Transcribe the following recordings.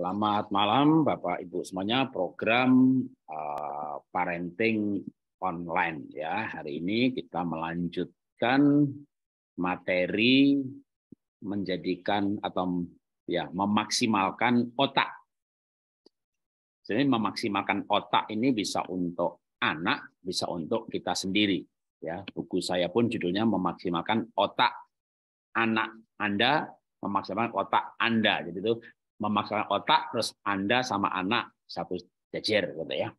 Selamat malam Bapak Ibu semuanya. Program eh, parenting online ya. Hari ini kita melanjutkan materi menjadikan atau ya memaksimalkan otak. Jadi memaksimalkan otak ini bisa untuk anak, bisa untuk kita sendiri ya. Buku saya pun judulnya memaksimalkan otak anak Anda memaksimalkan otak Anda. Jadi itu memaksakan otak terus Anda sama anak satu jajar gitu ya.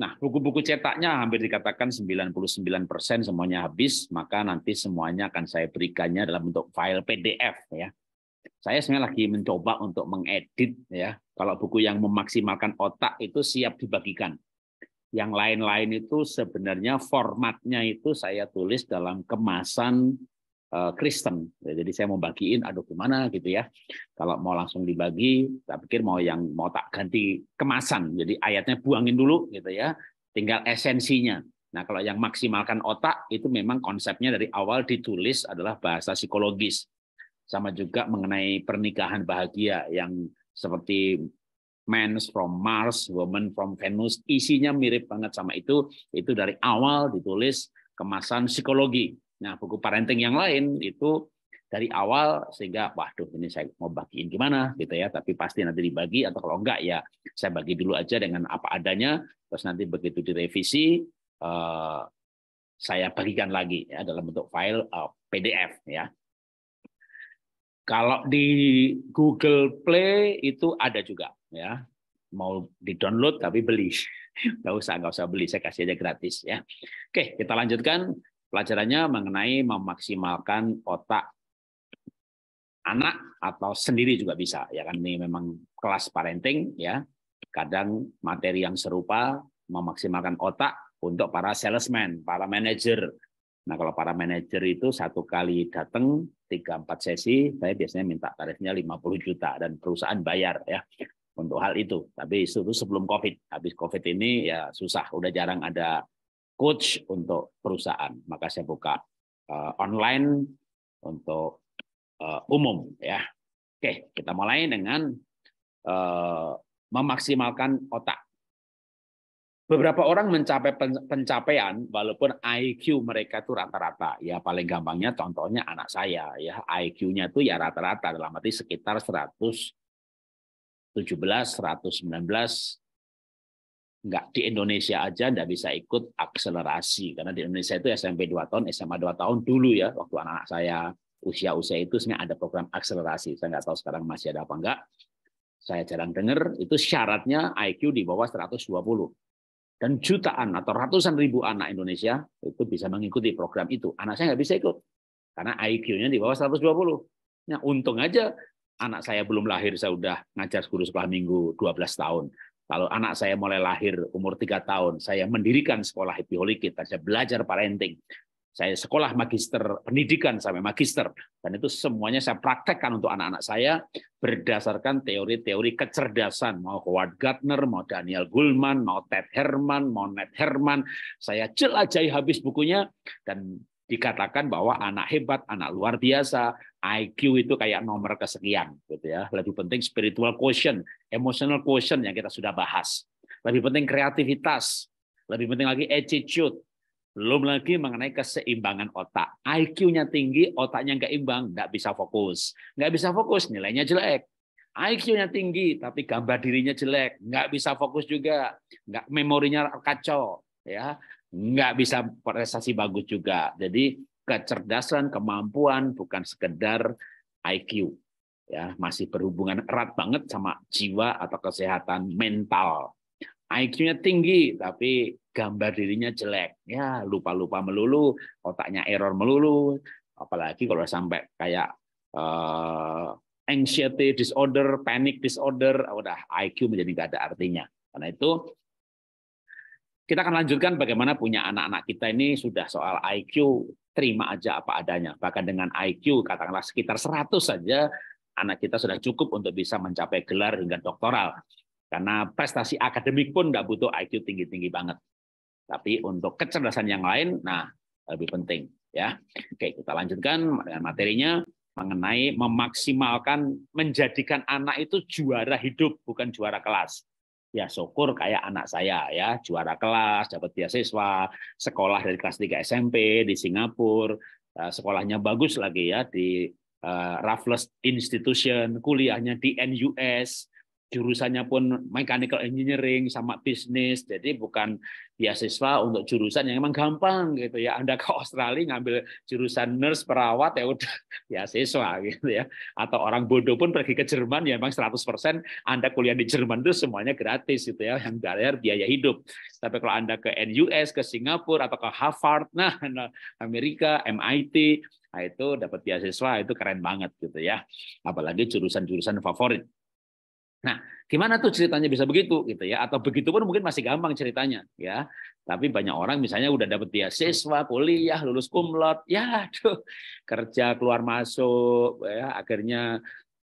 Nah, buku-buku cetaknya hampir dikatakan 99% semuanya habis, maka nanti semuanya akan saya berikannya dalam bentuk file PDF ya. Saya sebenarnya lagi mencoba untuk mengedit ya. Kalau buku yang memaksimalkan otak itu siap dibagikan. Yang lain-lain itu sebenarnya formatnya itu saya tulis dalam kemasan Eh, Kristen. Ya, jadi saya mau bagiin, aduh gimana gitu ya. Kalau mau langsung dibagi, tak pikir mau yang mau tak ganti kemasan. Jadi ayatnya buangin dulu gitu ya, tinggal esensinya. Nah kalau yang maksimalkan otak itu memang konsepnya dari awal ditulis adalah bahasa psikologis. Sama juga mengenai pernikahan bahagia yang seperti men from Mars, Woman from Venus, isinya mirip banget sama itu. Itu dari awal ditulis kemasan psikologi Nah, buku parenting yang lain itu dari awal sehingga waduh ini saya mau bagiin gimana gitu ya tapi pasti nanti dibagi atau kalau enggak ya saya bagi dulu aja dengan apa adanya terus nanti begitu direvisi eh, saya bagikan lagi ya dalam bentuk file eh, PDF ya kalau di Google Play itu ada juga ya mau di download tapi beli nggak usah nggak usah beli saya kasih aja gratis ya oke kita lanjutkan Pelajarannya mengenai memaksimalkan otak anak atau sendiri juga bisa ya kan ini memang kelas parenting ya kadang materi yang serupa memaksimalkan otak untuk para salesman para manager nah kalau para manager itu satu kali datang tiga empat sesi saya biasanya minta tarifnya 50 juta dan perusahaan bayar ya untuk hal itu tapi itu sebelum covid habis covid ini ya susah udah jarang ada coach untuk perusahaan. Maka saya buka eh, online untuk eh, umum ya. Oke, kita mulai dengan eh, memaksimalkan otak. Beberapa orang mencapai pencapaian walaupun IQ mereka itu rata-rata. Ya paling gampangnya contohnya anak saya ya IQ-nya itu ya rata-rata dalam arti sekitar 117, 119, nggak di Indonesia aja nggak bisa ikut akselerasi karena di Indonesia itu SMP 2 tahun, SMA 2 tahun dulu ya waktu anak-anak saya usia-usia itu sebenarnya ada program akselerasi. Saya nggak tahu sekarang masih ada apa enggak. Saya jarang dengar itu syaratnya IQ di bawah 120. Dan jutaan atau ratusan ribu anak Indonesia itu bisa mengikuti program itu. Anak saya nggak bisa ikut karena IQ-nya di bawah 120. Nah, untung aja anak saya belum lahir saya udah ngajar guru sekolah minggu 12 tahun. Kalau anak saya mulai lahir umur tiga tahun, saya mendirikan sekolah Happy Holy Kid, saya belajar parenting, saya sekolah magister pendidikan sampai magister, dan itu semuanya saya praktekkan untuk anak-anak saya berdasarkan teori-teori kecerdasan, mau Howard Gardner, mau Daniel Goleman, mau Ted Herman, mau Ned Herman, saya jelajahi habis bukunya dan dikatakan bahwa anak hebat, anak luar biasa, IQ itu kayak nomor kesekian gitu ya. Lebih penting spiritual quotient, emotional quotient yang kita sudah bahas. Lebih penting kreativitas, lebih penting lagi attitude. Belum lagi mengenai keseimbangan otak. IQ-nya tinggi, otaknya nggak imbang, nggak bisa fokus. Nggak bisa fokus, nilainya jelek. IQ-nya tinggi, tapi gambar dirinya jelek. Nggak bisa fokus juga. Nggak memorinya kacau. ya Nggak bisa prestasi bagus juga. Jadi kecerdasan, kemampuan bukan sekedar IQ. Ya, masih berhubungan erat banget sama jiwa atau kesehatan mental. IQ-nya tinggi tapi gambar dirinya jelek. Ya, lupa-lupa melulu, otaknya error melulu, apalagi kalau sampai kayak uh, anxiety disorder, panic disorder, udah IQ menjadi nggak ada artinya. Karena itu kita akan lanjutkan bagaimana punya anak-anak kita ini sudah soal IQ terima aja apa adanya. Bahkan dengan IQ katakanlah sekitar 100 saja anak kita sudah cukup untuk bisa mencapai gelar hingga doktoral. Karena prestasi akademik pun nggak butuh IQ tinggi-tinggi banget. Tapi untuk kecerdasan yang lain, nah lebih penting ya. Oke, kita lanjutkan dengan materinya mengenai memaksimalkan menjadikan anak itu juara hidup bukan juara kelas ya syukur kayak anak saya ya juara kelas dapat beasiswa sekolah dari kelas 3 SMP di Singapura eh, sekolahnya bagus lagi ya di eh, Raffles Institution kuliahnya di NUS jurusannya pun mechanical engineering sama bisnis. Jadi bukan beasiswa untuk jurusan yang memang gampang gitu ya. Anda ke Australia ngambil jurusan nurse perawat ya udah beasiswa gitu ya. Atau orang bodoh pun pergi ke Jerman ya memang 100% Anda kuliah di Jerman itu semuanya gratis gitu ya yang bayar biaya hidup. Tapi kalau Anda ke NUS, ke Singapura atau ke Harvard, nah, nah Amerika, MIT, nah itu dapat beasiswa itu keren banget gitu ya. Apalagi jurusan-jurusan favorit. Nah, gimana tuh ceritanya bisa begitu gitu ya? Atau begitu pun mungkin masih gampang ceritanya ya. Tapi banyak orang misalnya udah dapet dia siswa, kuliah, lulus kumlot, ya aduh, kerja keluar masuk ya akhirnya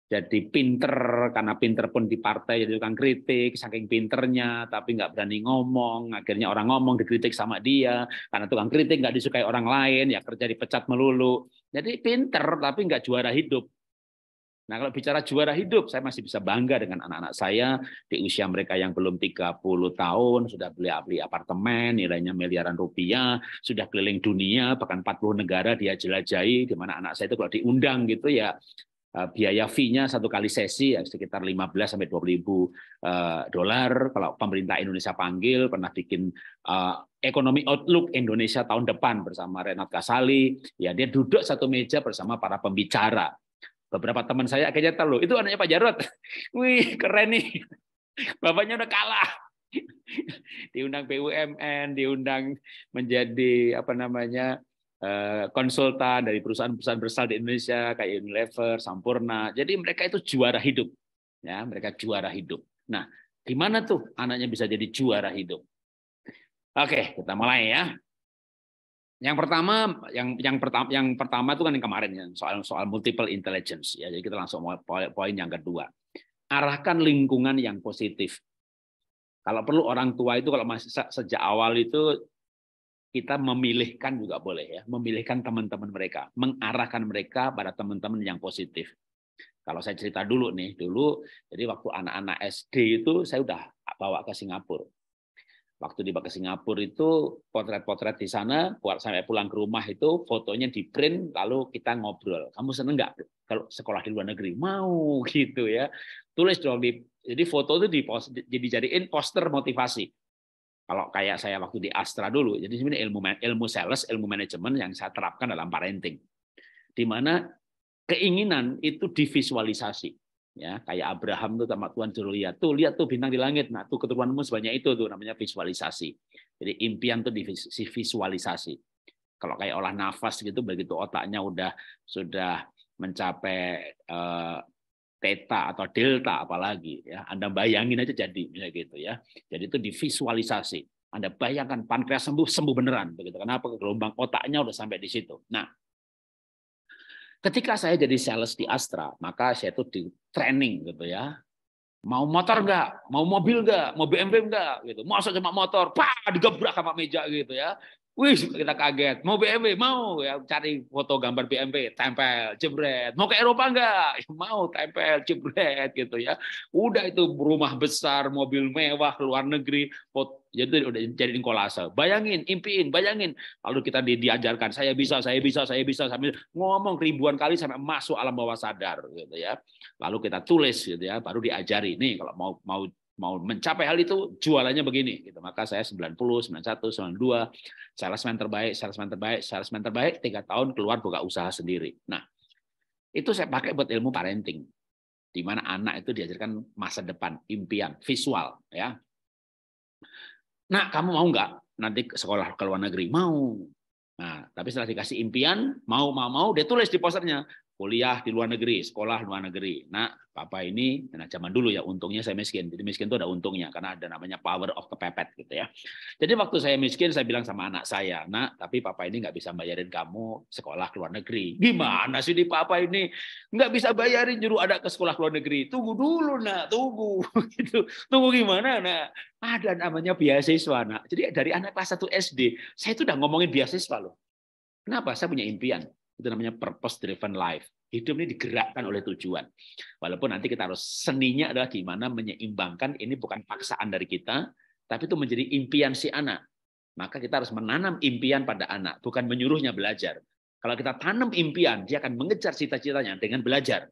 jadi pinter karena pinter pun di partai jadi tukang kritik saking pinternya tapi nggak berani ngomong akhirnya orang ngomong dikritik sama dia karena tukang kritik nggak disukai orang lain ya kerja dipecat melulu jadi pinter tapi nggak juara hidup Nah, kalau bicara juara hidup, saya masih bisa bangga dengan anak-anak saya di usia mereka yang belum 30 tahun, sudah beli beli apartemen, nilainya miliaran rupiah, sudah keliling dunia, bahkan 40 negara dia jelajahi, di mana anak saya itu kalau diundang gitu ya, eh, biaya fee-nya satu kali sesi ya, sekitar 15 sampai 20 ribu eh, dolar. Kalau pemerintah Indonesia panggil, pernah bikin ekonomi eh, outlook Indonesia tahun depan bersama Renat Kasali. Ya, dia duduk satu meja bersama para pembicara Beberapa teman saya akhirnya tahu, itu anaknya Pak Jarot. Wih, keren nih. Bapaknya udah kalah. Diundang BUMN, diundang menjadi apa namanya eh, konsultan dari perusahaan-perusahaan besar di Indonesia kayak Unilever, Sampurna. Jadi mereka itu juara hidup. Ya, mereka juara hidup. Nah, gimana tuh anaknya bisa jadi juara hidup? Oke, kita mulai ya. Yang pertama, yang yang pertama yang pertama itu kan yang kemarin ya, soal soal multiple intelligence ya. Jadi kita langsung mau poin yang kedua. Arahkan lingkungan yang positif. Kalau perlu orang tua itu kalau masih sejak awal itu kita memilihkan juga boleh ya, memilihkan teman-teman mereka, mengarahkan mereka pada teman-teman yang positif. Kalau saya cerita dulu nih, dulu jadi waktu anak-anak SD itu saya udah bawa ke Singapura. Waktu di ke Singapura itu potret-potret di sana, sampai pulang ke rumah itu fotonya di print, lalu kita ngobrol. Kamu seneng nggak kalau sekolah di luar negeri? Mau gitu ya. Tulis dong di, jadi foto itu di jadi jadiin poster motivasi. Kalau kayak saya waktu di Astra dulu, jadi sebenarnya ilmu ilmu sales, ilmu manajemen yang saya terapkan dalam parenting, di mana keinginan itu divisualisasi ya kayak Abraham tuh sama Tuhan suruh lihat tuh lihat tuh bintang di langit nah tuh keturunanmu sebanyak itu tuh namanya visualisasi jadi impian tuh visualisasi. kalau kayak olah nafas gitu begitu otaknya udah sudah mencapai uh, teta atau delta apalagi ya Anda bayangin aja jadi misalnya gitu ya jadi itu divisualisasi Anda bayangkan pankreas sembuh sembuh beneran begitu kenapa gelombang otaknya udah sampai di situ nah Ketika saya jadi sales di Astra, maka saya itu di training gitu ya. Mau motor enggak? Mau mobil enggak? Mau BMW enggak? Gitu. asal cuma motor, pak digebrak sama meja gitu ya. Wih, kita kaget. Mau BMW? Mau. ya Cari foto gambar BMW, tempel, jebret. Mau ke Eropa enggak? Ya, mau, tempel, jebret gitu ya. Udah itu rumah besar, mobil mewah, luar negeri. Foto, jadi ya udah jadi kolase. Bayangin, impiin, bayangin. Lalu kita di, diajarkan, saya bisa, saya bisa, saya bisa. Sambil ngomong ribuan kali sampai masuk alam bawah sadar. gitu ya. Lalu kita tulis, gitu ya. baru diajari. Nih, kalau mau mau mau mencapai hal itu jualannya begini gitu. Maka saya 90, 91, 92 salesman terbaik, salesman terbaik, salesman terbaik tiga tahun keluar buka usaha sendiri. Nah, itu saya pakai buat ilmu parenting. Di mana anak itu diajarkan masa depan, impian, visual ya. Nah, kamu mau nggak nanti sekolah ke luar negeri? Mau. Nah, tapi setelah dikasih impian, mau mau mau dia tulis di posternya, kuliah di luar negeri, sekolah luar negeri. Nah, papa ini, nah zaman dulu ya untungnya saya miskin. Jadi miskin itu ada untungnya karena ada namanya power of kepepet gitu ya. Jadi waktu saya miskin saya bilang sama anak saya, "Nak, tapi papa ini nggak bisa bayarin kamu sekolah luar negeri." Gimana sih di papa ini nggak bisa bayarin juru ada ke sekolah luar negeri? Tunggu dulu, Nak, tunggu. Gitu. Tunggu gimana, Nak? Ada namanya beasiswa, Nak. Jadi dari anak kelas 1 SD, saya itu udah ngomongin beasiswa loh. Kenapa? Saya punya impian. Itu namanya purpose driven life. Hidup ini digerakkan oleh tujuan. Walaupun nanti kita harus seninya adalah gimana menyeimbangkan ini bukan paksaan dari kita, tapi itu menjadi impian si anak. Maka kita harus menanam impian pada anak, bukan menyuruhnya belajar. Kalau kita tanam impian, dia akan mengejar cita-citanya dengan belajar.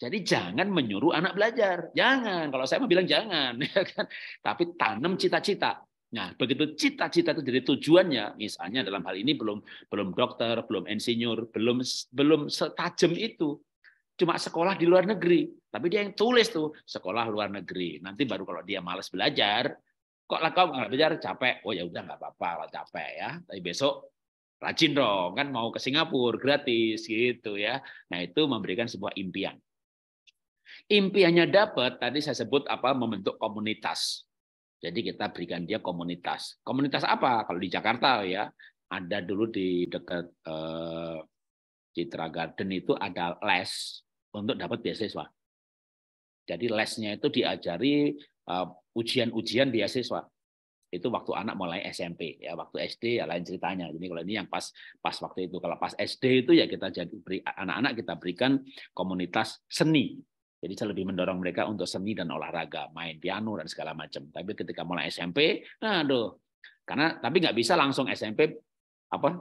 Jadi jangan menyuruh anak belajar. Jangan. Kalau saya mau bilang jangan. Ya kan? Tapi tanam cita-cita. Nah, begitu cita-cita itu jadi tujuannya, misalnya dalam hal ini belum belum dokter, belum insinyur, belum belum setajam itu. Cuma sekolah di luar negeri, tapi dia yang tulis tuh sekolah luar negeri. Nanti baru kalau dia malas belajar, kok lah kau nggak belajar capek, oh ya udah nggak apa-apa kalau capek ya. Tapi besok rajin dong, kan mau ke Singapura gratis gitu ya. Nah itu memberikan sebuah impian. Impiannya dapat, tadi saya sebut apa membentuk komunitas jadi kita berikan dia komunitas. Komunitas apa? Kalau di Jakarta ya, ada dulu di dekat eh, Citra Garden itu ada les untuk dapat beasiswa. Jadi lesnya itu diajari eh, ujian-ujian beasiswa. Itu waktu anak mulai SMP ya, waktu SD ya lain ceritanya. Jadi kalau ini yang pas pas waktu itu kalau pas SD itu ya kita jadi beri anak-anak kita berikan komunitas seni. Jadi saya lebih mendorong mereka untuk seni dan olahraga, main piano dan segala macam. Tapi ketika mulai SMP, nah aduh, karena tapi nggak bisa langsung SMP apa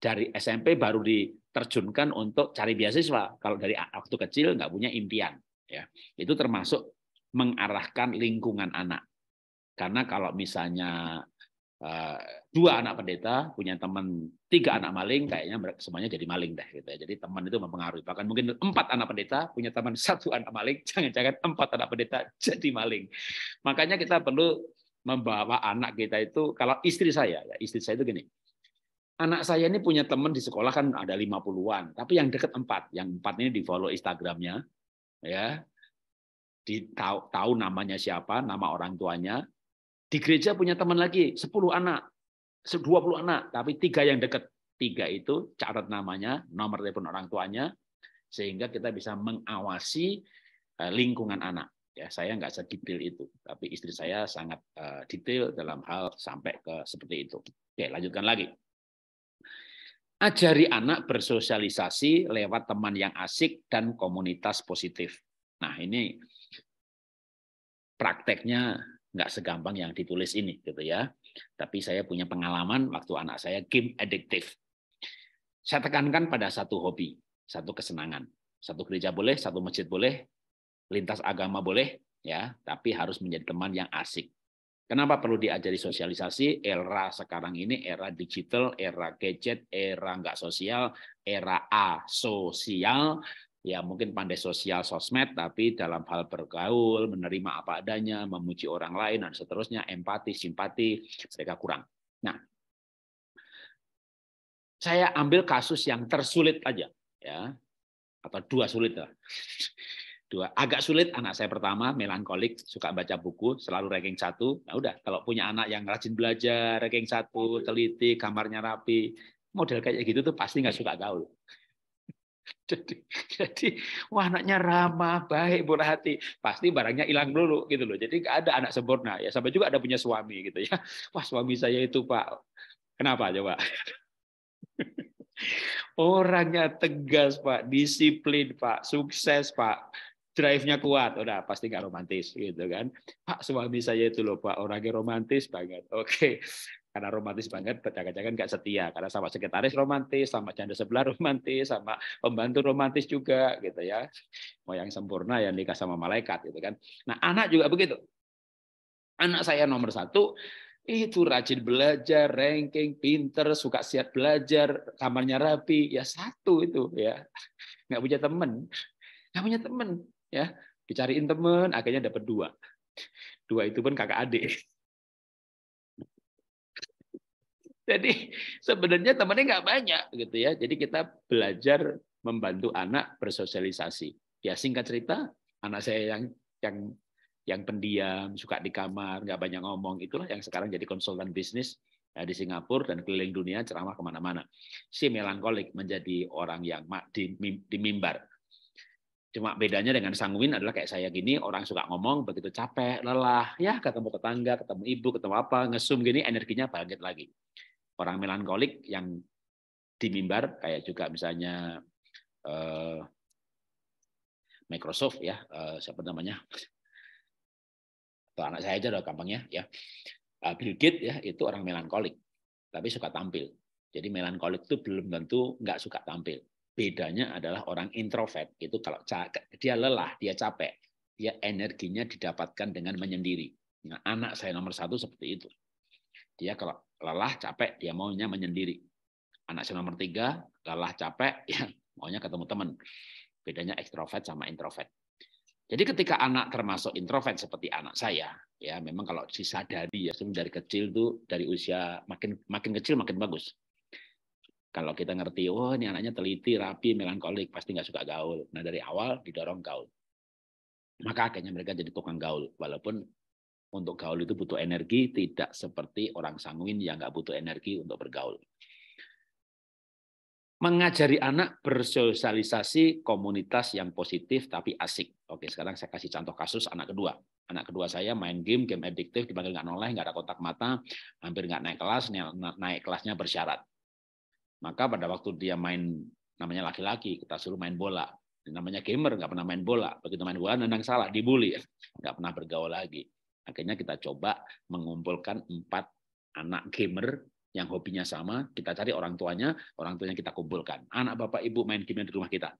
dari SMP baru diterjunkan untuk cari beasiswa. Kalau dari waktu kecil nggak punya impian, ya itu termasuk mengarahkan lingkungan anak. Karena kalau misalnya eh, dua anak pendeta, punya teman tiga anak maling, kayaknya semuanya jadi maling deh. Gitu ya. Jadi teman itu mempengaruhi. Bahkan mungkin empat anak pendeta, punya teman satu anak maling, jangan-jangan empat anak pendeta jadi maling. Makanya kita perlu membawa anak kita itu, kalau istri saya, ya, istri saya itu gini, anak saya ini punya teman di sekolah kan ada 50-an, tapi yang deket empat, yang empat ini di follow Instagramnya, ya, di tahu, tahu namanya siapa, nama orang tuanya, di gereja punya teman lagi, sepuluh anak, 20 anak, tapi tiga yang dekat. Tiga itu catat namanya, nomor telepon orang tuanya, sehingga kita bisa mengawasi eh, lingkungan anak. Ya, saya nggak sedetail itu, tapi istri saya sangat eh, detail dalam hal sampai ke seperti itu. Oke, lanjutkan lagi. Ajari anak bersosialisasi lewat teman yang asik dan komunitas positif. Nah, ini prakteknya nggak segampang yang ditulis ini gitu ya. Tapi saya punya pengalaman waktu anak saya game adiktif. Saya tekankan pada satu hobi, satu kesenangan. Satu gereja boleh, satu masjid boleh, lintas agama boleh ya, tapi harus menjadi teman yang asik. Kenapa perlu diajari sosialisasi? Era sekarang ini era digital, era gadget, era nggak sosial, era asosial ya mungkin pandai sosial sosmed tapi dalam hal bergaul menerima apa adanya memuji orang lain dan seterusnya empati simpati mereka kurang nah saya ambil kasus yang tersulit aja ya atau dua sulit lah dua agak sulit anak saya pertama melankolik suka baca buku selalu ranking satu nah udah kalau punya anak yang rajin belajar ranking satu teliti kamarnya rapi model kayak gitu tuh pasti nggak suka gaul Jadi, jadi wah anaknya ramah, baik, murah hati. Pasti barangnya hilang dulu gitu loh. Jadi nggak ada anak sempurna ya. Sampai juga ada punya suami gitu ya. Wah suami saya itu Pak. Kenapa coba? Orangnya tegas Pak, disiplin Pak, sukses Pak drive-nya kuat, udah pasti nggak romantis gitu kan. Pak suami saya itu loh Pak orangnya romantis banget. Oke, karena romantis banget, jangan-jangan nggak setia karena sama sekretaris romantis, sama janda sebelah romantis, sama pembantu romantis juga gitu ya. Mau yang sempurna yang nikah sama malaikat gitu kan. Nah anak juga begitu. Anak saya nomor satu itu rajin belajar, ranking, pinter, suka siap belajar, kamarnya rapi, ya satu itu ya. Nggak punya temen, nggak punya temen ya. Dicariin temen, akhirnya dapat dua. Dua itu pun kakak adik Jadi sebenarnya temannya nggak banyak gitu ya. Jadi kita belajar membantu anak bersosialisasi. Ya singkat cerita, anak saya yang yang yang pendiam, suka di kamar, nggak banyak ngomong, itulah yang sekarang jadi konsultan bisnis ya, di Singapura dan keliling dunia ceramah kemana-mana. Si melankolik menjadi orang yang di mimbar. Cuma bedanya dengan sanguin adalah kayak saya gini, orang suka ngomong, begitu capek, lelah, ya ketemu tetangga, ketemu ibu, ketemu apa, ngesum gini, energinya bangkit lagi orang melankolik yang di mimbar kayak juga misalnya eh, Microsoft ya eh, siapa namanya atau anak saya aja udah gampangnya ya eh, Bill Gates ya itu orang melankolik tapi suka tampil jadi melankolik itu belum tentu nggak suka tampil bedanya adalah orang introvert itu kalau dia lelah dia capek dia energinya didapatkan dengan menyendiri nah, anak saya nomor satu seperti itu dia kalau lelah, capek, dia maunya menyendiri. Anak saya nomor tiga, lelah, capek, ya maunya ketemu teman. Bedanya ekstrovert sama introvert. Jadi ketika anak termasuk introvert seperti anak saya, ya memang kalau sisa dari ya dari kecil tuh dari usia makin makin kecil makin bagus. Kalau kita ngerti, oh ini anaknya teliti, rapi, melankolik, pasti nggak suka gaul. Nah dari awal didorong gaul. Maka akhirnya mereka jadi tukang gaul, walaupun untuk gaul itu butuh energi, tidak seperti orang sanguin yang nggak butuh energi untuk bergaul. Mengajari anak bersosialisasi komunitas yang positif tapi asik. Oke, sekarang saya kasih contoh kasus anak kedua. Anak kedua saya main game, game adiktif, dipanggil nggak noleh, nggak ada kontak mata, hampir nggak naik kelas, naik kelasnya bersyarat. Maka pada waktu dia main, namanya laki-laki, kita suruh main bola namanya gamer nggak pernah main bola begitu main bola nendang salah dibully nggak pernah bergaul lagi Akhirnya kita coba mengumpulkan empat anak gamer yang hobinya sama, kita cari orang tuanya, orang tuanya kita kumpulkan. Anak bapak ibu main game di rumah kita.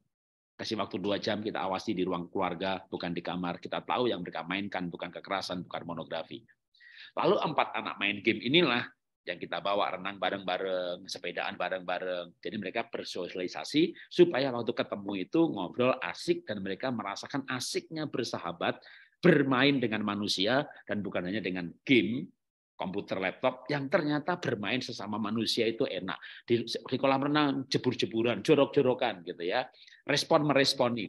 Kasih waktu dua jam kita awasi di ruang keluarga, bukan di kamar. Kita tahu yang mereka mainkan, bukan kekerasan, bukan monografi. Lalu empat anak main game inilah yang kita bawa renang bareng-bareng, sepedaan bareng-bareng. Jadi mereka bersosialisasi supaya waktu ketemu itu ngobrol asik dan mereka merasakan asiknya bersahabat bermain dengan manusia dan bukan hanya dengan game komputer laptop yang ternyata bermain sesama manusia itu enak di, di kolam renang jebur-jeburan jorok-jorokan gitu ya respon meresponi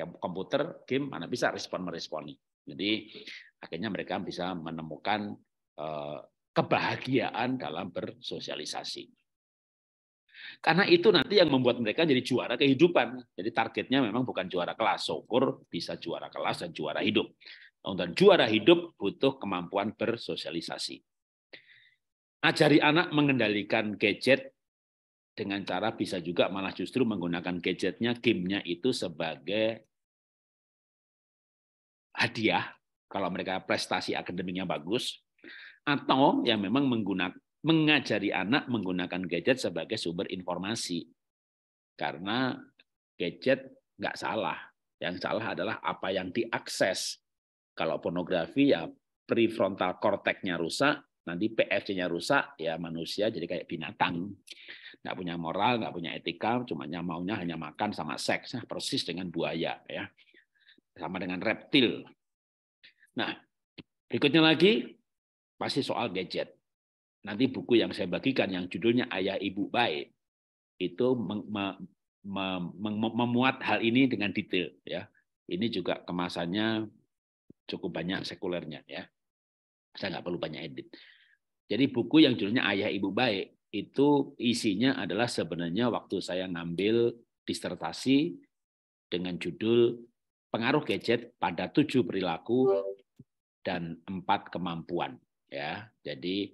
komputer game mana bisa respon meresponi jadi akhirnya mereka bisa menemukan eh, kebahagiaan dalam bersosialisasi karena itu nanti yang membuat mereka jadi juara kehidupan. Jadi targetnya memang bukan juara kelas. Syukur bisa juara kelas dan juara hidup. Oh, dan juara hidup butuh kemampuan bersosialisasi. Ajari anak mengendalikan gadget dengan cara bisa juga malah justru menggunakan gadgetnya, gamenya itu sebagai hadiah kalau mereka prestasi akademiknya bagus, atau yang memang menggunakan mengajari anak menggunakan gadget sebagai sumber informasi. Karena gadget nggak salah. Yang salah adalah apa yang diakses. Kalau pornografi ya prefrontal korteknya rusak, nanti PFC-nya rusak, ya manusia jadi kayak binatang. Nggak punya moral, nggak punya etika, cuma maunya hanya makan sama seks. Nah, persis dengan buaya. ya Sama dengan reptil. Nah, berikutnya lagi, pasti soal gadget nanti buku yang saya bagikan yang judulnya Ayah Ibu Baik itu memuat hal ini dengan detail ya. Ini juga kemasannya cukup banyak sekulernya ya. Saya nggak perlu banyak edit. Jadi buku yang judulnya Ayah Ibu Baik itu isinya adalah sebenarnya waktu saya ngambil disertasi dengan judul Pengaruh Gadget pada tujuh perilaku dan empat kemampuan ya. Jadi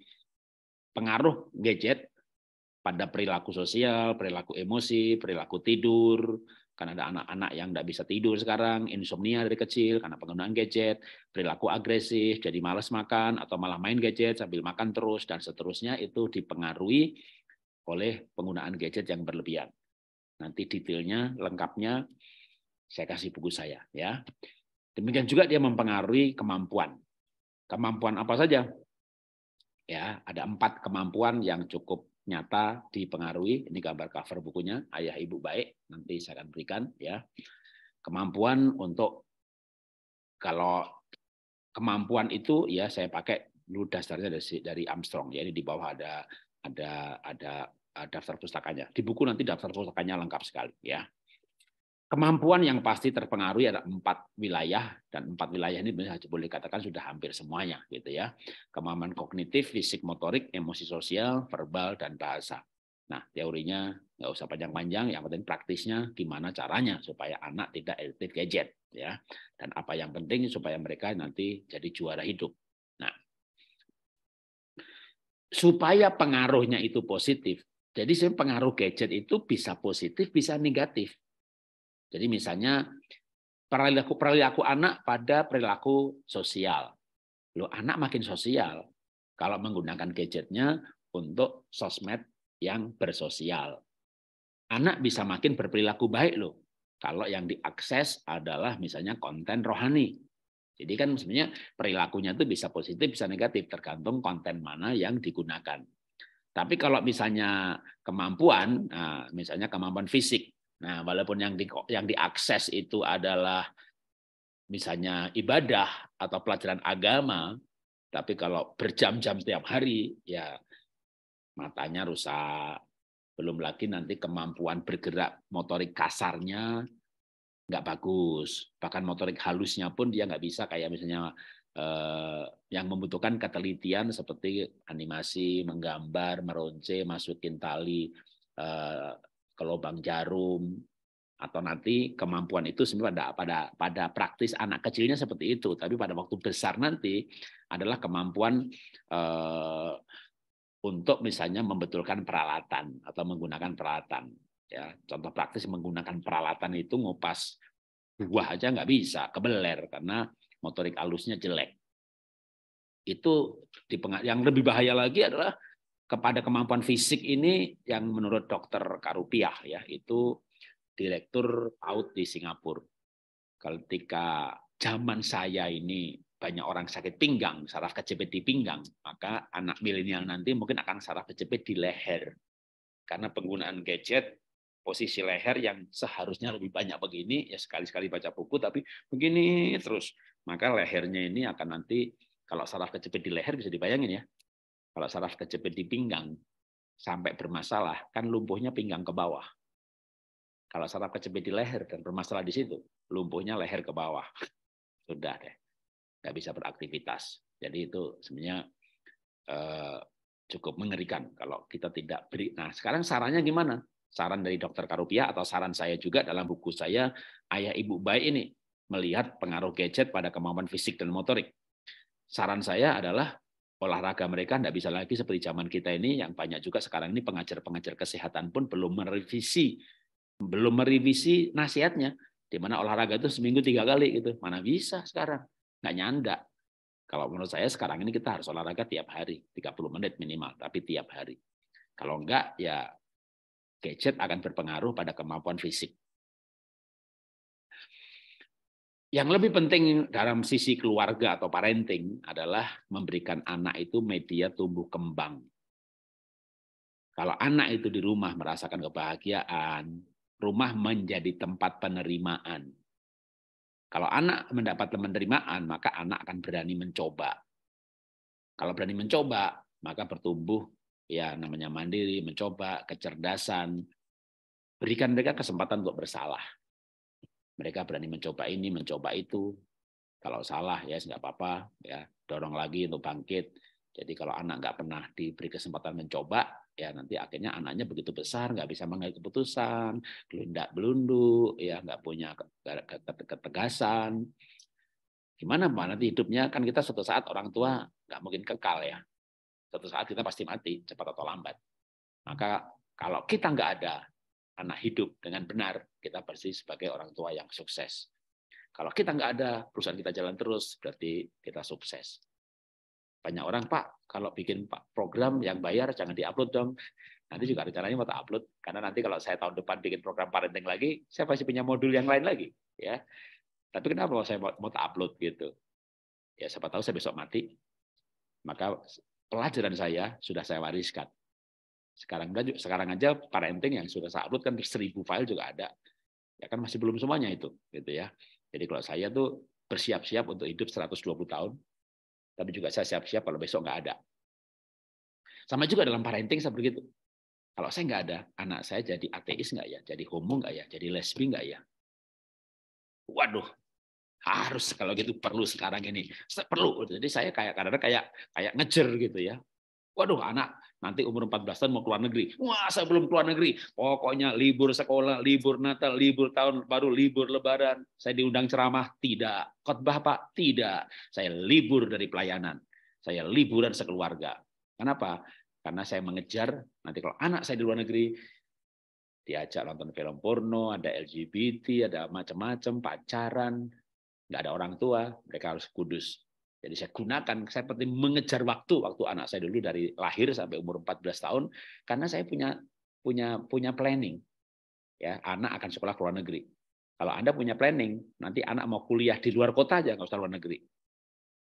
pengaruh gadget pada perilaku sosial, perilaku emosi, perilaku tidur, karena ada anak-anak yang tidak bisa tidur sekarang, insomnia dari kecil karena penggunaan gadget, perilaku agresif, jadi malas makan atau malah main gadget sambil makan terus dan seterusnya itu dipengaruhi oleh penggunaan gadget yang berlebihan. Nanti detailnya lengkapnya saya kasih buku saya ya. Demikian juga dia mempengaruhi kemampuan. Kemampuan apa saja? ya ada empat kemampuan yang cukup nyata dipengaruhi ini gambar cover bukunya ayah ibu baik nanti saya akan berikan ya kemampuan untuk kalau kemampuan itu ya saya pakai dulu dasarnya dari dari Armstrong ya ini di bawah ada ada ada daftar pustakanya di buku nanti daftar pustakanya lengkap sekali ya Kemampuan yang pasti terpengaruh ada empat wilayah dan empat wilayah ini boleh dikatakan sudah hampir semuanya gitu ya. Kemampuan kognitif, fisik, motorik, emosi sosial, verbal dan bahasa. Nah, teorinya nggak usah panjang-panjang, yang penting praktisnya gimana caranya supaya anak tidak addicted gadget ya. Dan apa yang penting supaya mereka nanti jadi juara hidup. Nah, supaya pengaruhnya itu positif. Jadi pengaruh gadget itu bisa positif, bisa negatif. Jadi misalnya perilaku perilaku anak pada perilaku sosial. Lo anak makin sosial kalau menggunakan gadgetnya untuk sosmed yang bersosial. Anak bisa makin berperilaku baik loh kalau yang diakses adalah misalnya konten rohani. Jadi kan sebenarnya perilakunya itu bisa positif, bisa negatif, tergantung konten mana yang digunakan. Tapi kalau misalnya kemampuan, nah, misalnya kemampuan fisik, Nah, walaupun yang di, yang diakses itu adalah misalnya ibadah atau pelajaran agama, tapi kalau berjam-jam setiap hari, ya matanya rusak. Belum lagi nanti kemampuan bergerak motorik kasarnya nggak bagus. Bahkan motorik halusnya pun dia nggak bisa kayak misalnya eh, yang membutuhkan ketelitian seperti animasi, menggambar, meronce, masukin tali, eh, ke lubang jarum atau nanti kemampuan itu sebenarnya pada pada pada praktis anak kecilnya seperti itu tapi pada waktu besar nanti adalah kemampuan eh, untuk misalnya membetulkan peralatan atau menggunakan peralatan ya contoh praktis menggunakan peralatan itu ngupas buah aja nggak bisa kebeler karena motorik alusnya jelek itu di yang lebih bahaya lagi adalah kepada kemampuan fisik ini yang menurut dokter Karupiah ya itu direktur PAUD di Singapura. Ketika zaman saya ini banyak orang sakit pinggang, saraf kejepit di pinggang, maka anak milenial nanti mungkin akan saraf kejepit di leher. Karena penggunaan gadget, posisi leher yang seharusnya lebih banyak begini, ya sekali-sekali baca buku, tapi begini terus. Maka lehernya ini akan nanti, kalau saraf kejepit di leher bisa dibayangin ya, kalau saraf kejepit di pinggang sampai bermasalah, kan lumpuhnya pinggang ke bawah. Kalau saraf kejepit di leher dan bermasalah di situ, lumpuhnya leher ke bawah. Sudah deh, nggak bisa beraktivitas. Jadi itu sebenarnya eh, cukup mengerikan kalau kita tidak beri. Nah sekarang sarannya gimana? Saran dari dokter Karupia atau saran saya juga dalam buku saya Ayah Ibu Baik ini melihat pengaruh gadget pada kemampuan fisik dan motorik. Saran saya adalah olahraga mereka tidak bisa lagi seperti zaman kita ini yang banyak juga sekarang ini pengajar-pengajar kesehatan pun belum merevisi belum merevisi nasihatnya di mana olahraga itu seminggu tiga kali gitu mana bisa sekarang nggak nyanda kalau menurut saya sekarang ini kita harus olahraga tiap hari 30 menit minimal tapi tiap hari kalau enggak ya gadget akan berpengaruh pada kemampuan fisik yang lebih penting dalam sisi keluarga atau parenting adalah memberikan anak itu media tumbuh kembang. Kalau anak itu di rumah merasakan kebahagiaan, rumah menjadi tempat penerimaan. Kalau anak mendapat penerimaan, maka anak akan berani mencoba. Kalau berani mencoba, maka bertumbuh ya namanya mandiri, mencoba, kecerdasan. Berikan mereka kesempatan untuk bersalah mereka berani mencoba ini, mencoba itu. Kalau salah ya nggak apa-apa, ya dorong lagi untuk bangkit. Jadi kalau anak nggak pernah diberi kesempatan mencoba, ya nanti akhirnya anaknya begitu besar nggak bisa mengambil keputusan, gelundak belunduk, ya nggak punya ketegasan. Gimana pak nanti hidupnya kan kita suatu saat orang tua nggak mungkin kekal ya. Suatu saat kita pasti mati cepat atau lambat. Maka kalau kita nggak ada anak hidup dengan benar, kita pasti sebagai orang tua yang sukses. Kalau kita nggak ada, perusahaan kita jalan terus, berarti kita sukses. Banyak orang, Pak, kalau bikin program yang bayar, jangan di-upload dong. Nanti juga rencananya mau tak upload, karena nanti kalau saya tahun depan bikin program parenting lagi, saya pasti punya modul yang lain lagi. ya. Tapi kenapa kalau saya mau, mau tak upload gitu? Ya siapa tahu saya besok mati. Maka pelajaran saya sudah saya wariskan. Sekarang sekarang aja parenting yang sudah saya upload kan seribu file juga ada. Ya kan masih belum semuanya itu, gitu ya. Jadi kalau saya tuh bersiap-siap untuk hidup 120 tahun, tapi juga saya siap-siap kalau besok nggak ada. Sama juga dalam parenting saya begitu. Kalau saya nggak ada, anak saya jadi ateis nggak ya? Jadi homo nggak ya? Jadi lesbi nggak ya? Waduh, harus kalau gitu perlu sekarang ini perlu jadi saya kayak kadang kadang kayak kayak ngejer gitu ya Waduh anak, nanti umur 14 tahun mau keluar negeri. Wah, saya belum keluar negeri. Pokoknya libur sekolah, libur Natal, libur tahun baru, libur lebaran. Saya diundang ceramah? Tidak. Khotbah Pak? Tidak. Saya libur dari pelayanan. Saya liburan sekeluarga. Kenapa? Karena saya mengejar nanti kalau anak saya di luar negeri diajak nonton film porno, ada LGBT, ada macam-macam, pacaran, nggak ada orang tua, mereka harus kudus. Jadi saya gunakan, saya penting mengejar waktu, waktu anak saya dulu dari lahir sampai umur 14 tahun, karena saya punya punya punya planning. Ya, anak akan sekolah ke luar negeri. Kalau Anda punya planning, nanti anak mau kuliah di luar kota aja, nggak usah luar negeri.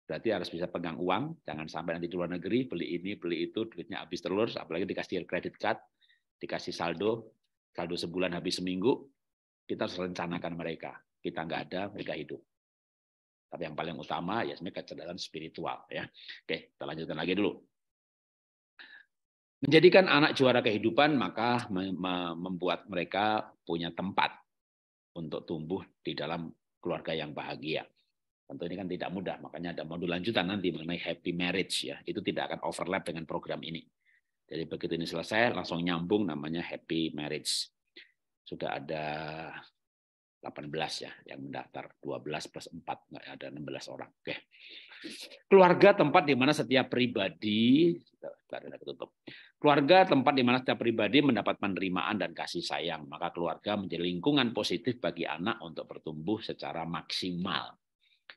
Berarti harus bisa pegang uang, jangan sampai nanti di luar negeri, beli ini, beli itu, duitnya habis terus, apalagi dikasih kredit card, dikasih saldo, saldo sebulan habis seminggu, kita harus rencanakan mereka. Kita nggak ada, mereka hidup. Tapi yang paling utama ya sebenarnya kecerdasan spiritual ya. Oke, kita lanjutkan lagi dulu. Menjadikan anak juara kehidupan maka membuat mereka punya tempat untuk tumbuh di dalam keluarga yang bahagia. Tentu ini kan tidak mudah, makanya ada modul lanjutan nanti mengenai happy marriage ya. Itu tidak akan overlap dengan program ini. Jadi begitu ini selesai langsung nyambung namanya happy marriage. Sudah ada 18 ya yang mendaftar 12 plus 4 nggak ada 16 orang oke keluarga tempat di mana setiap pribadi keluarga tempat di mana setiap pribadi mendapat penerimaan dan kasih sayang maka keluarga menjadi lingkungan positif bagi anak untuk bertumbuh secara maksimal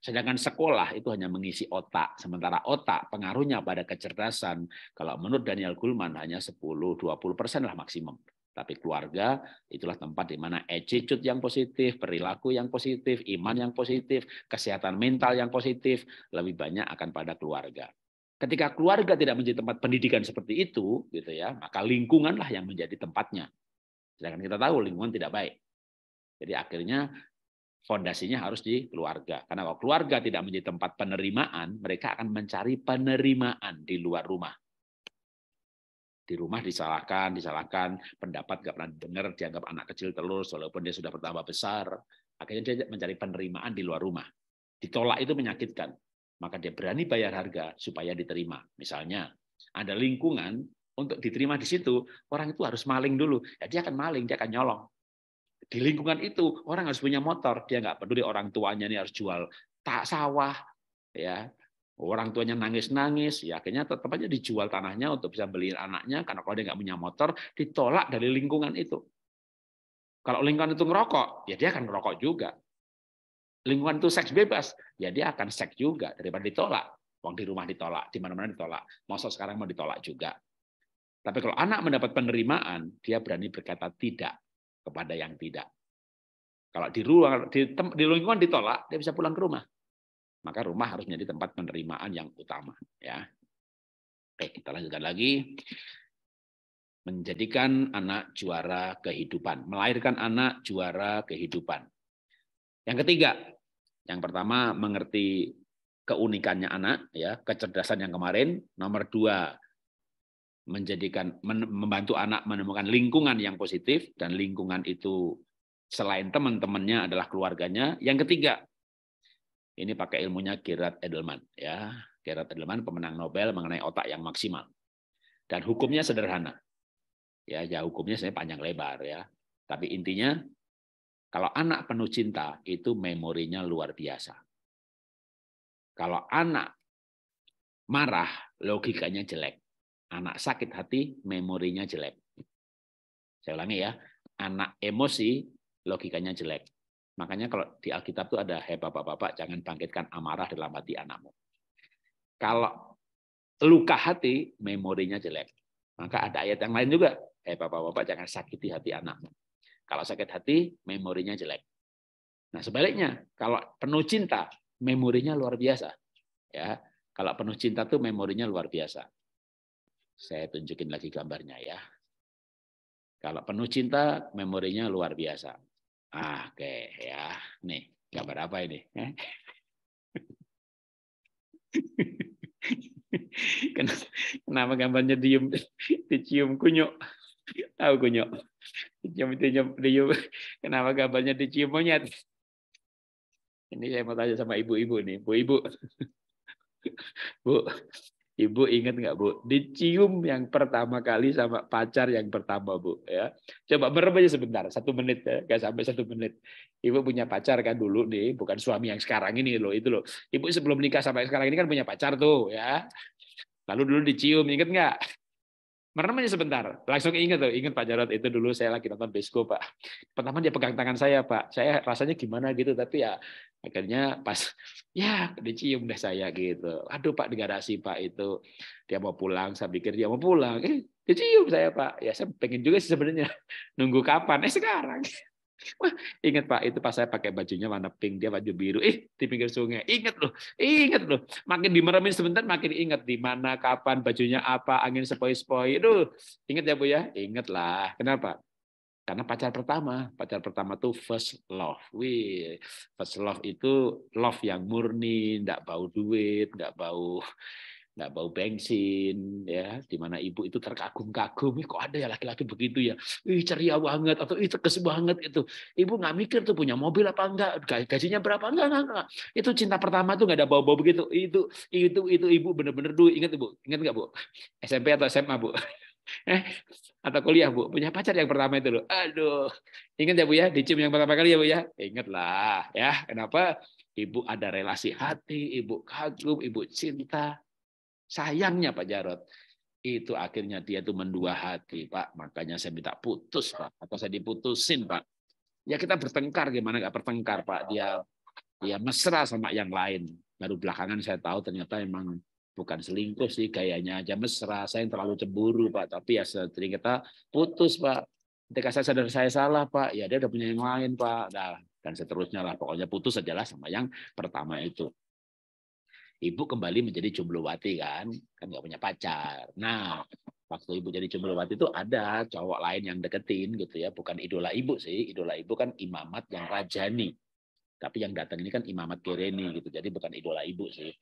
sedangkan sekolah itu hanya mengisi otak sementara otak pengaruhnya pada kecerdasan kalau menurut Daniel Gulman hanya 10 20 persen lah maksimum tapi keluarga itulah tempat di mana attitude yang positif, perilaku yang positif, iman yang positif, kesehatan mental yang positif lebih banyak akan pada keluarga. Ketika keluarga tidak menjadi tempat pendidikan seperti itu, gitu ya, maka lingkunganlah yang menjadi tempatnya. Sedangkan kita tahu lingkungan tidak baik. Jadi akhirnya fondasinya harus di keluarga. Karena kalau keluarga tidak menjadi tempat penerimaan, mereka akan mencari penerimaan di luar rumah di rumah disalahkan, disalahkan, pendapat nggak pernah dengar, dianggap anak kecil telur walaupun dia sudah bertambah besar. Akhirnya dia mencari penerimaan di luar rumah. Ditolak itu menyakitkan. Maka dia berani bayar harga supaya diterima. Misalnya, ada lingkungan untuk diterima di situ, orang itu harus maling dulu. Ya, dia akan maling, dia akan nyolong. Di lingkungan itu, orang harus punya motor. Dia nggak peduli orang tuanya ini harus jual tak sawah, ya orang tuanya nangis-nangis, ya akhirnya tetap aja dijual tanahnya untuk bisa beli anaknya, karena kalau dia nggak punya motor, ditolak dari lingkungan itu. Kalau lingkungan itu ngerokok, ya dia akan ngerokok juga. Lingkungan itu seks bebas, ya dia akan seks juga daripada ditolak. Uang di rumah ditolak, di mana-mana ditolak. Masa sekarang mau ditolak juga. Tapi kalau anak mendapat penerimaan, dia berani berkata tidak kepada yang tidak. Kalau di ruang di, di lingkungan ditolak, dia bisa pulang ke rumah maka rumah harus menjadi tempat penerimaan yang utama ya oke kita lanjutkan lagi menjadikan anak juara kehidupan melahirkan anak juara kehidupan yang ketiga yang pertama mengerti keunikannya anak ya kecerdasan yang kemarin nomor dua menjadikan membantu anak menemukan lingkungan yang positif dan lingkungan itu selain teman-temannya adalah keluarganya yang ketiga ini pakai ilmunya Gerard Edelman ya. Gerard Edelman pemenang Nobel mengenai otak yang maksimal. Dan hukumnya sederhana. Ya, ya hukumnya saya panjang lebar ya. Tapi intinya kalau anak penuh cinta itu memorinya luar biasa. Kalau anak marah logikanya jelek. Anak sakit hati memorinya jelek. Saya ulangi ya, anak emosi logikanya jelek. Makanya kalau di Alkitab itu ada, hei bapak-bapak, jangan bangkitkan amarah dalam hati anakmu. Kalau luka hati, memorinya jelek. Maka ada ayat yang lain juga, hei bapak-bapak, jangan sakiti hati anakmu. Kalau sakit hati, memorinya jelek. Nah sebaliknya, kalau penuh cinta, memorinya luar biasa. Ya, kalau penuh cinta tuh memorinya luar biasa. Saya tunjukin lagi gambarnya ya. Kalau penuh cinta, memorinya luar biasa. Ah, oke okay, ya. Nih, gambar apa ini? Kenapa gambarnya dium dicium kunyuk? Tahu kunyuk? Dicium, dicium, dicium. Kenapa gambarnya dicium monyet? Ini saya mau tanya sama ibu-ibu nih. Bu, ibu. Bu, Ibu ingat nggak Bu? Dicium yang pertama kali sama pacar yang pertama Bu. Ya. Coba berapa aja sebentar, satu menit ya, nggak sampai satu menit. Ibu punya pacar kan dulu nih, bukan suami yang sekarang ini loh itu loh. Ibu sebelum nikah sampai sekarang ini kan punya pacar tuh ya. Lalu dulu dicium, inget nggak? Merenamnya sebentar. Langsung ingat tuh, ingat Pak Jarot itu dulu saya lagi nonton Besko, Pak. Pertama dia pegang tangan saya, Pak. Saya rasanya gimana gitu, tapi ya akhirnya pas ya dicium deh saya gitu. Aduh Pak di garasi Pak itu dia mau pulang, saya pikir dia mau pulang. Eh, dicium saya Pak. Ya saya pengen juga sih sebenarnya nunggu kapan? Eh sekarang. Wah, ingat Pak, itu pas saya pakai bajunya warna pink, dia baju biru. Eh, di pinggir sungai. Ingat loh, ingat loh. Makin dimeremin sebentar, makin ingat di mana, kapan, bajunya apa, angin sepoi-sepoi. Aduh, ingat ya Bu ya? lah. Kenapa? Karena pacar pertama, pacar pertama tuh first love. Wih, first love itu love yang murni, nggak bau duit, nggak bau nggak bau bensin ya di mana ibu itu terkagum-kagum kok ada ya laki-laki begitu ya ih ceria banget atau ih tegas banget itu ibu nggak mikir tuh punya mobil apa enggak gajinya berapa enggak enggak, enggak. itu cinta pertama tuh nggak ada bau-bau begitu itu itu itu ibu bener-bener dulu ingat ibu ingat nggak bu SMP atau SMA bu eh atau kuliah bu punya pacar yang pertama itu loh aduh ingat ya bu ya dicium yang pertama kali ya bu ya lah ya kenapa ibu ada relasi hati ibu kagum ibu cinta Sayangnya Pak Jarod, itu akhirnya dia itu mendua hati Pak. Makanya saya minta putus Pak, atau saya diputusin Pak. Ya kita bertengkar gimana nggak bertengkar Pak. Dia ya mesra sama yang lain. Baru belakangan saya tahu ternyata emang bukan selingkuh sih gayanya aja mesra. Saya yang terlalu cemburu Pak, tapi ya sering kita putus Pak. Ketika saya sadar saya salah Pak, ya dia udah punya yang lain Pak. Nah, dan seterusnya lah. Pokoknya putus aja sama yang pertama itu ibu kembali menjadi jumlowati kan, kan nggak punya pacar. Nah, waktu ibu jadi jumlowati itu ada cowok lain yang deketin gitu ya, bukan idola ibu sih, idola ibu kan imamat yang rajani. Tapi yang datang ini kan imamat kere nih, gitu, jadi bukan idola ibu sih.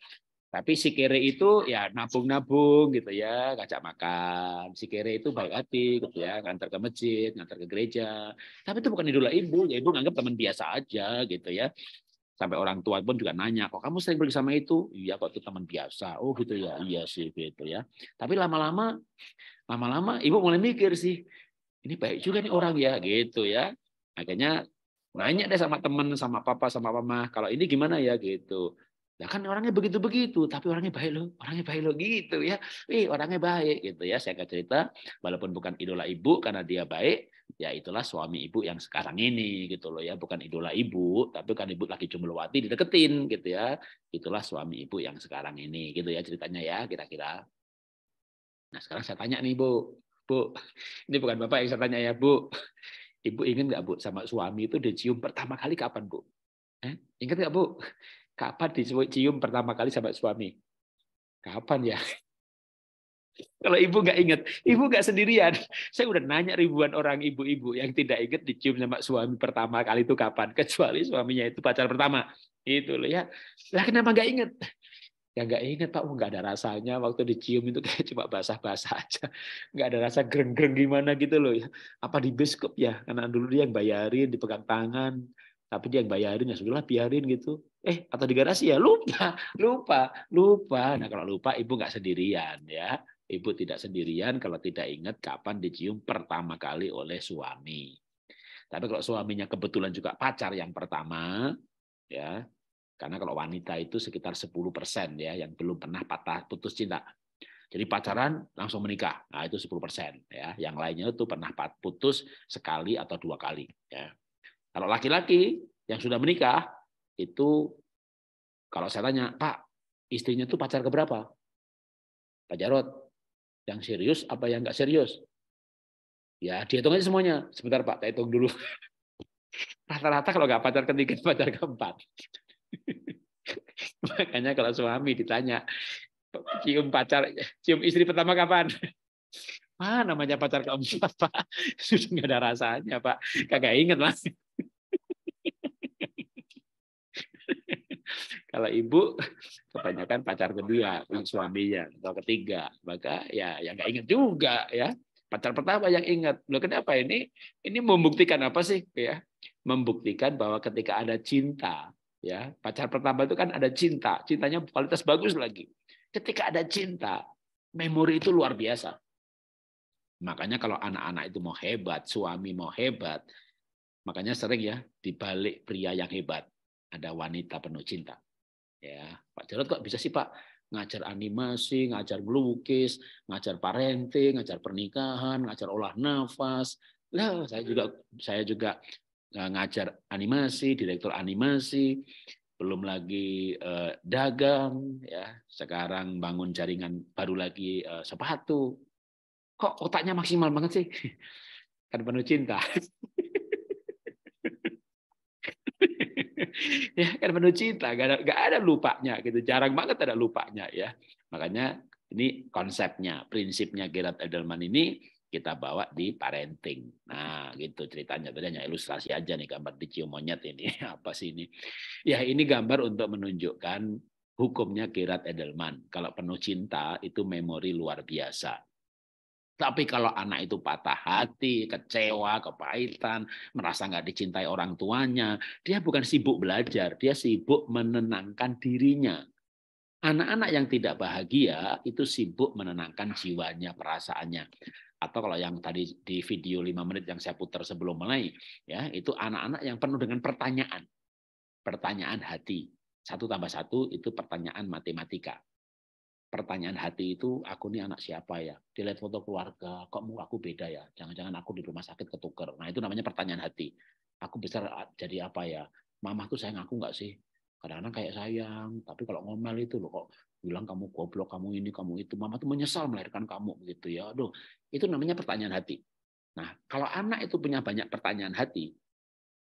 Tapi si kere itu ya nabung-nabung gitu ya, ngajak makan. Si kere itu baik hati gitu ya, ngantar ke masjid, ngantar ke gereja. Tapi itu bukan idola ibu, ya ibu nganggap teman biasa aja gitu ya sampai orang tua pun juga nanya kok kamu sering pergi sama itu iya kok itu teman biasa oh gitu ya iya sih gitu ya tapi lama-lama lama-lama ibu mulai mikir sih ini baik juga nih orang ya gitu ya akhirnya nanya deh sama teman, sama papa sama mama kalau ini gimana ya gitu Nah kan orangnya begitu-begitu, tapi orangnya baik loh, orangnya baik loh gitu ya. Wih, orangnya baik gitu ya. Saya akan cerita, walaupun bukan idola ibu karena dia baik, ya itulah suami ibu yang sekarang ini gitu loh ya bukan idola ibu tapi kan ibu lagi jumlawati dideketin gitu ya itulah suami ibu yang sekarang ini gitu ya ceritanya ya kira-kira nah sekarang saya tanya nih bu bu ini bukan bapak yang saya tanya ya bu ibu ingin nggak bu sama suami itu dicium pertama kali kapan bu eh, ingat nggak bu kapan dicium pertama kali sama suami kapan ya kalau ibu nggak ingat, ibu nggak sendirian. Saya udah nanya ribuan orang ibu-ibu yang tidak ingat dicium sama suami pertama kali itu kapan, kecuali suaminya itu pacar pertama. Itu loh ya. Lah kenapa nggak ingat? Ya nggak ingat Pak, oh, nggak oh, ada rasanya waktu dicium itu kayak cuma basah-basah aja. Nggak ada rasa greng-greng gimana gitu loh ya. Apa di biskop ya? Karena dulu dia yang bayarin, dipegang tangan. Tapi dia yang bayarin ya sudahlah biarin gitu eh atau di garasi ya lupa lupa lupa nah kalau lupa ibu nggak sendirian ya Ibu tidak sendirian kalau tidak ingat kapan dicium pertama kali oleh suami. Tapi kalau suaminya kebetulan juga pacar yang pertama, ya karena kalau wanita itu sekitar 10% persen ya yang belum pernah patah putus cinta. Jadi pacaran langsung menikah. Nah, itu 10% persen, ya. Yang lainnya itu pernah putus sekali atau dua kali ya. Kalau laki-laki yang sudah menikah itu kalau saya tanya, "Pak, istrinya itu pacar keberapa?" Pak Jarot, yang serius apa yang nggak serius? Ya, dihitung aja semuanya. Sebentar Pak, saya hitung dulu. Rata-rata kalau nggak pacar ketiga, pacar keempat. Makanya kalau suami ditanya, cium pacar, cium istri pertama kapan? ah namanya pacar keempat, Pak. Sudah nggak ada rasanya, Pak. Kagak inget, Mas. Kalau ibu kebanyakan pacar kedua, suaminya atau ketiga, maka ya yang nggak ingat juga ya. Pacar pertama yang ingat. Loh kenapa ini? Ini membuktikan apa sih ya? Membuktikan bahwa ketika ada cinta, ya, pacar pertama itu kan ada cinta, cintanya kualitas bagus lagi. Ketika ada cinta, memori itu luar biasa. Makanya kalau anak-anak itu mau hebat, suami mau hebat, makanya sering ya dibalik pria yang hebat ada wanita penuh cinta. Ya, Pak Jarod kok bisa sih Pak ngajar animasi, ngajar melukis, ngajar parenting, ngajar pernikahan, ngajar olah nafas. Lah, saya juga saya juga eh, ngajar animasi, direktur animasi, belum lagi eh, dagang ya, sekarang bangun jaringan baru lagi eh, sepatu. Kok otaknya maksimal banget sih? Kan penuh cinta. ya kan penuh cinta, gak ada, gak ada lupanya gitu. Jarang banget ada lupanya ya. Makanya ini konsepnya, prinsipnya Gerard Edelman ini kita bawa di parenting. Nah, gitu ceritanya. Tadi hanya ilustrasi aja nih gambar di cium monyet ini. Apa sih ini? Ya, ini gambar untuk menunjukkan hukumnya Gerard Edelman. Kalau penuh cinta itu memori luar biasa. Tapi kalau anak itu patah hati, kecewa, kepahitan, merasa nggak dicintai orang tuanya, dia bukan sibuk belajar, dia sibuk menenangkan dirinya. Anak-anak yang tidak bahagia itu sibuk menenangkan jiwanya, perasaannya. Atau kalau yang tadi di video 5 menit yang saya putar sebelum mulai, ya itu anak-anak yang penuh dengan pertanyaan. Pertanyaan hati. Satu tambah satu itu pertanyaan matematika pertanyaan hati itu aku ini anak siapa ya dilihat foto keluarga kok mau aku beda ya jangan-jangan aku di rumah sakit ketuker nah itu namanya pertanyaan hati aku besar jadi apa ya Mama tuh sayang aku nggak sih kadang-kadang kayak sayang tapi kalau ngomel itu loh kok bilang kamu goblok kamu ini kamu itu mama tuh menyesal melahirkan kamu gitu ya aduh itu namanya pertanyaan hati nah kalau anak itu punya banyak pertanyaan hati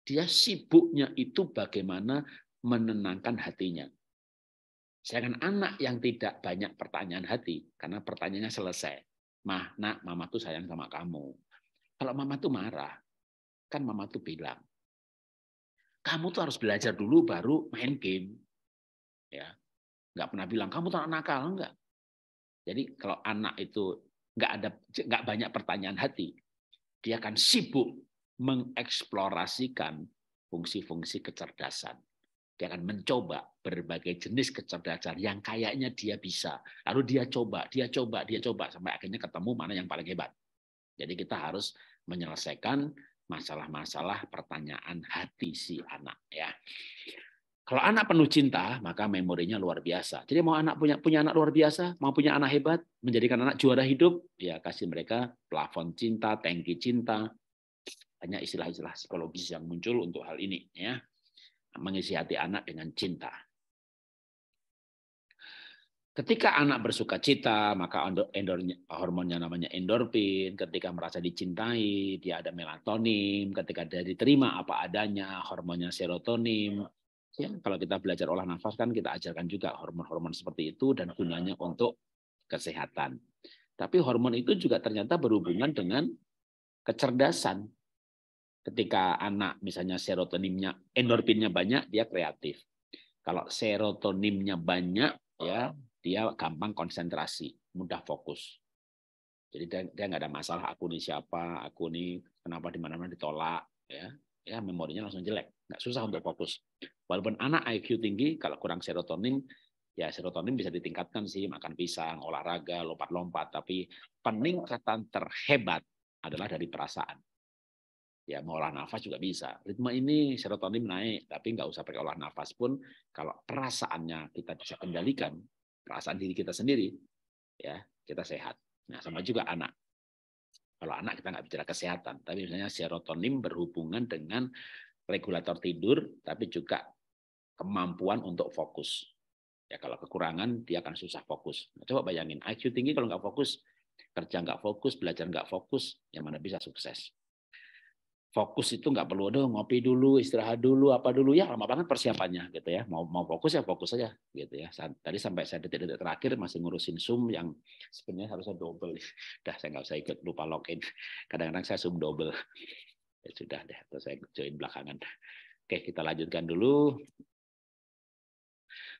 dia sibuknya itu bagaimana menenangkan hatinya Sedangkan anak yang tidak banyak pertanyaan hati, karena pertanyaannya selesai. Mah, nak, mama tuh sayang sama kamu. Kalau mama tuh marah, kan mama tuh bilang, kamu tuh harus belajar dulu baru main game. Ya, nggak pernah bilang kamu tuh anak nakal enggak. Jadi kalau anak itu nggak ada nggak banyak pertanyaan hati, dia akan sibuk mengeksplorasikan fungsi-fungsi kecerdasan dia akan mencoba berbagai jenis kecerdasan yang kayaknya dia bisa. Lalu dia coba, dia coba, dia coba sampai akhirnya ketemu mana yang paling hebat. Jadi kita harus menyelesaikan masalah-masalah pertanyaan hati si anak ya. Kalau anak penuh cinta, maka memorinya luar biasa. Jadi mau anak punya punya anak luar biasa, mau punya anak hebat, menjadikan anak juara hidup, ya kasih mereka plafon cinta, tangki cinta. Banyak istilah-istilah psikologis yang muncul untuk hal ini ya mengisi hati anak dengan cinta. Ketika anak bersuka cita, maka endor, hormonnya namanya endorfin. Ketika merasa dicintai, dia ada melatonin. Ketika dia diterima apa adanya, hormonnya serotonin. Ya, kalau kita belajar olah nafas kan kita ajarkan juga hormon-hormon seperti itu dan gunanya untuk kesehatan. Tapi hormon itu juga ternyata berhubungan dengan kecerdasan. Ketika anak misalnya serotoninnya, endorfinnya banyak, dia kreatif. Kalau serotoninnya banyak, ya dia gampang konsentrasi, mudah fokus. Jadi dia, dia nggak ada masalah aku ini siapa, aku ini kenapa di mana-mana ditolak, ya, ya memorinya langsung jelek, nggak susah untuk fokus. Walaupun anak IQ tinggi, kalau kurang serotonin, ya serotonin bisa ditingkatkan sih makan pisang, olahraga, lompat-lompat, tapi peningkatan terhebat adalah dari perasaan ya mau olah nafas juga bisa. Ritme ini serotonin naik, tapi nggak usah pakai olah nafas pun kalau perasaannya kita bisa kendalikan, perasaan diri kita sendiri, ya kita sehat. Nah sama juga anak. Kalau anak kita nggak bicara kesehatan, tapi misalnya serotonin berhubungan dengan regulator tidur, tapi juga kemampuan untuk fokus. Ya kalau kekurangan dia akan susah fokus. Nah, coba bayangin IQ tinggi kalau nggak fokus, kerja nggak fokus, belajar nggak fokus, yang mana bisa sukses fokus itu nggak perlu dong ngopi dulu istirahat dulu apa dulu ya lama banget persiapannya gitu ya mau mau fokus ya fokus aja gitu ya tadi sampai saya detik-detik terakhir masih ngurusin zoom yang sebenarnya harusnya double dah saya nggak usah ikut lupa login kadang-kadang saya zoom double ya sudah deh terus saya join belakangan oke kita lanjutkan dulu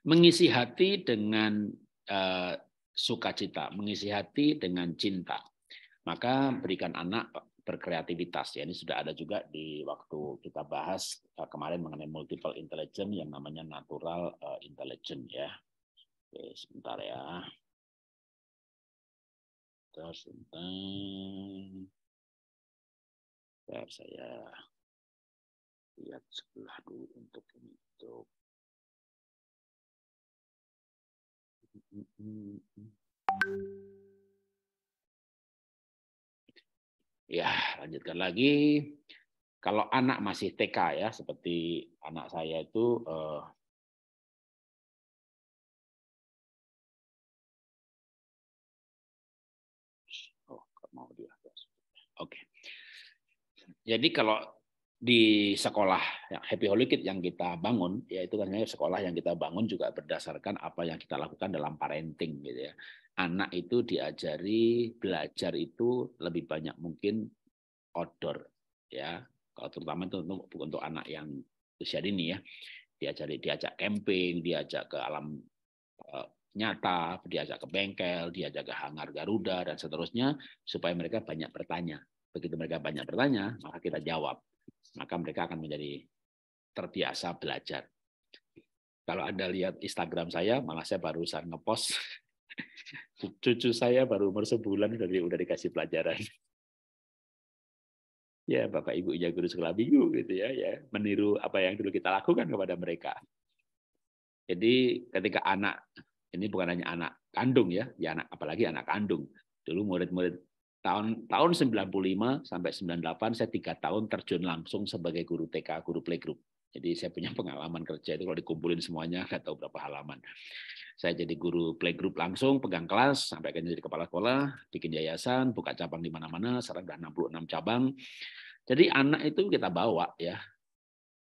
mengisi hati dengan uh, sukacita mengisi hati dengan cinta maka berikan anak berkreativitas ya ini sudah ada juga di waktu kita bahas eh, kemarin mengenai multiple intelligence yang namanya natural eh, intelligence ya Oke, sebentar ya terus sebentar saya lihat sebelah dulu untuk ini untuk -hmm. Ya, lanjutkan lagi. Kalau anak masih TK ya, seperti anak saya itu eh, Oh, mau dia. Oke. Okay. Jadi kalau di sekolah Happy Holy Kid yang kita bangun yaitu kan sekolah yang kita bangun juga berdasarkan apa yang kita lakukan dalam parenting gitu ya. Anak itu diajari belajar itu lebih banyak mungkin outdoor ya. Kalau terutama itu untuk, untuk anak yang usia dini ya. Diajari diajak camping, diajak ke alam uh, nyata, diajak ke bengkel, diajak ke hangar Garuda dan seterusnya supaya mereka banyak bertanya. Begitu mereka banyak bertanya, maka kita jawab maka mereka akan menjadi terbiasa belajar. Kalau Anda lihat Instagram saya, malah saya baru barusan ngepost. Cucu saya baru umur sebulan udah, udah dikasih pelajaran. ya, Bapak Ibu ya guru sekolah minggu gitu ya, ya, meniru apa yang dulu kita lakukan kepada mereka. Jadi ketika anak ini bukan hanya anak kandung ya, ya anak apalagi anak kandung. Dulu murid-murid tahun tahun 95 sampai 98 saya tiga tahun terjun langsung sebagai guru TK, guru playgroup. Jadi saya punya pengalaman kerja itu kalau dikumpulin semuanya nggak tahu berapa halaman. Saya jadi guru playgroup langsung, pegang kelas, sampai akhirnya jadi kepala sekolah, bikin yayasan, buka cabang di mana-mana, sekarang udah 66 cabang. Jadi anak itu kita bawa ya.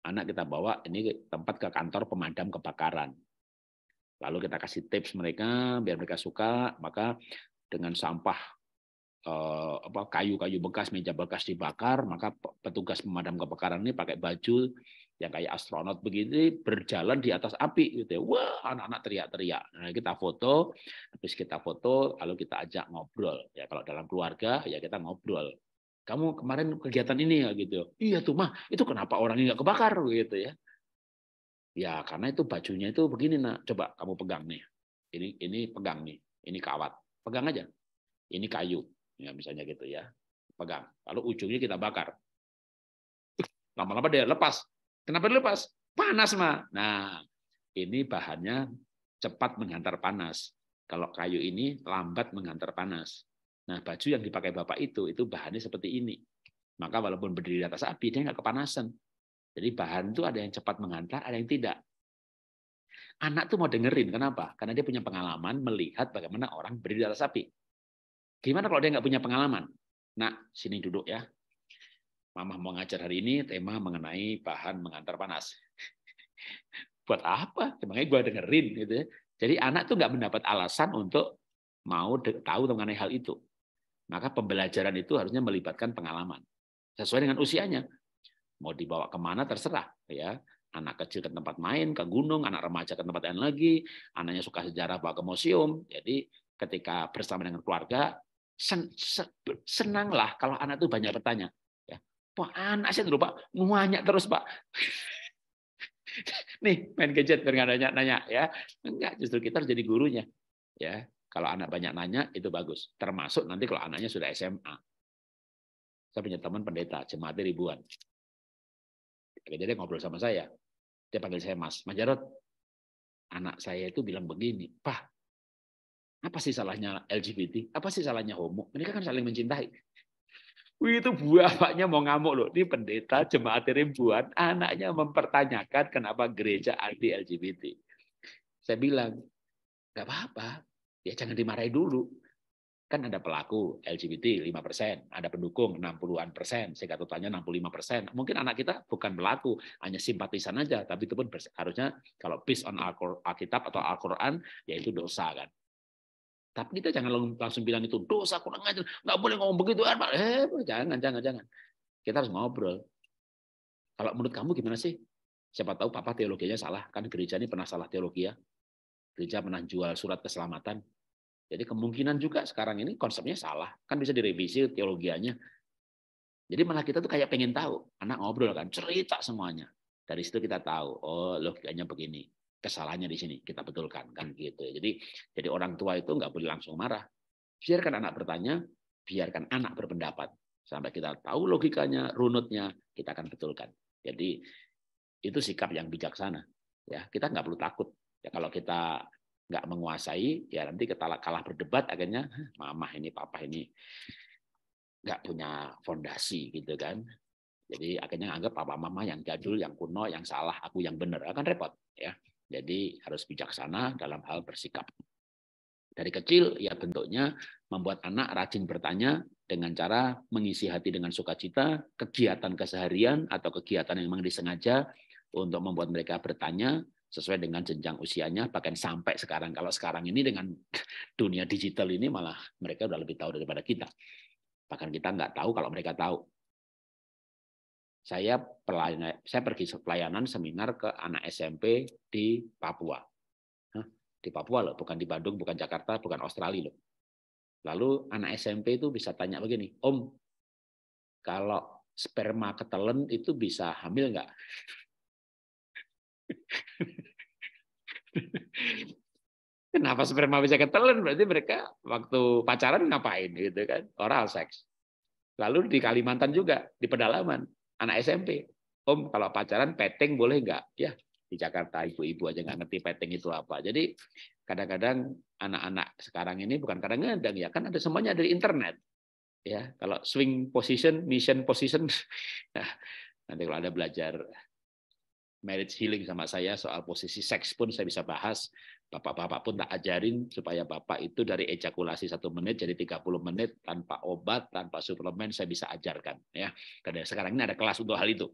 Anak kita bawa ini tempat ke kantor pemadam kebakaran. Lalu kita kasih tips mereka biar mereka suka, maka dengan sampah Eh, apa kayu-kayu bekas, meja bekas dibakar, maka petugas pemadam kebakaran ini pakai baju yang kayak astronot begini berjalan di atas api gitu ya. Wah, anak-anak teriak-teriak. Nah, kita foto, habis kita foto lalu kita ajak ngobrol. Ya kalau dalam keluarga ya kita ngobrol. Kamu kemarin kegiatan ini ya gitu. Iya tuh mah, itu kenapa orang ini nggak kebakar gitu ya. Ya karena itu bajunya itu begini nak. Coba kamu pegang nih. Ini ini pegang nih. Ini kawat. Pegang aja. Ini kayu ya misalnya gitu ya pegang lalu ujungnya kita bakar lama-lama dia lepas kenapa dia lepas panas mah nah ini bahannya cepat menghantar panas kalau kayu ini lambat menghantar panas nah baju yang dipakai bapak itu itu bahannya seperti ini maka walaupun berdiri di atas api dia nggak kepanasan jadi bahan itu ada yang cepat menghantar ada yang tidak anak tuh mau dengerin kenapa karena dia punya pengalaman melihat bagaimana orang berdiri di atas api Gimana kalau dia nggak punya pengalaman? Nah, sini duduk ya. Mama mau ngajar hari ini tema mengenai bahan mengantar panas. Buat apa? Emangnya gue dengerin gitu ya. Jadi anak tuh nggak mendapat alasan untuk mau tahu mengenai hal itu. Maka pembelajaran itu harusnya melibatkan pengalaman sesuai dengan usianya. Mau dibawa kemana terserah ya. Anak kecil ke tempat main, ke gunung, anak remaja ke tempat lain lagi, anaknya suka sejarah bawa ke museum. Jadi ketika bersama dengan keluarga sen, sen, senanglah kalau anak itu banyak bertanya. Ya, Pak anak saya dulu Pak, banyak terus Pak. Nih main gadget biar nanya-nanya ya. Enggak, justru kita harus jadi gurunya. Ya, kalau anak banyak nanya itu bagus. Termasuk nanti kalau anaknya sudah SMA. Saya punya teman pendeta, jemaat ribuan. Jadi dia ngobrol sama saya. Dia panggil saya Mas. Mas Jarot, anak saya itu bilang begini, Pak, apa sih salahnya LGBT? Apa sih salahnya homo? Mereka kan saling mencintai. Wih, itu bapaknya mau ngamuk loh. Ini pendeta jemaat ribuan, anaknya mempertanyakan kenapa gereja anti LGBT. Saya bilang, nggak apa-apa. Ya jangan dimarahi dulu. Kan ada pelaku LGBT 5 persen, ada pendukung 60-an persen, sehingga totalnya 65 persen. Mungkin anak kita bukan pelaku, hanya simpatisan aja, tapi itu pun harusnya kalau based on Alkitab atau Al-Quran, ya itu dosa kan. Tapi kita jangan langsung bilang itu dosa kurang ajar, nggak boleh ngomong begitu. Ah, eh, jangan, jangan, jangan. Kita harus ngobrol. Kalau menurut kamu gimana sih? Siapa tahu papa teologinya salah, kan gereja ini pernah salah teologi ya. Gereja pernah jual surat keselamatan. Jadi kemungkinan juga sekarang ini konsepnya salah, kan bisa direvisi teologianya. Jadi malah kita tuh kayak pengen tahu, anak ngobrol kan, cerita semuanya. Dari situ kita tahu, oh logikanya begini kesalahannya di sini kita betulkan kan gitu ya. jadi jadi orang tua itu nggak boleh langsung marah biarkan anak bertanya biarkan anak berpendapat sampai kita tahu logikanya runutnya kita akan betulkan jadi itu sikap yang bijaksana ya kita nggak perlu takut ya kalau kita nggak menguasai ya nanti kita kalah berdebat akhirnya mama ini papa ini nggak punya fondasi gitu kan jadi akhirnya anggap papa mama yang jadul, yang kuno, yang salah, aku yang benar. Akan repot. ya. Jadi harus bijaksana dalam hal bersikap. Dari kecil ya bentuknya membuat anak rajin bertanya dengan cara mengisi hati dengan sukacita, kegiatan keseharian atau kegiatan yang memang disengaja untuk membuat mereka bertanya sesuai dengan jenjang usianya bahkan sampai sekarang. Kalau sekarang ini dengan dunia digital ini malah mereka sudah lebih tahu daripada kita. Bahkan kita nggak tahu kalau mereka tahu saya pelayan, saya pergi pelayanan seminar ke anak SMP di Papua. Hah? Di Papua loh, bukan di Bandung, bukan Jakarta, bukan Australia loh. Lalu anak SMP itu bisa tanya begini, Om, kalau sperma ketelen itu bisa hamil nggak? Kenapa sperma bisa ketelen? Berarti mereka waktu pacaran ngapain gitu kan? Oral seks. Lalu di Kalimantan juga, di pedalaman anak SMP. Om, kalau pacaran peteng boleh nggak? Ya, di Jakarta ibu-ibu aja nggak ngerti peteng itu apa. Jadi kadang-kadang anak-anak sekarang ini bukan kadang-kadang ya kan ada semuanya dari internet. Ya, kalau swing position, mission position. Nah, nanti kalau ada belajar marriage healing sama saya soal posisi seks pun saya bisa bahas Bapak-bapak pun tak ajarin supaya bapak itu dari ejakulasi satu menit jadi 30 menit tanpa obat, tanpa suplemen saya bisa ajarkan ya. Karena sekarang ini ada kelas untuk hal itu.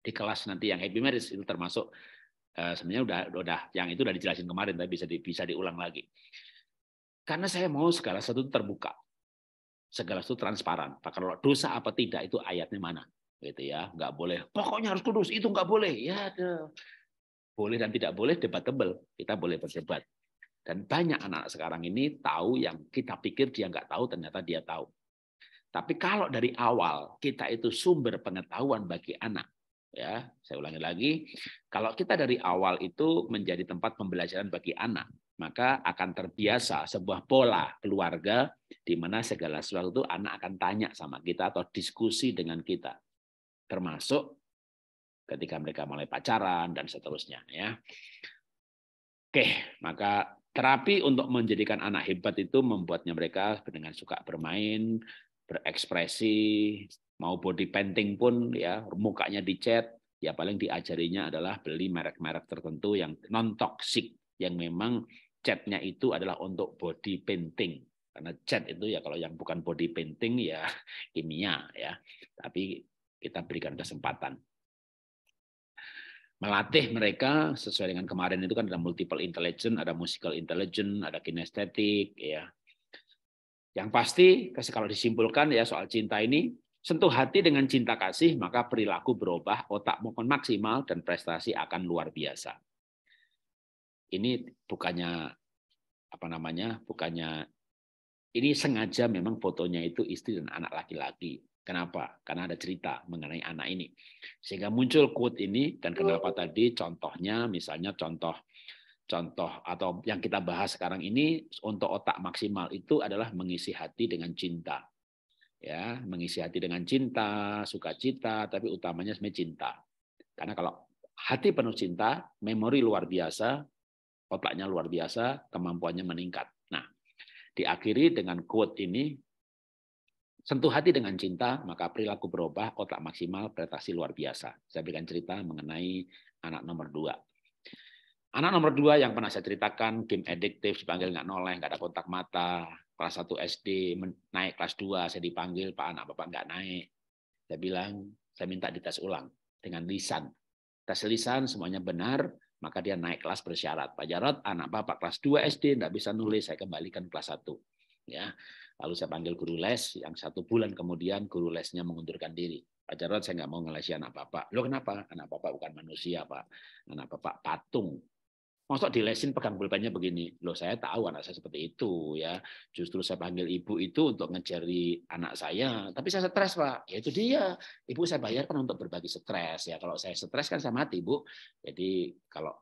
Di kelas nanti yang happy marriage itu termasuk eh, sebenarnya udah udah yang itu udah dijelasin kemarin tapi bisa di, bisa diulang lagi. Karena saya mau segala sesuatu terbuka. Segala sesuatu transparan. Kalau dosa apa tidak itu ayatnya mana? Gitu ya. Nggak boleh. Pokoknya harus kudus, itu nggak boleh. Ya, deh boleh dan tidak boleh debatable. Kita boleh berdebat. Dan banyak anak sekarang ini tahu yang kita pikir dia nggak tahu, ternyata dia tahu. Tapi kalau dari awal kita itu sumber pengetahuan bagi anak, ya saya ulangi lagi, kalau kita dari awal itu menjadi tempat pembelajaran bagi anak, maka akan terbiasa sebuah pola keluarga di mana segala sesuatu itu anak akan tanya sama kita atau diskusi dengan kita, termasuk ketika mereka mulai pacaran dan seterusnya ya. Oke, maka terapi untuk menjadikan anak hebat itu membuatnya mereka dengan suka bermain, berekspresi, mau body painting pun ya mukanya dicat, ya paling diajarinya adalah beli merek-merek tertentu yang non toxic yang memang catnya itu adalah untuk body painting karena cat itu ya kalau yang bukan body painting ya kimia ya tapi kita berikan kesempatan melatih mereka sesuai dengan kemarin itu kan ada multiple intelligence, ada musical intelligence, ada kinestetik ya. Yang pasti kalau disimpulkan ya soal cinta ini sentuh hati dengan cinta kasih maka perilaku berubah, otak mohon maksimal dan prestasi akan luar biasa. Ini bukannya apa namanya? bukannya ini sengaja memang fotonya itu istri dan anak laki-laki Kenapa? Karena ada cerita mengenai anak ini. Sehingga muncul quote ini dan kenapa tadi contohnya misalnya contoh contoh atau yang kita bahas sekarang ini untuk otak maksimal itu adalah mengisi hati dengan cinta. Ya, mengisi hati dengan cinta, sukacita, tapi utamanya sebenarnya cinta. Karena kalau hati penuh cinta, memori luar biasa, otaknya luar biasa, kemampuannya meningkat. Nah, diakhiri dengan quote ini Sentuh hati dengan cinta, maka perilaku berubah, otak maksimal, prestasi luar biasa. Saya berikan cerita mengenai anak nomor dua. Anak nomor dua yang pernah saya ceritakan, game adiktif, dipanggil nggak noleh, nggak ada kontak mata, kelas 1 SD, naik kelas 2, saya dipanggil, Pak anak bapak nggak naik. Saya bilang, saya minta dites ulang dengan lisan. Tes lisan semuanya benar, maka dia naik kelas bersyarat. Pak Jarot, anak bapak kelas 2 SD, nggak bisa nulis, saya kembalikan kelas 1. Ya, Lalu saya panggil guru les, yang satu bulan kemudian guru lesnya mengundurkan diri. Pak Jarod, saya nggak mau ngelesi anak bapak. Lo kenapa? Anak bapak bukan manusia, Pak. Anak bapak patung. Masa dilesin pegang pulpennya begini? lo saya tahu anak saya seperti itu. ya. Justru saya panggil ibu itu untuk ngejari anak saya. Tapi saya stres, Pak. Ya itu dia. Ibu saya bayarkan untuk berbagi stres. ya. Kalau saya stres kan saya mati, Bu. Jadi kalau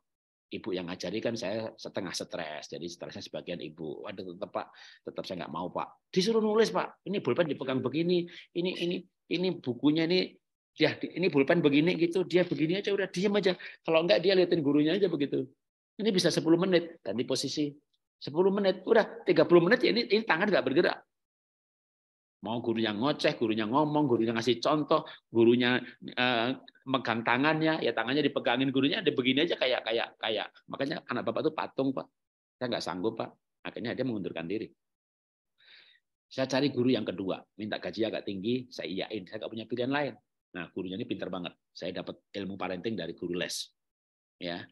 ibu yang ngajari kan saya setengah stres, jadi stresnya sebagian ibu. Waduh tetap Pak, tetap saya nggak mau Pak. Disuruh nulis Pak, ini bulpen dipegang begini, ini ini ini bukunya ini ya ini bulpen begini gitu, dia begini aja udah diam aja. Kalau enggak dia liatin gurunya aja begitu. Ini bisa 10 menit ganti posisi. 10 menit, udah 30 menit ya ini, ini tangan nggak bergerak. Mau gurunya ngoceh, gurunya ngomong, gurunya ngasih contoh, gurunya eh, megang tangannya, ya tangannya dipegangin gurunya, ada begini aja kayak kayak kayak. Makanya anak bapak tuh patung pak, saya nggak sanggup pak. Akhirnya dia mengundurkan diri. Saya cari guru yang kedua, minta gaji agak tinggi, saya iyain, saya nggak punya pilihan lain. Nah gurunya ini pintar banget, saya dapat ilmu parenting dari guru les. Ya,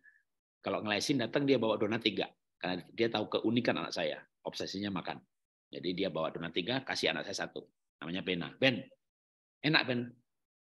kalau ngelesin datang dia bawa donat tiga, karena dia tahu keunikan anak saya, obsesinya makan. Jadi dia bawa donat tiga, kasih anak saya satu. Namanya Pena. Ben, enak Ben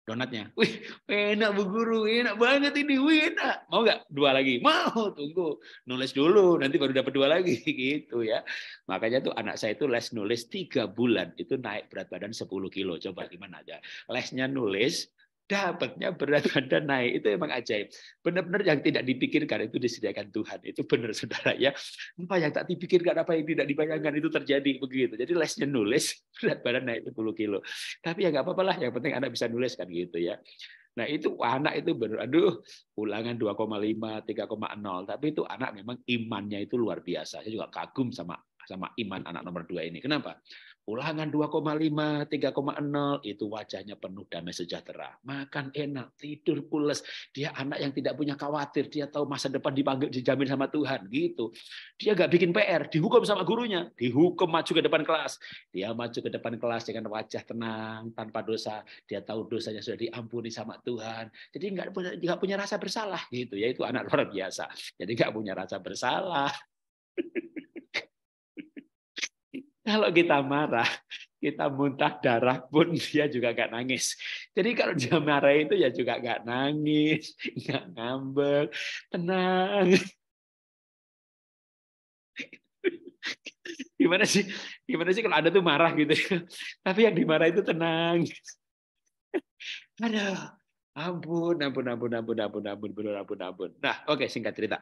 donatnya. Wih, enak Bu Guru, enak banget ini. Wih, enak. Mau nggak dua lagi? Mau, tunggu. Nulis dulu, nanti baru dapat dua lagi. Gitu ya. Makanya tuh anak saya itu les nulis tiga bulan, itu naik berat badan 10 kilo. Coba gimana aja. Lesnya nulis, dapatnya berat badan naik itu emang ajaib benar-benar yang tidak dipikirkan itu disediakan Tuhan itu benar saudara ya apa yang tak dipikirkan apa yang tidak dibayangkan itu terjadi begitu jadi lesnya nulis berat badan naik 10 kilo tapi ya nggak apa-apa lah yang penting anak bisa nulis kan gitu ya Nah itu anak itu benar, aduh ulangan 2,5, 3,0. Tapi itu anak memang imannya itu luar biasa. Saya juga kagum sama sama iman anak nomor dua ini. Kenapa? ulangan 2,5, 3,0 itu wajahnya penuh damai sejahtera. Makan enak, tidur pulas Dia anak yang tidak punya khawatir, dia tahu masa depan dipanggil dijamin sama Tuhan gitu. Dia gak bikin PR, dihukum sama gurunya, dihukum maju ke depan kelas. Dia maju ke depan kelas dengan wajah tenang, tanpa dosa. Dia tahu dosanya sudah diampuni sama Tuhan. Jadi nggak punya, nggak punya rasa bersalah gitu ya itu anak luar biasa. Jadi nggak punya rasa bersalah, Kalau kita marah, kita muntah darah pun dia juga gak nangis. Jadi kalau dia marah itu ya juga gak nangis, gak ngambek, tenang. Gimana sih? Gimana sih kalau ada tuh marah gitu? Tapi yang dimarah itu tenang. Aduh, ampun, ampun, ampun, ampun, ampun, ampun, ampun, ampun, ampun. Nah, oke, okay, singkat cerita.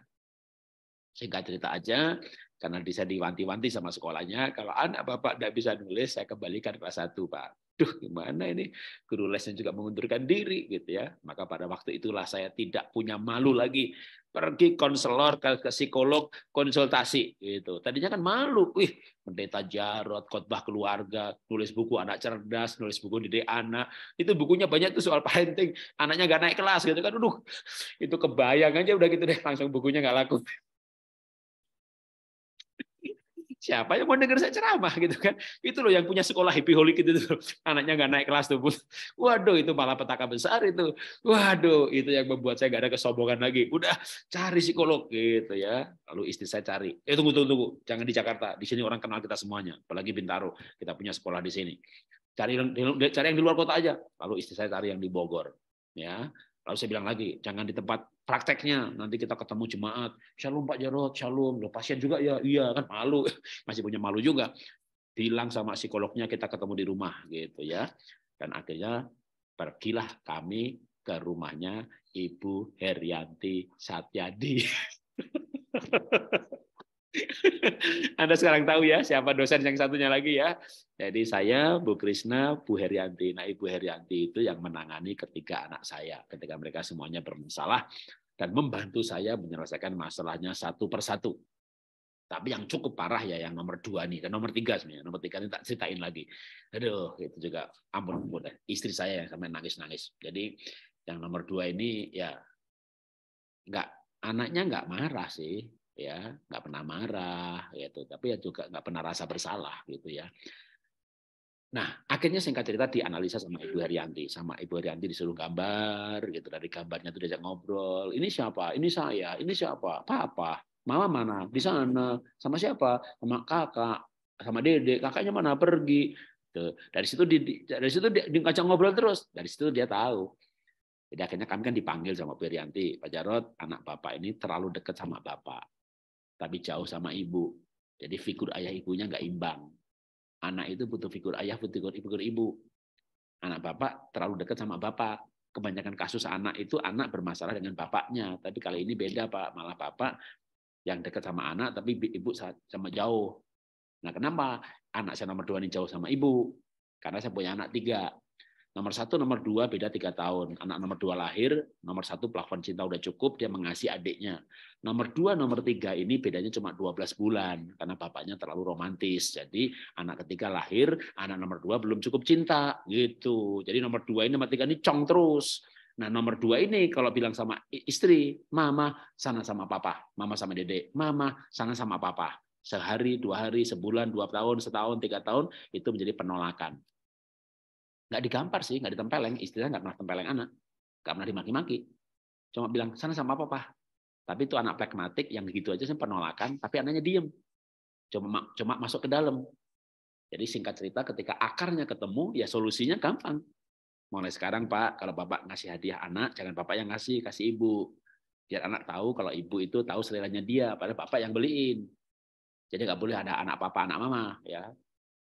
Singkat cerita aja, karena bisa diwanti-wanti sama sekolahnya, kalau anak bapak tidak bisa nulis, saya kembalikan kelas satu, Pak. Duh, gimana ini? Guru lesnya juga mengundurkan diri, gitu ya. Maka pada waktu itulah saya tidak punya malu lagi. Pergi konselor ke, ke psikolog, konsultasi. gitu. Tadinya kan malu. Wih, pendeta jarot, khotbah keluarga, nulis buku anak cerdas, nulis buku didik anak. Itu bukunya banyak tuh soal parenting. Anaknya gak naik kelas gitu kan. Aduh, itu kebayang aja udah gitu deh. Langsung bukunya nggak laku siapa yang mau dengar saya ceramah gitu kan? Itu loh yang punya sekolah hippie holik gitu tuh. Anaknya nggak naik kelas tuh. Waduh itu malah petaka besar itu. Waduh itu yang membuat saya nggak ada kesombongan lagi. Udah cari psikolog gitu ya. Lalu istri saya cari. Eh tunggu tunggu tunggu. Jangan di Jakarta. Di sini orang kenal kita semuanya. Apalagi Bintaro. Kita punya sekolah di sini. Cari cari yang di luar kota aja. Lalu istri saya cari yang di Bogor. Ya. Lalu saya bilang lagi, jangan di tempat prakteknya nanti kita ketemu jemaat shalom Pak Jarod, shalom lo pasien juga ya iya kan malu masih punya malu juga bilang sama psikolognya kita ketemu di rumah gitu ya dan akhirnya pergilah kami ke rumahnya Ibu Herianti Satyadi Anda sekarang tahu ya siapa dosen yang satunya lagi ya. Jadi saya Bu Krisna, Bu Herianti. Nah Ibu Herianti itu yang menangani ketiga anak saya ketika mereka semuanya bermasalah dan membantu saya menyelesaikan masalahnya satu persatu. Tapi yang cukup parah ya yang nomor dua nih, dan nomor tiga sebenarnya. Nomor tiga ini tak ceritain lagi. Aduh, itu juga ampun ampun. Istri saya yang sampai nangis-nangis. Jadi yang nomor dua ini ya nggak anaknya nggak marah sih ya nggak pernah marah gitu tapi ya juga nggak pernah rasa bersalah gitu ya Nah, akhirnya singkat cerita dianalisa sama Ibu Herianti. Sama Ibu Herianti disuruh gambar, gitu. Dari gambarnya itu diajak ngobrol. Ini siapa? Ini saya. Ini siapa? Papa. Mama mana? Di sana. Sama siapa? Sama kakak. Sama dede Kakaknya mana? Pergi. Tuh. Gitu. Dari situ di, dari situ di, diajak ngobrol terus. Dari situ dia tahu. Jadi akhirnya kami kan dipanggil sama Bu Herianti. Pak Jarot, anak bapak ini terlalu dekat sama bapak. Tapi jauh sama ibu. Jadi figur ayah ibunya nggak imbang Anak itu butuh figur ayah, butuh figur ibu. Anak bapak terlalu dekat sama bapak. Kebanyakan kasus anak itu anak bermasalah dengan bapaknya. Tapi kali ini beda, Pak. Malah bapak yang dekat sama anak, tapi ibu sama jauh. Nah, kenapa anak saya nomor dua ini jauh sama ibu? Karena saya punya anak tiga. Nomor satu, nomor dua beda tiga tahun. Anak nomor dua lahir, nomor satu plafon cinta udah cukup, dia mengasihi adiknya. Nomor dua, nomor tiga ini bedanya cuma 12 bulan karena bapaknya terlalu romantis. Jadi anak ketiga lahir, anak nomor dua belum cukup cinta gitu. Jadi nomor dua ini nomor tiga ini cong terus. Nah nomor dua ini kalau bilang sama istri, mama sana sama papa, mama sama dedek, mama sana sama papa. Sehari, dua hari, sebulan, dua tahun, setahun, tiga tahun, itu menjadi penolakan nggak digampar sih, nggak ditempeleng, Istilahnya nggak pernah tempeleng anak, nggak pernah dimaki-maki. Cuma bilang sana sama papa, tapi itu anak pragmatik yang gitu aja sih penolakan, tapi anaknya diem. Cuma cuma masuk ke dalam. Jadi singkat cerita ketika akarnya ketemu, ya solusinya gampang. Mulai sekarang Pak, kalau Bapak ngasih hadiah anak, jangan Bapak yang ngasih, kasih Ibu. Biar anak tahu kalau Ibu itu tahu seleranya dia, padahal Bapak yang beliin. Jadi nggak boleh ada anak papa, anak mama, ya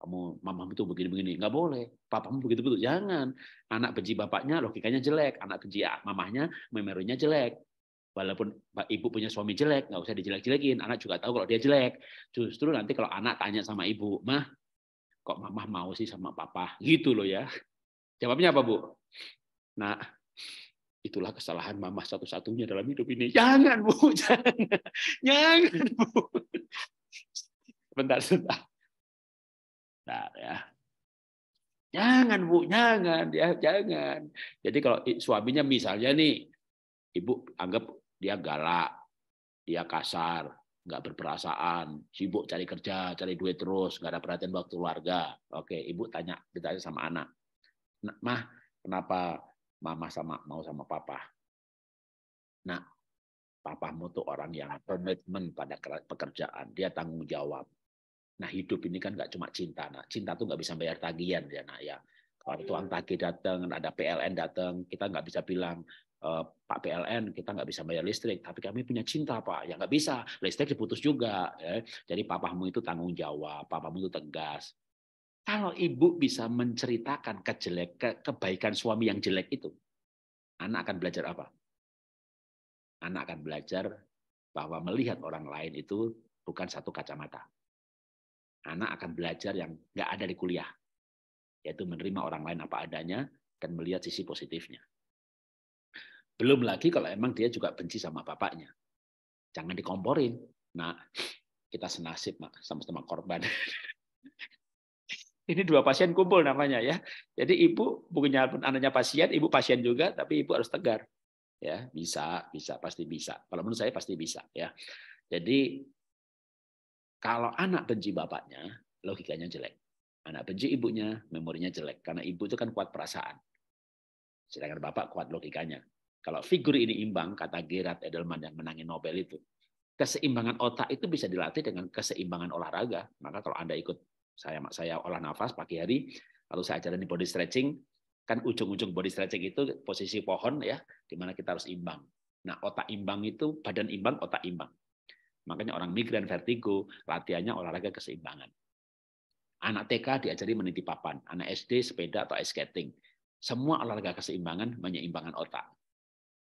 kamu mama itu begini-begini nggak boleh papamu begitu-begitu jangan anak benci bapaknya logikanya jelek anak benci mamahnya memerinya jelek walaupun ibu punya suami jelek nggak usah dijelek-jelekin anak juga tahu kalau dia jelek justru nanti kalau anak tanya sama ibu mah kok mamah mau sih sama papa gitu loh ya jawabnya apa bu nah itulah kesalahan mamah satu-satunya dalam hidup ini jangan bu jangan jangan bu bentar bentar Nah, ya. Jangan Bu, jangan ya, jangan. Jadi kalau suaminya misalnya nih, Ibu anggap dia galak, dia kasar, nggak berperasaan, sibuk cari kerja, cari duit terus, nggak ada perhatian waktu keluarga. Oke, Ibu tanya, ditanya sama anak. Nah, mah, kenapa mama sama mau sama papa? Nah, papamu tuh orang yang komitmen pada pekerjaan, dia tanggung jawab. Nah hidup ini kan nggak cuma cinta. Nah cinta tuh nggak bisa bayar tagihan ya nak ya. Kalau tuang hmm. tagih datang, ada PLN datang, kita nggak bisa bilang e, Pak PLN kita nggak bisa bayar listrik, tapi kami punya cinta Pak. Ya nggak bisa, listrik diputus juga. Ya. Jadi papamu itu tanggung jawab, papamu itu tegas. Kalau ibu bisa menceritakan kejelek, ke, kebaikan suami yang jelek itu, anak akan belajar apa? Anak akan belajar bahwa melihat orang lain itu bukan satu kacamata anak akan belajar yang nggak ada di kuliah, yaitu menerima orang lain apa adanya dan melihat sisi positifnya. Belum lagi kalau emang dia juga benci sama bapaknya. Jangan dikomporin. Nah, kita senasib sama-sama korban. Ini dua pasien kumpul namanya ya. Jadi ibu bukannya pun anaknya pasien, ibu pasien juga, tapi ibu harus tegar. Ya, bisa, bisa, pasti bisa. Kalau menurut saya pasti bisa ya. Jadi kalau anak benci bapaknya, logikanya jelek. Anak benci ibunya, memorinya jelek. Karena ibu itu kan kuat perasaan. Sedangkan bapak kuat logikanya. Kalau figur ini imbang, kata Gerard Edelman yang menangin Nobel itu, keseimbangan otak itu bisa dilatih dengan keseimbangan olahraga. Maka kalau Anda ikut saya saya olah nafas pagi hari, lalu saya ajarin body stretching, kan ujung-ujung body stretching itu posisi pohon ya, di mana kita harus imbang. Nah, otak imbang itu badan imbang, otak imbang. Makanya orang migran vertigo, latihannya olahraga keseimbangan. Anak TK diajari meniti papan, anak SD sepeda atau ice skating. Semua olahraga keseimbangan menyeimbangkan otak.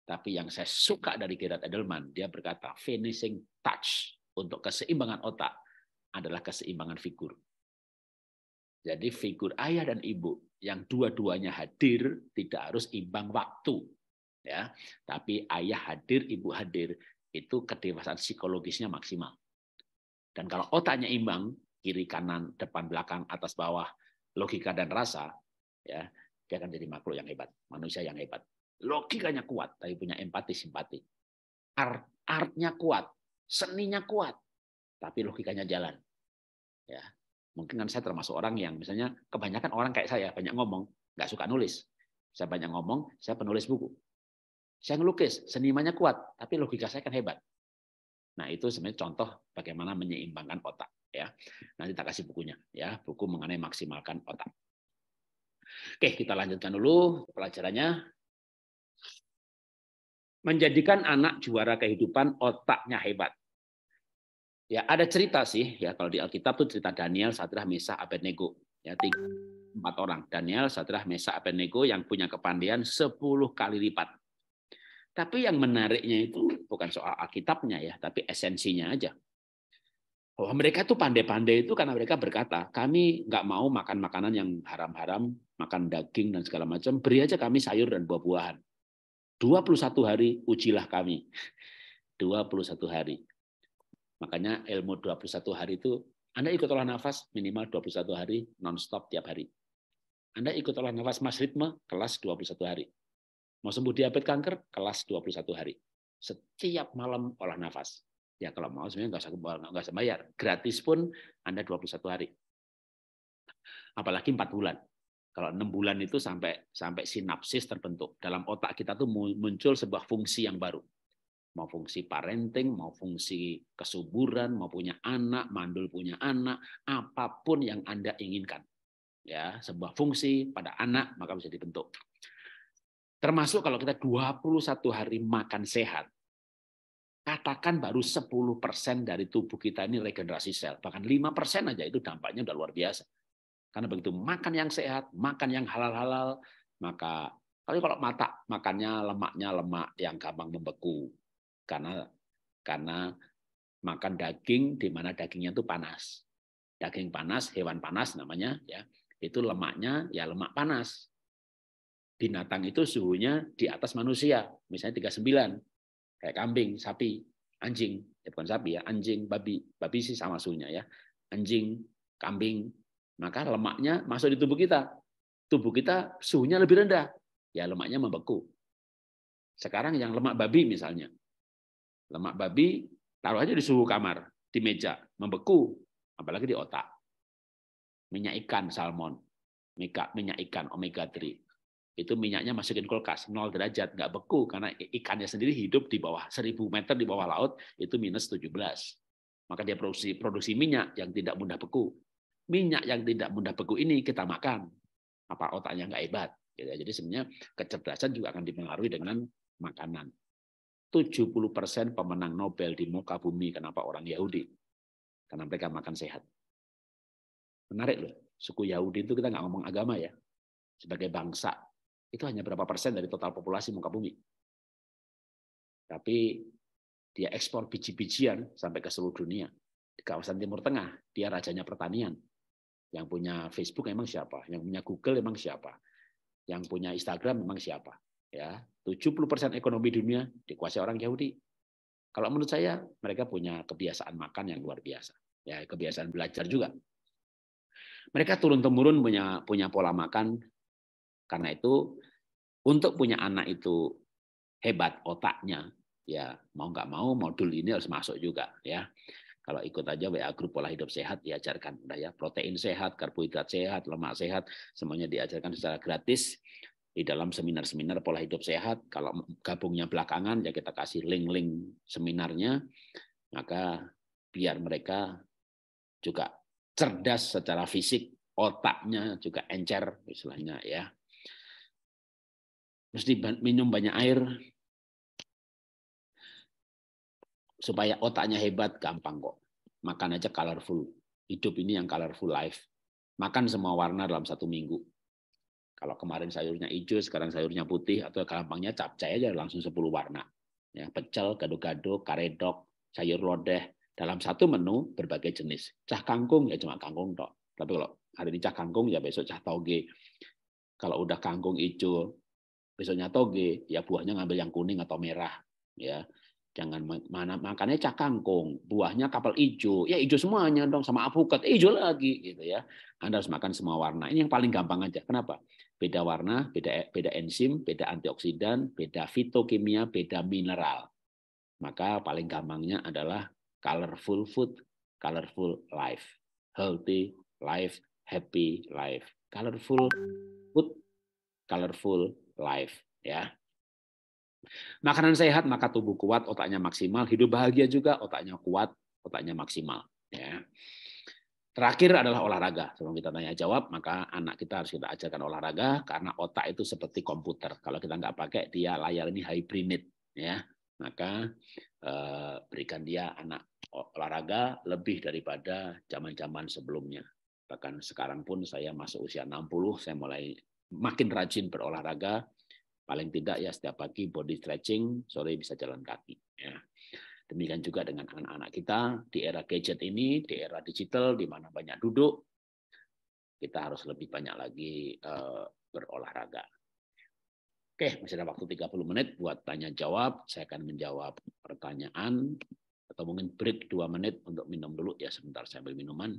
Tapi yang saya suka dari Gerard Edelman, dia berkata finishing touch untuk keseimbangan otak adalah keseimbangan figur. Jadi figur ayah dan ibu yang dua-duanya hadir tidak harus imbang waktu. Ya, tapi ayah hadir, ibu hadir, itu kedewasaan psikologisnya maksimal. Dan kalau otaknya imbang, kiri kanan, depan belakang, atas bawah, logika dan rasa, ya, dia akan jadi makhluk yang hebat, manusia yang hebat. Logikanya kuat, tapi punya empati simpati. Art, artnya kuat, seninya kuat, tapi logikanya jalan. Ya, mungkin kan saya termasuk orang yang misalnya kebanyakan orang kayak saya banyak ngomong, nggak suka nulis. Saya banyak ngomong, saya penulis buku. Saya ngelukis, senimanya kuat, tapi logika saya kan hebat. Nah, itu sebenarnya contoh bagaimana menyeimbangkan otak ya. Nanti tak kasih bukunya ya, buku mengenai maksimalkan otak. Oke, kita lanjutkan dulu pelajarannya. Menjadikan anak juara kehidupan otaknya hebat. Ya, ada cerita sih ya kalau di Alkitab tuh cerita Daniel, Sadrah, Mesa, Abednego. Ya, tiga, empat orang. Daniel, Sadrah, Mesa, Abednego yang punya kepandian 10 kali lipat. Tapi yang menariknya itu bukan soal Alkitabnya ya, tapi esensinya aja. bahwa mereka tuh pandai-pandai itu karena mereka berkata, kami nggak mau makan makanan yang haram-haram, makan daging dan segala macam, beri aja kami sayur dan buah-buahan. 21 hari ujilah kami. 21 hari. Makanya ilmu 21 hari itu, Anda ikut olah nafas minimal 21 hari, non-stop tiap hari. Anda ikut olah nafas mas ritme, kelas 21 hari. Mau sembuh diabetes kanker, kelas 21 hari. Setiap malam olah nafas. Ya kalau mau sebenarnya nggak usah, nggak usah bayar. Gratis pun Anda 21 hari. Apalagi 4 bulan. Kalau 6 bulan itu sampai sampai sinapsis terbentuk. Dalam otak kita tuh muncul sebuah fungsi yang baru. Mau fungsi parenting, mau fungsi kesuburan, mau punya anak, mandul punya anak, apapun yang Anda inginkan. Ya, sebuah fungsi pada anak maka bisa dibentuk. Termasuk kalau kita 21 hari makan sehat, katakan baru 10% dari tubuh kita ini regenerasi sel. Bahkan 5% aja itu dampaknya udah luar biasa. Karena begitu makan yang sehat, makan yang halal-halal, maka tapi kalau mata makannya lemaknya lemak yang gampang membeku karena karena makan daging di mana dagingnya itu panas. Daging panas, hewan panas namanya ya. Itu lemaknya ya lemak panas binatang itu suhunya di atas manusia, misalnya 39, kayak kambing, sapi, anjing, ya bukan sapi ya, anjing, babi, babi sih sama suhunya ya, anjing, kambing, maka lemaknya masuk di tubuh kita. Tubuh kita suhunya lebih rendah, ya lemaknya membeku. Sekarang yang lemak babi misalnya, lemak babi taruh aja di suhu kamar, di meja, membeku, apalagi di otak. Minyak ikan salmon, minyak ikan omega 3, itu minyaknya masukin kulkas 0 derajat nggak beku karena ikannya sendiri hidup di bawah 1000 meter di bawah laut itu minus 17 maka dia produksi produksi minyak yang tidak mudah beku minyak yang tidak mudah beku ini kita makan apa otaknya nggak hebat gitu ya. jadi sebenarnya kecerdasan juga akan dipengaruhi dengan makanan 70% pemenang Nobel di muka bumi kenapa orang Yahudi karena mereka makan sehat menarik loh suku Yahudi itu kita nggak ngomong agama ya sebagai bangsa itu hanya berapa persen dari total populasi muka bumi. Tapi dia ekspor biji-bijian sampai ke seluruh dunia. Di kawasan Timur Tengah, dia rajanya pertanian. Yang punya Facebook emang siapa? Yang punya Google emang siapa? Yang punya Instagram memang siapa? Ya, 70% ekonomi dunia dikuasai orang Yahudi. Kalau menurut saya, mereka punya kebiasaan makan yang luar biasa. Ya, kebiasaan belajar juga. Mereka turun temurun punya punya pola makan karena itu untuk punya anak itu hebat otaknya, ya mau nggak mau modul ini harus masuk juga ya. Kalau ikut aja WA grup pola hidup sehat diajarkan udah ya protein sehat, karbohidrat sehat, lemak sehat, semuanya diajarkan secara gratis di dalam seminar-seminar pola hidup sehat. Kalau gabungnya belakangan ya kita kasih link-link seminarnya, maka biar mereka juga cerdas secara fisik, otaknya juga encer istilahnya ya mesti minum banyak air supaya otaknya hebat gampang kok. Makan aja colorful. Hidup ini yang colorful life. Makan semua warna dalam satu minggu. Kalau kemarin sayurnya hijau, sekarang sayurnya putih, atau gampangnya capcay aja langsung 10 warna. Ya, pecel, gado-gado, karedok, sayur lodeh, dalam satu menu berbagai jenis. Cah kangkung ya cuma kangkung tok. Tapi kalau hari ini cah kangkung ya besok cah toge. Kalau udah kangkung hijau, besoknya toge ya buahnya ngambil yang kuning atau merah ya jangan mana makannya cakangkung buahnya kapal hijau ya hijau semuanya dong sama apukat hijau eh, lagi gitu ya anda harus makan semua warna ini yang paling gampang aja kenapa beda warna beda e-, beda enzim beda antioksidan beda fitokimia beda mineral maka paling gampangnya adalah colorful food colorful life healthy life happy life colorful food colorful life ya. Makanan sehat maka tubuh kuat, otaknya maksimal, hidup bahagia juga otaknya kuat, otaknya maksimal ya. Terakhir adalah olahraga. Sebelum kita tanya jawab, maka anak kita harus kita ajarkan olahraga karena otak itu seperti komputer. Kalau kita nggak pakai, dia layar ini hybrid, ya. Maka eh, berikan dia anak olahraga lebih daripada zaman-zaman sebelumnya. Bahkan sekarang pun saya masuk usia 60, saya mulai makin rajin berolahraga, paling tidak ya setiap pagi body stretching, sore bisa jalan kaki. Ya. Demikian juga dengan anak-anak kita di era gadget ini, di era digital, di mana banyak duduk, kita harus lebih banyak lagi uh, berolahraga. Oke, masih ada waktu 30 menit buat tanya jawab. Saya akan menjawab pertanyaan atau mungkin break dua menit untuk minum dulu ya sebentar saya beli minuman.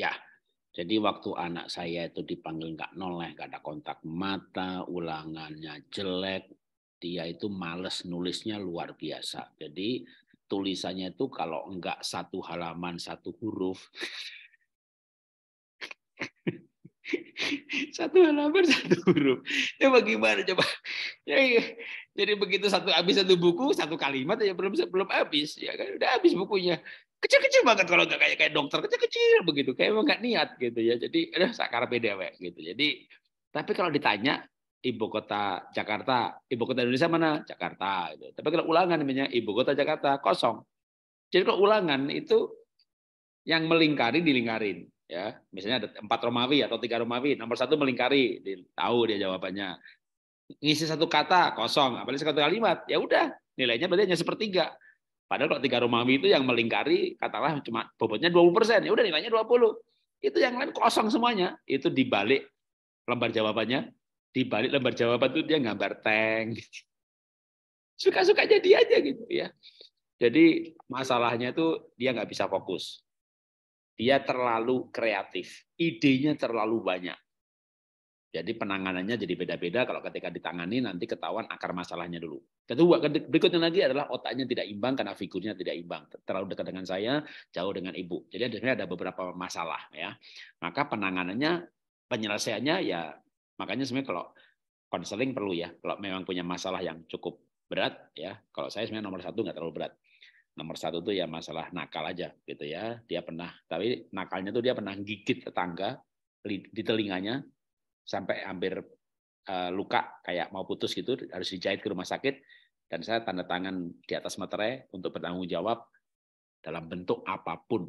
Ya, jadi waktu anak saya itu dipanggil nggak noleh, nggak ada kontak mata, ulangannya jelek, dia itu males nulisnya luar biasa. Jadi tulisannya itu kalau nggak satu halaman satu huruf, satu halaman satu huruf. Ya bagaimana coba? Ya, ya. Jadi begitu satu habis satu buku satu kalimat ya belum belum habis ya kan udah habis bukunya kecil-kecil banget kalau nggak kayak kayak dokter kecil-kecil begitu kayak emang nggak niat gitu ya jadi udah sakar PDW gitu jadi tapi kalau ditanya ibu kota Jakarta ibu kota Indonesia mana Jakarta gitu. tapi kalau ulangan namanya ibu kota Jakarta kosong jadi kalau ulangan itu yang melingkari dilingkarin ya misalnya ada empat Romawi atau tiga Romawi nomor satu melingkari tahu dia jawabannya ngisi satu kata kosong apalagi satu kalimat ya udah nilainya berarti hanya sepertiga Padahal kalau tiga Romawi itu yang melingkari katalah cuma bobotnya 20 persen, ya udah nilainya 20. Itu yang lain kosong semuanya. Itu dibalik lembar jawabannya, dibalik lembar jawaban itu dia gambar tank. Suka-sukanya dia aja gitu ya. Jadi masalahnya itu dia nggak bisa fokus. Dia terlalu kreatif, idenya terlalu banyak. Jadi penanganannya jadi beda-beda kalau ketika ditangani nanti ketahuan akar masalahnya dulu. Kedua, berikutnya lagi adalah otaknya tidak imbang karena figurnya tidak imbang. Terlalu dekat dengan saya, jauh dengan ibu. Jadi sebenarnya ada beberapa masalah ya. Maka penanganannya, penyelesaiannya ya makanya sebenarnya kalau konseling perlu ya. Kalau memang punya masalah yang cukup berat ya. Kalau saya sebenarnya nomor satu nggak terlalu berat nomor satu tuh ya masalah nakal aja gitu ya dia pernah tapi nakalnya tuh dia pernah gigit tetangga di telinganya sampai hampir eh, luka kayak mau putus gitu harus dijahit ke rumah sakit dan saya tanda tangan di atas materai untuk bertanggung jawab dalam bentuk apapun.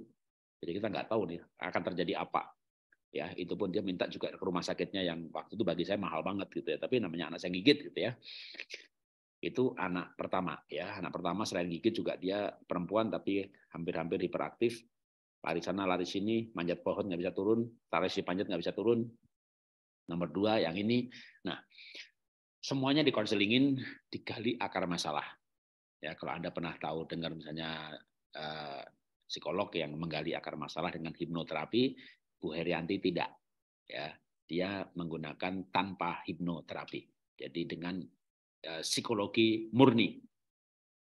Jadi kita nggak tahu nih akan terjadi apa. Ya, itu pun dia minta juga ke rumah sakitnya yang waktu itu bagi saya mahal banget gitu ya, tapi namanya anak saya gigit gitu ya. Itu anak pertama ya, anak pertama selain gigit juga dia perempuan tapi hampir-hampir hiperaktif lari sana lari sini manjat pohon nggak bisa turun tarik si panjat nggak bisa turun Nomor dua yang ini. Nah, semuanya dikonselingin digali akar masalah. Ya, kalau Anda pernah tahu dengar misalnya eh, psikolog yang menggali akar masalah dengan hipnoterapi, Bu Herianti tidak. Ya, dia menggunakan tanpa hipnoterapi. Jadi dengan eh, psikologi murni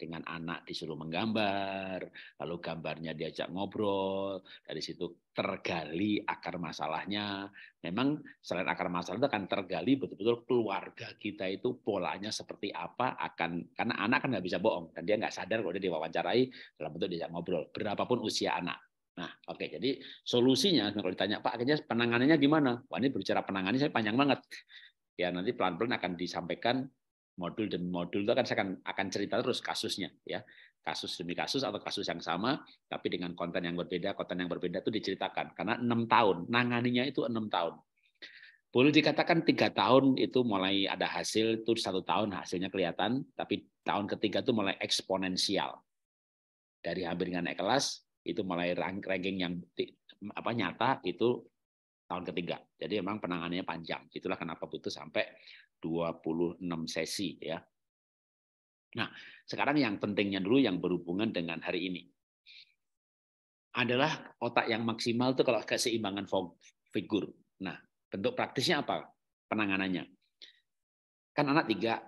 dengan anak disuruh menggambar, lalu gambarnya diajak ngobrol, dari situ tergali akar masalahnya. Memang selain akar masalah itu akan tergali betul-betul keluarga kita itu polanya seperti apa akan karena anak kan nggak bisa bohong dan dia nggak sadar kalau dia diwawancarai dalam bentuk diajak ngobrol berapapun usia anak. Nah, oke. Okay, jadi solusinya nah, kalau ditanya Pak, akhirnya penanganannya gimana? Wah, ini berbicara penanganannya saya panjang banget. Ya, nanti pelan-pelan akan disampaikan modul demi modul itu akan saya akan, akan cerita terus kasusnya ya kasus demi kasus atau kasus yang sama tapi dengan konten yang berbeda konten yang berbeda itu diceritakan karena enam tahun nanganinya itu enam tahun boleh dikatakan tiga tahun itu mulai ada hasil itu satu tahun hasilnya kelihatan tapi tahun ketiga itu mulai eksponensial dari hampir dengan naik kelas itu mulai ranking yang apa nyata itu tahun ketiga jadi memang penanganannya panjang itulah kenapa butuh sampai 26 sesi ya. Nah, sekarang yang pentingnya dulu yang berhubungan dengan hari ini adalah otak yang maksimal itu kalau keseimbangan figur. Nah, bentuk praktisnya apa? Penanganannya. Kan anak tiga,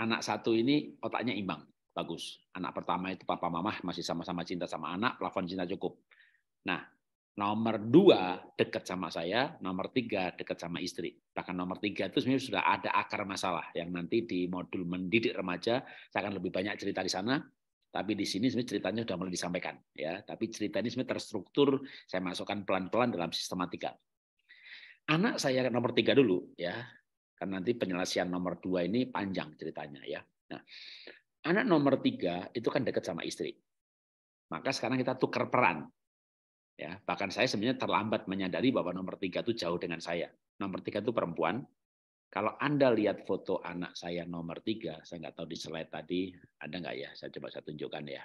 anak satu ini otaknya imbang, bagus. Anak pertama itu papa mamah masih sama-sama cinta sama anak, plafon cinta cukup. Nah, Nomor dua dekat sama saya, nomor tiga dekat sama istri. Bahkan nomor tiga itu sebenarnya sudah ada akar masalah yang nanti di modul mendidik remaja saya akan lebih banyak cerita di sana. Tapi di sini sebenarnya ceritanya sudah mulai disampaikan ya. Tapi cerita ini sebenarnya terstruktur saya masukkan pelan-pelan dalam sistematika. Anak saya nomor tiga dulu ya, karena nanti penyelesaian nomor dua ini panjang ceritanya ya. Nah, anak nomor tiga itu kan dekat sama istri. Maka sekarang kita tukar peran Ya, bahkan saya sebenarnya terlambat menyadari bahwa nomor tiga itu jauh dengan saya. Nomor tiga itu perempuan. Kalau Anda lihat foto anak saya nomor tiga, saya nggak tahu di slide tadi ada nggak ya? Saya coba saya tunjukkan ya.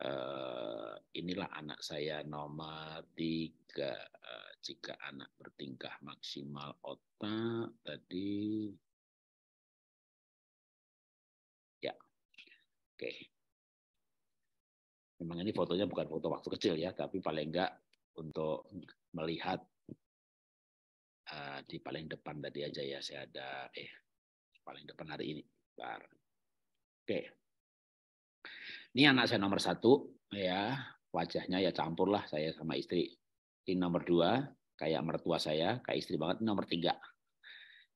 Eh, inilah anak saya nomor tiga. Eh, jika anak bertingkah maksimal otak tadi, ya, oke. Okay memang ini fotonya bukan foto waktu kecil ya, tapi paling enggak untuk melihat uh, di paling depan tadi aja ya, saya ada eh paling depan hari ini. Bentar. Oke. Ini anak saya nomor satu ya, wajahnya ya campur lah saya sama istri. Ini nomor dua, kayak mertua saya, kayak istri banget. Ini nomor tiga.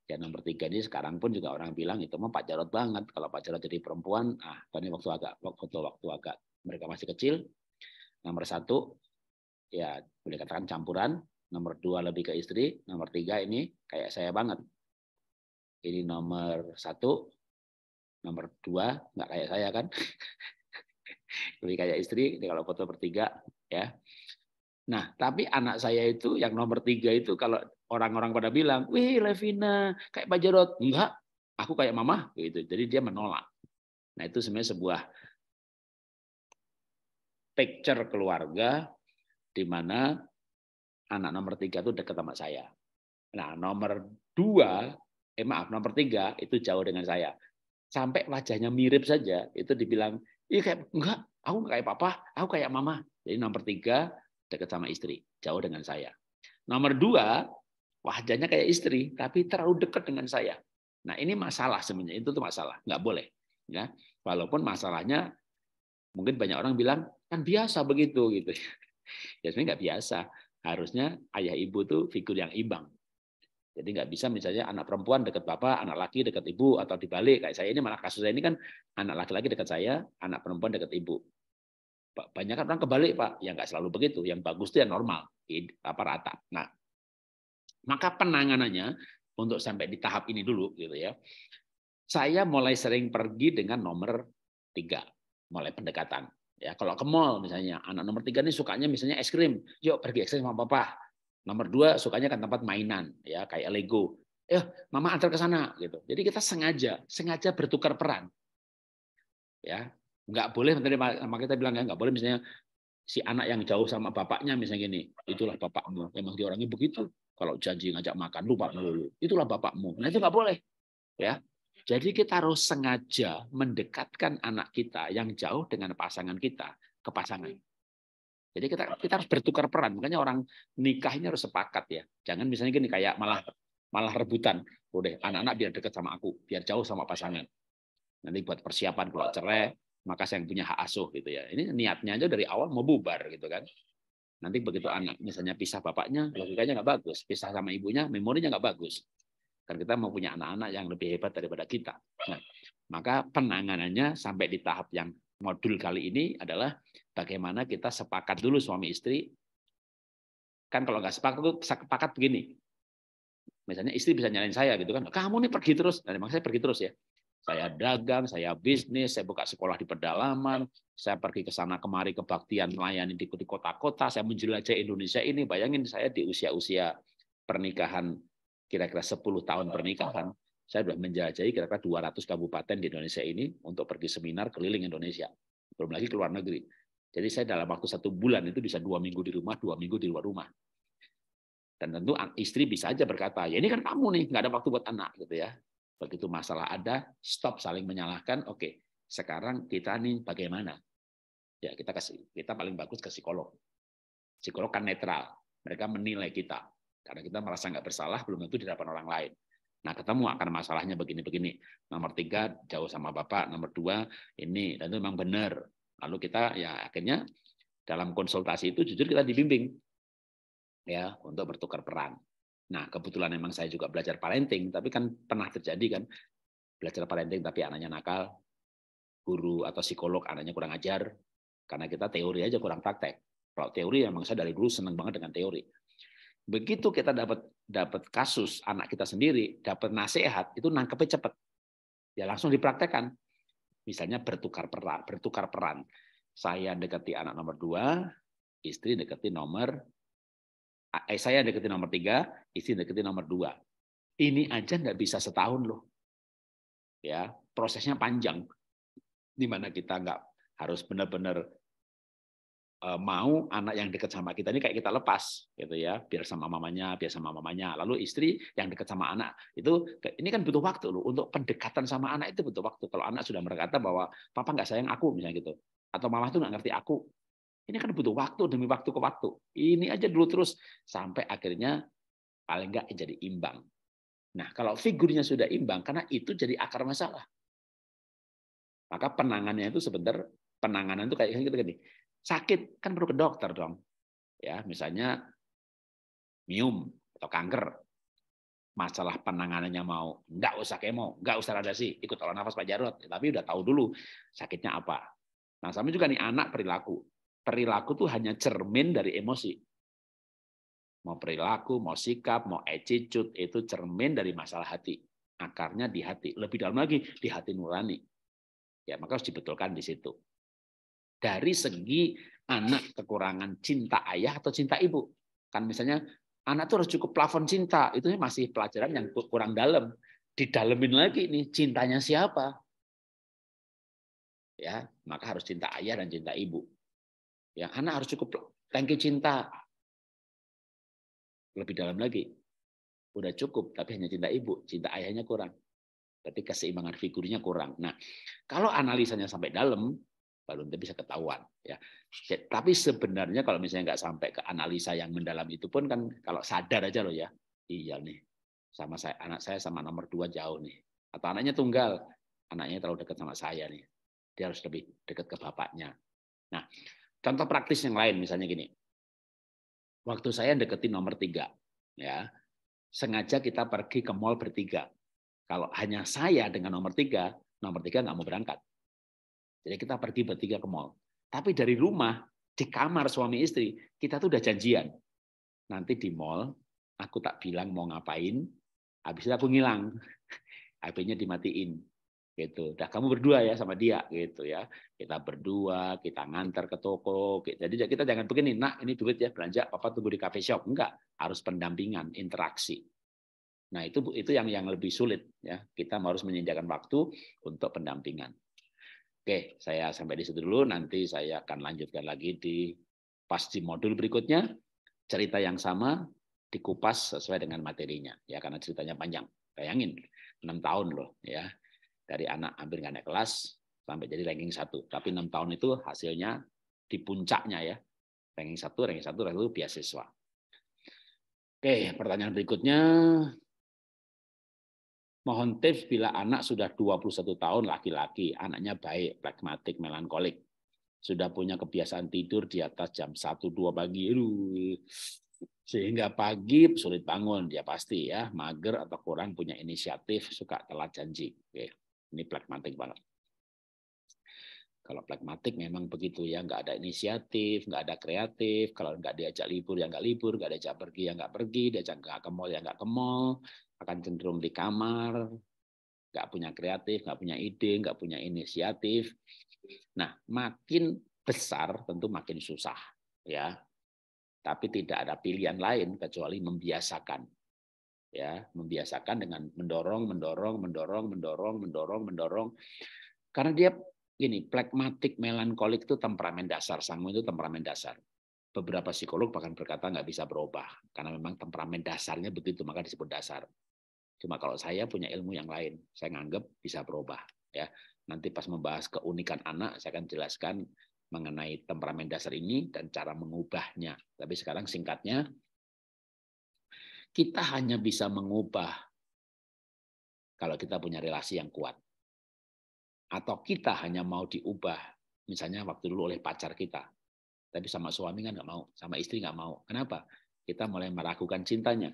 Ya nomor tiga ini sekarang pun juga orang bilang itu mah Pak Jarot banget. Kalau Pak Jarot jadi perempuan, ah tadi waktu agak waktu waktu agak mereka masih kecil. Nomor satu, ya boleh katakan campuran. Nomor dua lebih ke istri. Nomor tiga ini kayak saya banget. Ini nomor satu, nomor dua nggak kayak saya kan. lebih kayak istri. Ini kalau foto bertiga ya. Nah, tapi anak saya itu yang nomor tiga itu kalau orang-orang pada bilang, wih Levina kayak Pak Jarod, enggak, aku kayak mama gitu. Jadi dia menolak. Nah itu sebenarnya sebuah picture keluarga di mana anak nomor tiga itu dekat sama saya. Nah, nomor dua, eh maaf, nomor tiga itu jauh dengan saya. Sampai wajahnya mirip saja, itu dibilang, iya kayak, enggak, aku enggak kayak papa, aku kayak mama. Jadi nomor tiga dekat sama istri, jauh dengan saya. Nomor dua, wajahnya kayak istri, tapi terlalu dekat dengan saya. Nah ini masalah sebenarnya, itu tuh masalah, enggak boleh. Ya, walaupun masalahnya Mungkin banyak orang bilang, kan biasa begitu. gitu. Ya sebenarnya nggak biasa. Harusnya ayah ibu tuh figur yang imbang. Jadi nggak bisa misalnya anak perempuan dekat bapak, anak laki dekat ibu, atau dibalik. Kayak saya ini malah kasus saya ini kan anak laki-laki dekat saya, anak perempuan dekat ibu. Banyak orang kebalik, Pak. Ya nggak selalu begitu. Yang bagus itu yang normal. Apa rata. Nah, maka penanganannya untuk sampai di tahap ini dulu gitu ya. Saya mulai sering pergi dengan nomor tiga mulai pendekatan. Ya, kalau ke mall misalnya, anak nomor tiga ini sukanya misalnya es krim, yuk pergi es krim sama papa. Nomor dua sukanya kan tempat mainan, ya kayak Lego. Eh, mama antar ke sana gitu. Jadi kita sengaja, sengaja bertukar peran. Ya, nggak boleh tadi sama kita bilang ya nggak boleh misalnya si anak yang jauh sama bapaknya misalnya gini, itulah bapakmu. Emang ya, dia orangnya begitu. Kalau janji ngajak makan lupa melulu. Itulah bapakmu. Nah itu nggak boleh. Ya, jadi kita harus sengaja mendekatkan anak kita yang jauh dengan pasangan kita ke pasangan. Hmm. Jadi kita kita harus bertukar peran. Makanya orang nikah ini harus sepakat ya. Jangan misalnya gini kayak malah malah rebutan. Udah oh anak-anak biar dekat sama aku, biar jauh sama pasangan. Nanti buat persiapan kalau cerai, maka saya yang punya hak asuh gitu ya. Ini niatnya aja dari awal mau bubar gitu kan. Nanti begitu iya, iya. anak misalnya pisah bapaknya, logikanya nggak bagus. Pisah sama ibunya, memorinya nggak bagus. Karena kita mau punya anak-anak yang lebih hebat daripada kita. Nah, maka penanganannya sampai di tahap yang modul kali ini adalah bagaimana kita sepakat dulu suami istri. Kan kalau nggak sepakat, sepakat begini. Misalnya istri bisa nyalain saya gitu kan, kamu nih pergi terus. Nah, memang saya pergi terus ya. Saya dagang, saya bisnis, saya buka sekolah di pedalaman, saya pergi ke sana kemari kebaktian melayani di kota-kota, saya menjelajah Indonesia ini. Bayangin saya di usia-usia pernikahan kira-kira 10 tahun pernikahan, saya sudah menjajahi kira-kira 200 kabupaten di Indonesia ini untuk pergi seminar keliling Indonesia. Belum lagi ke luar negeri. Jadi saya dalam waktu satu bulan itu bisa dua minggu di rumah, dua minggu di luar rumah. Dan tentu istri bisa aja berkata, ya ini kan kamu nih, nggak ada waktu buat anak gitu ya. Begitu masalah ada, stop saling menyalahkan. Oke, sekarang kita nih bagaimana? Ya kita kasih, kita paling bagus ke psikolog. Psikolog kan netral, mereka menilai kita. Karena kita merasa nggak bersalah, belum tentu di depan orang lain. Nah, ketemu akan masalahnya begini-begini. Nomor tiga, jauh sama Bapak. Nomor dua, ini. Dan itu memang benar. Lalu kita ya akhirnya dalam konsultasi itu jujur kita dibimbing ya untuk bertukar peran. Nah, kebetulan memang saya juga belajar parenting, tapi kan pernah terjadi kan belajar parenting tapi anaknya nakal, guru atau psikolog anaknya kurang ajar, karena kita teori aja kurang praktek. Kalau teori memang saya dari dulu senang banget dengan teori. Begitu kita dapat dapat kasus anak kita sendiri, dapat nasihat, itu nangkepnya cepat. Ya langsung dipraktekkan. Misalnya bertukar peran, bertukar peran. Saya dekati anak nomor dua, istri dekati nomor eh, saya dekati nomor tiga, istri dekati nomor dua. Ini aja nggak bisa setahun loh. Ya, prosesnya panjang. Di mana kita nggak harus benar-benar Eh, mau anak yang dekat sama kita ini kayak kita lepas gitu ya biar sama mamanya biar sama mamanya lalu istri yang dekat sama anak itu ini kan butuh waktu loh untuk pendekatan sama anak itu butuh waktu kalau anak sudah berkata bahwa papa nggak sayang aku misalnya gitu atau mama tuh nggak ngerti aku ini kan butuh waktu demi waktu ke waktu ini aja dulu terus sampai akhirnya paling nggak jadi imbang nah kalau figurnya sudah imbang karena itu jadi akar masalah maka penangannya itu sebentar penanganan itu kayak gitu gini sakit kan perlu ke dokter dong. Ya, misalnya mium atau kanker. Masalah penanganannya mau nggak usah kemo, nggak usah ada sih, ikut olah nafas Pak Jarot. Ya, tapi udah tahu dulu sakitnya apa. Nah sama juga nih anak perilaku. Perilaku tuh hanya cermin dari emosi. Mau perilaku, mau sikap, mau ecicut itu cermin dari masalah hati. Akarnya di hati. Lebih dalam lagi di hati nurani. Ya maka harus dibetulkan di situ dari segi anak kekurangan cinta ayah atau cinta ibu. Kan misalnya anak itu harus cukup plafon cinta, itu masih pelajaran yang kurang dalam. Didalemin lagi nih cintanya siapa? Ya, maka harus cinta ayah dan cinta ibu. Ya, anak harus cukup tangki cinta. Lebih dalam lagi. Udah cukup, tapi hanya cinta ibu, cinta ayahnya kurang. Berarti keseimbangan figurnya kurang. Nah, kalau analisanya sampai dalam, baru nanti bisa ketahuan ya tapi sebenarnya kalau misalnya nggak sampai ke analisa yang mendalam itu pun kan kalau sadar aja loh ya iya nih sama saya anak saya sama nomor dua jauh nih atau anaknya tunggal anaknya terlalu dekat sama saya nih dia harus lebih dekat ke bapaknya nah contoh praktis yang lain misalnya gini waktu saya deketin nomor tiga ya sengaja kita pergi ke mall bertiga kalau hanya saya dengan nomor tiga nomor tiga nggak mau berangkat jadi kita pergi bertiga ke mall. Tapi dari rumah, di kamar suami istri, kita tuh udah janjian. Nanti di mall, aku tak bilang mau ngapain, habis itu aku ngilang. HP-nya dimatiin gitu. Dah kamu berdua ya sama dia gitu ya. Kita berdua, kita ngantar ke toko. Gitu. Jadi kita jangan begini, nak ini duit ya belanja, papa tunggu di cafe shop. Enggak, harus pendampingan, interaksi. Nah itu itu yang yang lebih sulit ya. Kita harus menyediakan waktu untuk pendampingan. Oke, saya sampai di situ dulu. Nanti saya akan lanjutkan lagi di pas di modul berikutnya. Cerita yang sama dikupas sesuai dengan materinya. Ya, karena ceritanya panjang. Bayangin, 6 tahun loh ya. Dari anak hampir nggak naik kelas sampai jadi ranking satu. Tapi enam tahun itu hasilnya di puncaknya ya. Ranking satu, ranking satu, ranking 1 biasiswa. Oke, pertanyaan berikutnya Mohon tips bila anak sudah 21 tahun laki-laki, anaknya baik, pragmatik, melankolik. Sudah punya kebiasaan tidur di atas jam 1-2 pagi. Aduh. Sehingga pagi sulit bangun, dia pasti ya, mager atau kurang punya inisiatif, suka telat janji. Oke. Ini pragmatik banget. Kalau pragmatik memang begitu ya, nggak ada inisiatif, nggak ada kreatif. Kalau nggak diajak libur ya nggak libur, nggak diajak pergi ya nggak pergi, diajak nggak ke mall ya nggak ke mall, akan cenderung di kamar, nggak punya kreatif, nggak punya ide, nggak punya inisiatif. Nah, makin besar tentu makin susah, ya. Tapi tidak ada pilihan lain kecuali membiasakan, ya, membiasakan dengan mendorong, mendorong, mendorong, mendorong, mendorong, mendorong. Karena dia ini plekmatik, melankolik itu temperamen dasar, sanggup itu temperamen dasar beberapa psikolog bahkan berkata nggak bisa berubah karena memang temperamen dasarnya begitu maka disebut dasar Cuma kalau saya punya ilmu yang lain, saya nganggap bisa berubah. Ya, nanti pas membahas keunikan anak, saya akan jelaskan mengenai temperamen dasar ini dan cara mengubahnya. Tapi sekarang singkatnya, kita hanya bisa mengubah kalau kita punya relasi yang kuat. Atau kita hanya mau diubah, misalnya waktu dulu oleh pacar kita. Tapi sama suami kan nggak mau, sama istri nggak mau. Kenapa? Kita mulai meragukan cintanya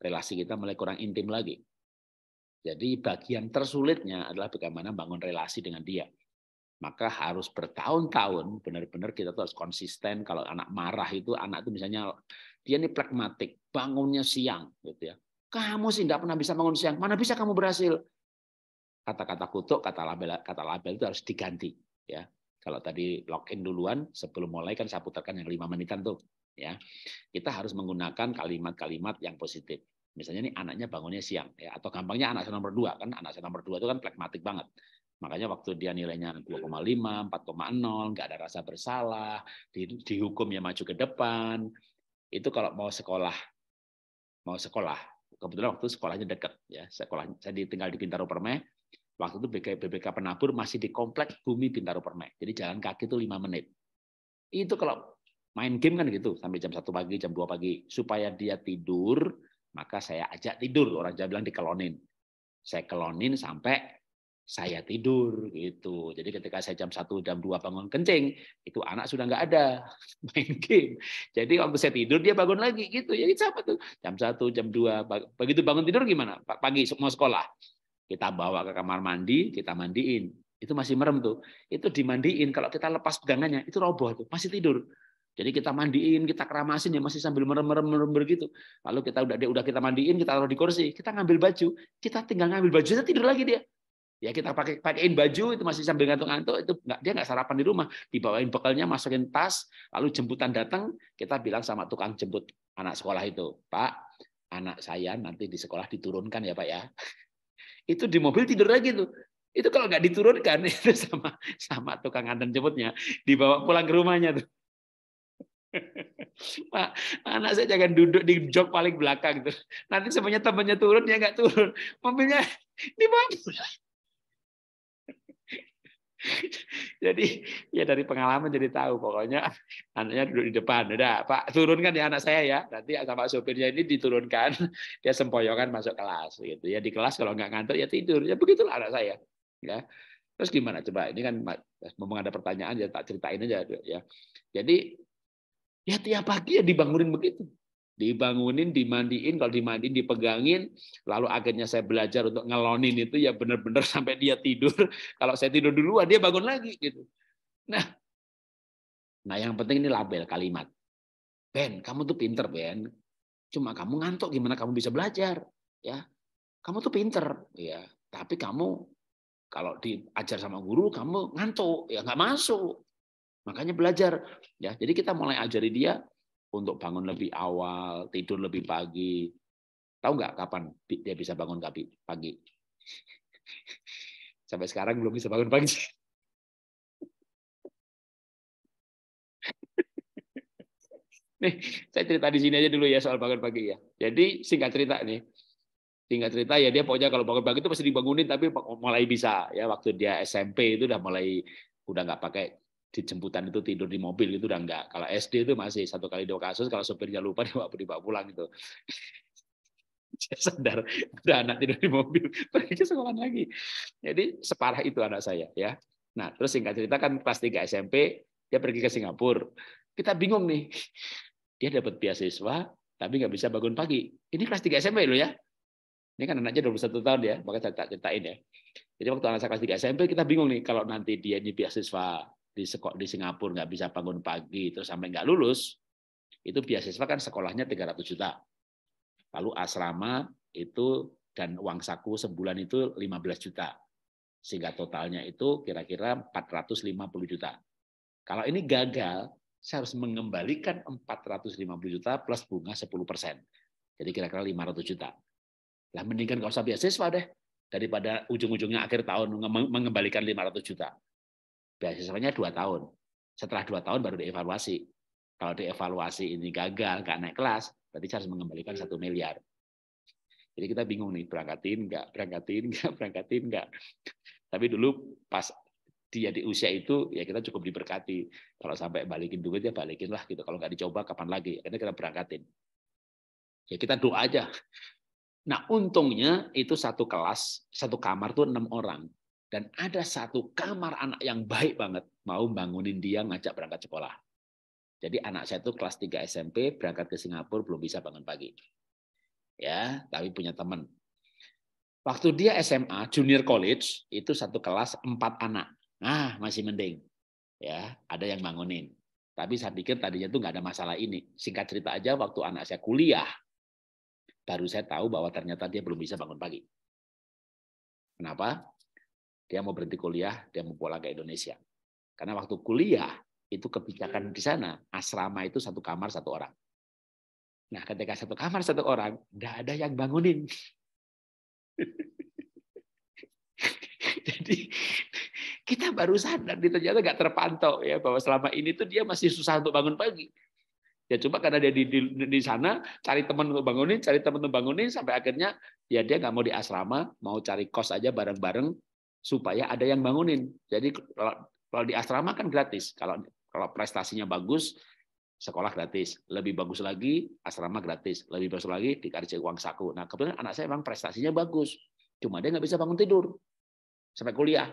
relasi kita mulai kurang intim lagi. Jadi bagian tersulitnya adalah bagaimana bangun relasi dengan dia. Maka harus bertahun-tahun benar-benar kita tuh harus konsisten. Kalau anak marah itu anak itu misalnya dia ini pragmatik, bangunnya siang gitu ya. Kamu sih tidak pernah bisa bangun siang. Mana bisa kamu berhasil? Kata-kata kutuk, kata label, kata label itu harus diganti ya. Kalau tadi login duluan sebelum mulai kan saya putarkan yang lima menitan tuh ya kita harus menggunakan kalimat-kalimat yang positif misalnya nih anaknya bangunnya siang ya atau gampangnya anak saya nomor dua kan anak saya nomor dua itu kan pragmatik banget makanya waktu dia nilainya 2,5 4,0 nggak ada rasa bersalah di, dihukum ya maju ke depan itu kalau mau sekolah mau sekolah kebetulan waktu sekolahnya dekat ya sekolah saya tinggal di Bintaro Permai waktu itu BK, BPK Penabur masih di komplek Bumi Bintaro Permai jadi jalan kaki itu lima menit itu kalau main game kan gitu sampai jam satu pagi, jam dua pagi supaya dia tidur, maka saya ajak tidur. Orang Jawa bilang dikelonin. Saya kelonin sampai saya tidur gitu. Jadi ketika saya jam satu jam dua bangun kencing, itu anak sudah nggak ada main game. Jadi waktu saya tidur dia bangun lagi gitu. Ya siapa tuh? Jam satu jam dua Begitu bangun tidur gimana? Pagi mau sekolah. Kita bawa ke kamar mandi, kita mandiin. Itu masih merem tuh. Itu dimandiin. Kalau kita lepas pegangannya, itu roboh tuh. Masih tidur jadi kita mandiin, kita keramasin ya masih sambil merem-merem merem begitu. Lalu kita udah udah kita mandiin, kita taruh di kursi, kita ngambil baju, kita tinggal ngambil baju, kita tidur lagi dia. Ya kita pakai pakaiin baju itu masih sambil ngantuk-ngantuk itu nggak dia nggak sarapan di rumah, dibawain bekalnya, masukin tas, lalu jemputan datang, kita bilang sama tukang jemput anak sekolah itu, Pak, anak saya nanti di sekolah diturunkan ya Pak ya. itu di mobil tidur lagi tuh itu kalau nggak diturunkan itu sama sama tukang anten jemputnya dibawa pulang ke rumahnya tuh Pak, anak saya jangan duduk di jok paling belakang. Gitu. Nanti semuanya temannya turun, dia nggak turun. Mobilnya di bawah. Jadi ya dari pengalaman jadi tahu pokoknya anaknya duduk di depan. Udah, Pak, turunkan ya anak saya ya. Nanti sama sopirnya ini diturunkan, dia sempoyongan masuk kelas gitu. Ya di kelas kalau nggak ngantuk ya tidur. Ya begitulah anak saya. Ya. Terus gimana coba? Ini kan memang ada pertanyaan ya tak ceritain aja ya. Jadi Ya tiap pagi ya dibangunin begitu. Dibangunin, dimandiin, kalau dimandiin dipegangin, lalu akhirnya saya belajar untuk ngelonin itu ya benar-benar sampai dia tidur. Kalau saya tidur duluan dia bangun lagi gitu. Nah, nah yang penting ini label kalimat. Ben, kamu tuh pinter Ben. Cuma kamu ngantuk gimana kamu bisa belajar ya. Kamu tuh pinter ya. Tapi kamu kalau diajar sama guru kamu ngantuk ya nggak masuk Makanya belajar. Ya, jadi kita mulai ajari dia untuk bangun lebih awal, tidur lebih pagi. Tahu nggak kapan dia bisa bangun pagi? Pagi. Sampai sekarang belum bisa bangun pagi. Nih, saya cerita di sini aja dulu ya soal bangun pagi ya. Jadi singkat cerita nih, singkat cerita ya dia pokoknya kalau bangun pagi itu pasti dibangunin tapi mulai bisa ya waktu dia SMP itu udah mulai udah nggak pakai di jemputan itu tidur di mobil itu udah enggak. Kalau SD itu masih satu kali dua kasus, kalau sopirnya lupa dibawa, dibawa pulang itu. saya sadar udah anak tidur di mobil, pergi ke sekolah lagi. Jadi separah itu anak saya ya. Nah, terus singkat cerita kan kelas 3 SMP dia pergi ke Singapura. Kita bingung nih. Dia dapat beasiswa tapi nggak bisa bangun pagi. Ini kelas 3 SMP loh ya. Ini kan anaknya 21 tahun ya, makanya saya tak ceritain ya. Jadi waktu anak saya kelas 3 SMP kita bingung nih kalau nanti dia ini beasiswa di sekolah di Singapura nggak bisa bangun pagi terus sampai nggak lulus itu biasiswa kan sekolahnya 300 juta lalu asrama itu dan uang saku sebulan itu 15 juta sehingga totalnya itu kira-kira 450 juta kalau ini gagal saya harus mengembalikan 450 juta plus bunga 10 persen jadi kira-kira 500 juta lah mendingan nggak usah beasiswa deh daripada ujung-ujungnya akhir tahun mengembalikan 500 juta beasiswanya dua tahun. Setelah dua tahun baru dievaluasi. Kalau dievaluasi ini gagal, nggak naik kelas, berarti harus mengembalikan iya. satu miliar. Jadi kita bingung nih, berangkatin nggak, berangkatin nggak, berangkatin nggak. Tapi dulu pas dia di usia itu ya kita cukup diberkati. Kalau sampai balikin duit ya balikin lah gitu. Kalau nggak dicoba kapan lagi? Karena kita berangkatin. Ya kita doa aja. Nah untungnya itu satu kelas, satu kamar tuh enam orang. Dan ada satu kamar anak yang baik banget, mau bangunin dia ngajak berangkat sekolah. Jadi anak saya itu kelas 3 SMP, berangkat ke Singapura, belum bisa bangun pagi. Ya, tapi punya teman. Waktu dia SMA, junior college, itu satu kelas empat anak. Nah, masih mending. Ya, ada yang bangunin. Tapi saya pikir tadinya tuh nggak ada masalah ini. Singkat cerita aja, waktu anak saya kuliah, baru saya tahu bahwa ternyata dia belum bisa bangun pagi. Kenapa? dia mau berhenti kuliah, dia mau pulang ke Indonesia. Karena waktu kuliah itu kebijakan di sana asrama itu satu kamar satu orang. Nah, ketika satu kamar satu orang, tidak ada yang bangunin. Jadi kita baru sadar gitu, ternyata nggak terpantau ya bahwa selama ini tuh dia masih susah untuk bangun pagi. Ya coba karena dia di, di, di sana cari teman untuk bangunin, cari teman untuk bangunin sampai akhirnya ya dia nggak mau di asrama, mau cari kos aja bareng-bareng supaya ada yang bangunin. Jadi kalau, kalau di asrama kan gratis. Kalau kalau prestasinya bagus, sekolah gratis. Lebih bagus lagi, asrama gratis. Lebih bagus lagi, dikasih uang saku. Nah, kebetulan anak saya memang prestasinya bagus. Cuma dia nggak bisa bangun tidur. Sampai kuliah.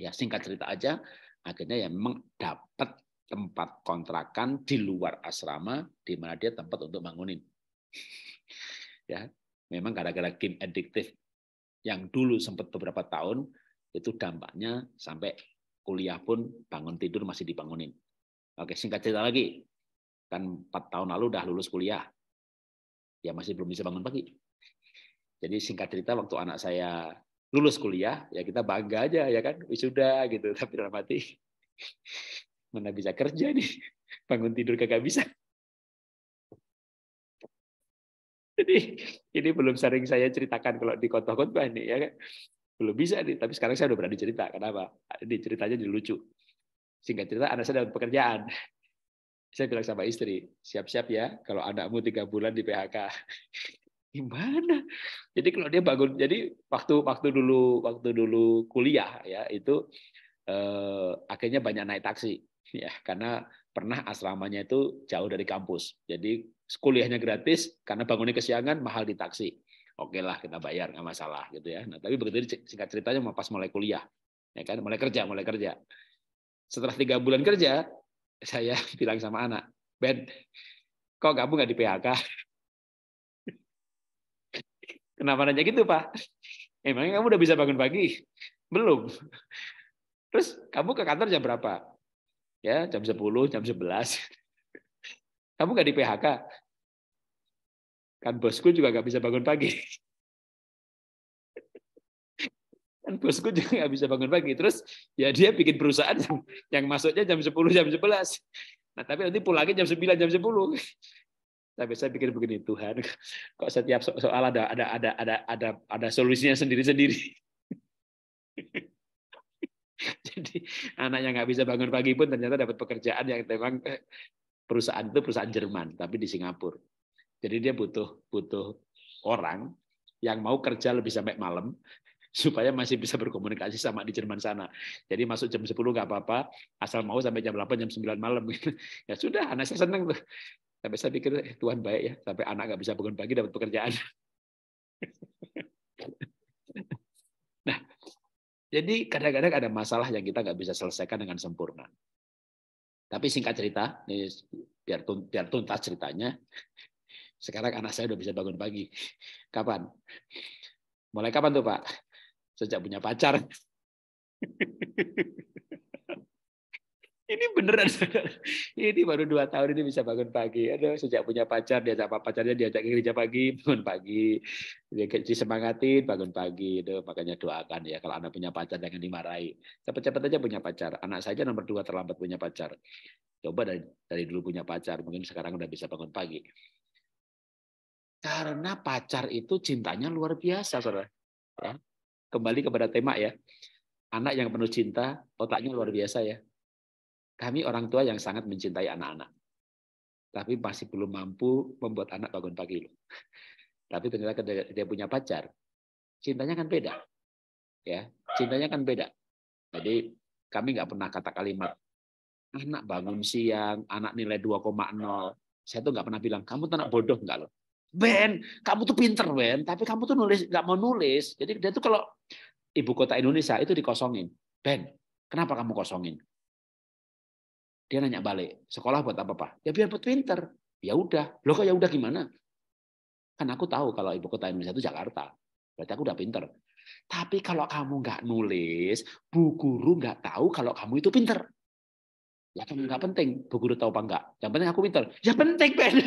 Ya, singkat cerita aja, akhirnya ya memang dapat tempat kontrakan di luar asrama, di mana dia tempat untuk bangunin. ya, memang gara-gara game addictive yang dulu sempat beberapa tahun itu dampaknya sampai kuliah pun bangun tidur masih dibangunin. Oke, singkat cerita lagi. Kan 4 tahun lalu udah lulus kuliah. Ya masih belum bisa bangun pagi. Jadi singkat cerita waktu anak saya lulus kuliah, ya kita bangga aja ya kan, sudah gitu. Tapi dalam hati mana bisa kerja nih, bangun tidur kagak bisa. Jadi ini belum sering saya ceritakan kalau di kota khotbah ini ya kan. Belum bisa nih, tapi sekarang saya udah berani cerita. Kenapa? Ini ceritanya jadi lucu. Singkat cerita, anak saya dalam pekerjaan. Saya bilang sama istri, siap-siap ya kalau anakmu tiga bulan di PHK. Gimana? Jadi kalau dia bangun, jadi waktu waktu dulu waktu dulu kuliah ya itu eh, akhirnya banyak naik taksi ya karena pernah asramanya itu jauh dari kampus. Jadi kuliahnya gratis karena bangunnya kesiangan mahal di taksi. Oke lah kita bayar nggak masalah gitu ya. Nah tapi begitu singkat ceritanya mau pas mulai kuliah, ya kan mulai kerja mulai kerja. Setelah tiga bulan kerja saya bilang sama anak Ben, kok kamu nggak di PHK? Kenapa nanya gitu pak? Emangnya kamu udah bisa bangun pagi? Belum. Terus kamu ke kantor jam berapa? Ya jam 10, jam 11. Kamu nggak di PHK? Kan bosku juga nggak bisa bangun pagi. kan bosku juga nggak bisa bangun pagi. Terus ya dia bikin perusahaan yang, masuknya jam 10, jam 11. Nah tapi nanti pulangnya jam 9, jam 10. Tapi saya pikir begini Tuhan, kok setiap soal ada ada ada ada ada ada solusinya sendiri-sendiri. Jadi anak yang nggak bisa bangun pagi pun ternyata dapat pekerjaan yang memang perusahaan itu perusahaan Jerman tapi di Singapura. Jadi dia butuh butuh orang yang mau kerja lebih sampai malam supaya masih bisa berkomunikasi sama di Jerman sana. Jadi masuk jam 10 nggak apa-apa, asal mau sampai jam 8, jam 9 malam. Gitu. Ya sudah, anak saya senang tuh. Sampai saya pikir, eh, Tuhan baik ya, sampai anak nggak bisa bangun pagi dapat pekerjaan. nah, jadi kadang-kadang ada masalah yang kita nggak bisa selesaikan dengan sempurna. Tapi singkat cerita, ini biar, biar tuntas ceritanya, sekarang anak saya udah bisa bangun pagi. Kapan? Mulai kapan tuh Pak? Sejak punya pacar. ini beneran ini baru dua tahun ini bisa bangun pagi Ada sejak punya pacar diajak apa pacarnya diajak kerja pagi bangun pagi Dia semangatin bangun pagi itu makanya doakan ya kalau anda punya pacar jangan dimarahi cepat-cepat aja punya pacar anak saja nomor dua terlambat punya pacar coba dari dari dulu punya pacar mungkin sekarang udah bisa bangun pagi karena pacar itu cintanya luar biasa saudara ya, kembali kepada tema ya anak yang penuh cinta otaknya luar biasa ya kami orang tua yang sangat mencintai anak-anak. Tapi masih belum mampu membuat anak bangun pagi. Loh. Tapi ternyata dia punya pacar, cintanya kan beda. Ya, cintanya kan beda. Jadi kami nggak pernah kata kalimat anak bangun siang, anak nilai 2,0. Saya tuh nggak pernah bilang kamu tuh anak bodoh nggak loh. Ben, kamu tuh pinter Ben, tapi kamu tuh nulis nggak mau nulis. Jadi dia tuh kalau ibu kota Indonesia itu dikosongin. Ben, kenapa kamu kosongin? Dia nanya balik, sekolah buat apa, Pak? Ya biar buat pinter. Ya udah. Loh kok ya udah gimana? Kan aku tahu kalau ibu kota Indonesia itu Jakarta. Berarti aku udah pinter. Tapi kalau kamu nggak nulis, bu guru nggak tahu kalau kamu itu pinter. Ya kan nggak penting, bu guru tahu apa enggak. Yang penting aku pinter. Ya penting, Ben.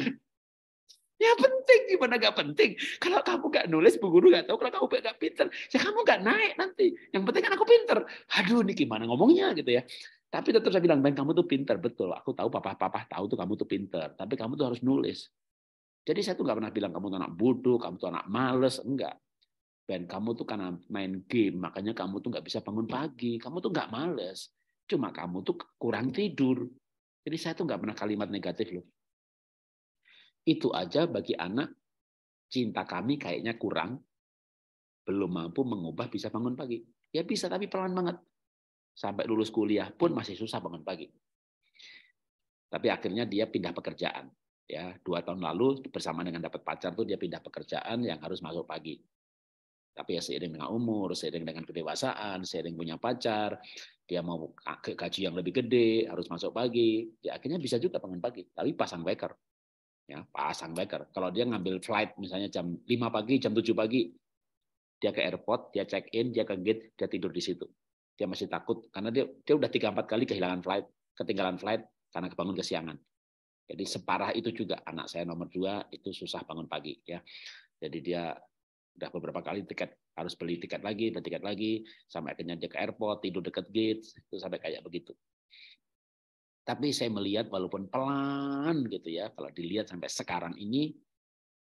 Ya penting, gimana nggak penting? Kalau kamu nggak nulis, bu guru nggak tahu. Kalau kamu nggak pinter, ya kamu nggak naik nanti. Yang penting kan aku pinter. Aduh, ini gimana ngomongnya gitu ya. Tapi tetap saya bilang, Ben, kamu tuh pinter. Betul, aku tahu papa-papa tahu tuh kamu tuh pinter. Tapi kamu tuh harus nulis. Jadi saya tuh nggak pernah bilang kamu tuh anak bodoh, kamu tuh anak males. Enggak. Ben, kamu tuh karena main game, makanya kamu tuh nggak bisa bangun pagi. Kamu tuh nggak males. Cuma kamu tuh kurang tidur. Jadi saya tuh nggak pernah kalimat negatif loh. Itu aja bagi anak, cinta kami kayaknya kurang. Belum mampu mengubah bisa bangun pagi. Ya bisa, tapi pelan banget sampai lulus kuliah pun masih susah bangun pagi. Tapi akhirnya dia pindah pekerjaan. Ya, dua tahun lalu bersama dengan dapat pacar tuh dia pindah pekerjaan yang harus masuk pagi. Tapi ya seiring dengan umur, seiring dengan kedewasaan, seiring punya pacar, dia mau gaji yang lebih gede, harus masuk pagi. Ya, akhirnya bisa juga bangun pagi, tapi pasang waker. Ya, pasang waker. Kalau dia ngambil flight misalnya jam 5 pagi, jam 7 pagi, dia ke airport, dia check in, dia ke gate, dia tidur di situ dia masih takut karena dia dia udah tiga empat kali kehilangan flight, ketinggalan flight karena kebangun kesiangan. Jadi separah itu juga anak saya nomor dua itu susah bangun pagi ya. Jadi dia udah beberapa kali tiket harus beli tiket lagi dan tiket lagi sampai akhirnya dia ke airport tidur dekat gate itu sampai kayak begitu. Tapi saya melihat walaupun pelan gitu ya kalau dilihat sampai sekarang ini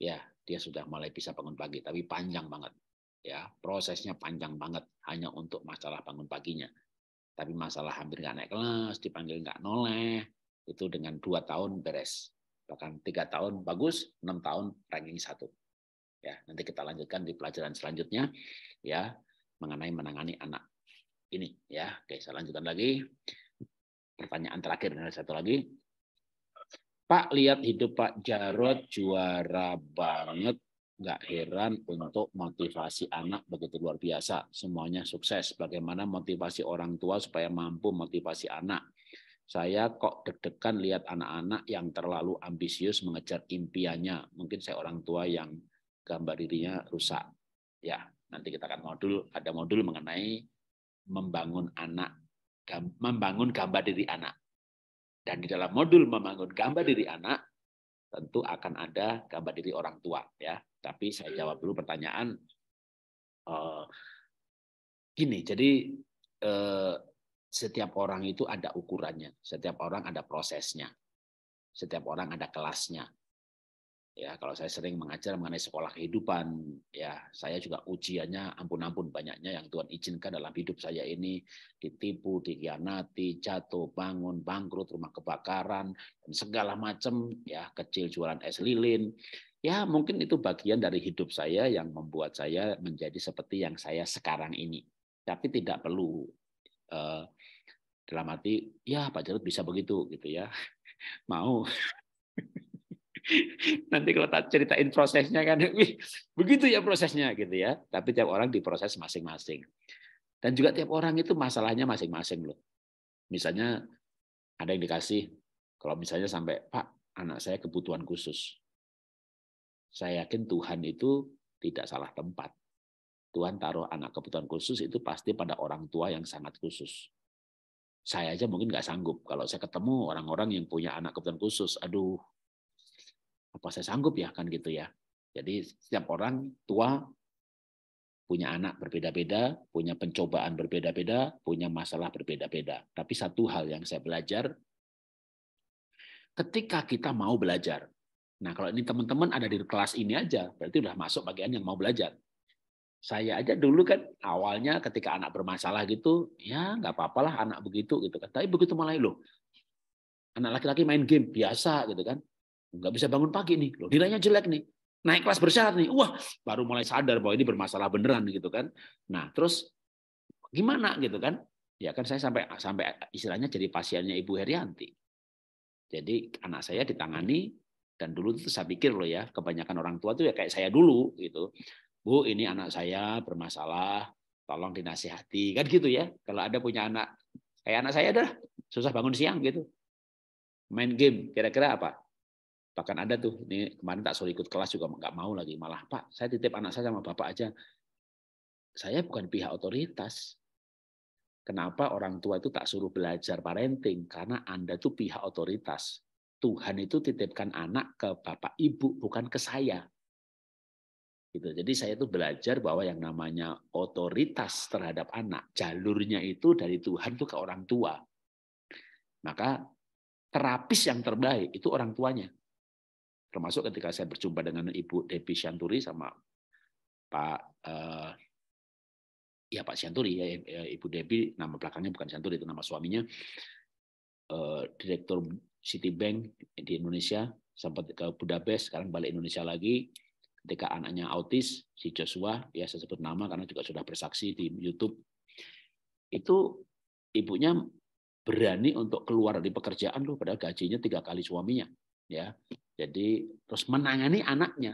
ya dia sudah mulai bisa bangun pagi tapi panjang banget ya prosesnya panjang banget hanya untuk masalah bangun paginya tapi masalah hampir nggak naik kelas dipanggil nggak noleh itu dengan dua tahun beres bahkan tiga tahun bagus enam tahun ranking satu ya nanti kita lanjutkan di pelajaran selanjutnya ya mengenai menangani anak ini ya oke saya lanjutkan lagi pertanyaan terakhir dan satu lagi Pak lihat hidup Pak Jarod juara banget nggak heran untuk motivasi anak begitu luar biasa. Semuanya sukses. Bagaimana motivasi orang tua supaya mampu motivasi anak. Saya kok deg-degan lihat anak-anak yang terlalu ambisius mengejar impiannya. Mungkin saya orang tua yang gambar dirinya rusak. Ya, nanti kita akan modul, ada modul mengenai membangun anak, membangun gambar diri anak. Dan di dalam modul membangun gambar diri anak, tentu akan ada gambar diri orang tua ya. Tapi saya hmm. jawab dulu pertanyaan eh, gini. Jadi eh, setiap orang itu ada ukurannya, setiap orang ada prosesnya, setiap orang ada kelasnya. Ya, kalau saya sering mengajar mengenai sekolah kehidupan, ya, saya juga ujiannya ampun-ampun banyaknya yang Tuhan izinkan dalam hidup saya ini ditipu, dikhianati, jatuh, bangun, bangkrut, rumah kebakaran, dan segala macam, ya, kecil jualan es lilin. Ya, mungkin itu bagian dari hidup saya yang membuat saya menjadi seperti yang saya sekarang ini. Tapi tidak perlu eh, dalam arti ya Pak Jarod bisa begitu gitu ya mau Nanti kalau tak ceritain prosesnya kan, wih, begitu ya prosesnya gitu ya. Tapi tiap orang diproses masing-masing. Dan juga tiap orang itu masalahnya masing-masing loh. Misalnya ada yang dikasih, kalau misalnya sampai, Pak, anak saya kebutuhan khusus. Saya yakin Tuhan itu tidak salah tempat. Tuhan taruh anak kebutuhan khusus itu pasti pada orang tua yang sangat khusus saya aja mungkin nggak sanggup kalau saya ketemu orang-orang yang punya anak kebutuhan khusus aduh apa saya sanggup ya kan gitu ya. Jadi setiap orang tua punya anak berbeda-beda, punya pencobaan berbeda-beda, punya masalah berbeda-beda. Tapi satu hal yang saya belajar, ketika kita mau belajar, nah kalau ini teman-teman ada di kelas ini aja, berarti udah masuk bagian yang mau belajar. Saya aja dulu kan awalnya ketika anak bermasalah gitu, ya nggak apa-apalah anak begitu gitu kan. Tapi begitu mulai loh, anak laki-laki main game biasa gitu kan nggak bisa bangun pagi nih, loh nilainya jelek nih, naik kelas bersyarat nih, wah baru mulai sadar bahwa ini bermasalah beneran gitu kan. Nah terus gimana gitu kan? Ya kan saya sampai sampai istilahnya jadi pasiennya Ibu Herianti. Jadi anak saya ditangani dan dulu itu saya pikir loh ya kebanyakan orang tua tuh ya kayak saya dulu gitu. Bu ini anak saya bermasalah, tolong dinasihati kan gitu ya. Kalau ada punya anak kayak anak saya dah susah bangun siang gitu, main game kira-kira apa? Bahkan ada tuh, ini kemarin tak suruh ikut kelas juga nggak mau lagi. Malah, Pak, saya titip anak saya sama Bapak aja. Saya bukan pihak otoritas. Kenapa orang tua itu tak suruh belajar parenting? Karena Anda tuh pihak otoritas. Tuhan itu titipkan anak ke Bapak Ibu, bukan ke saya. Gitu. Jadi saya itu belajar bahwa yang namanya otoritas terhadap anak, jalurnya itu dari Tuhan tuh ke orang tua. Maka terapis yang terbaik itu orang tuanya termasuk ketika saya berjumpa dengan Ibu Devi Syanturi sama Pak uh, ya Pak Syanturi ya, ya Ibu Devi nama belakangnya bukan Syanturi itu nama suaminya uh, direktur Citibank di Indonesia sempat ke Budapest sekarang balik Indonesia lagi ketika anaknya autis si Joshua ya saya sebut nama karena juga sudah bersaksi di YouTube itu ibunya berani untuk keluar dari pekerjaan loh padahal gajinya tiga kali suaminya ya jadi terus menangani anaknya.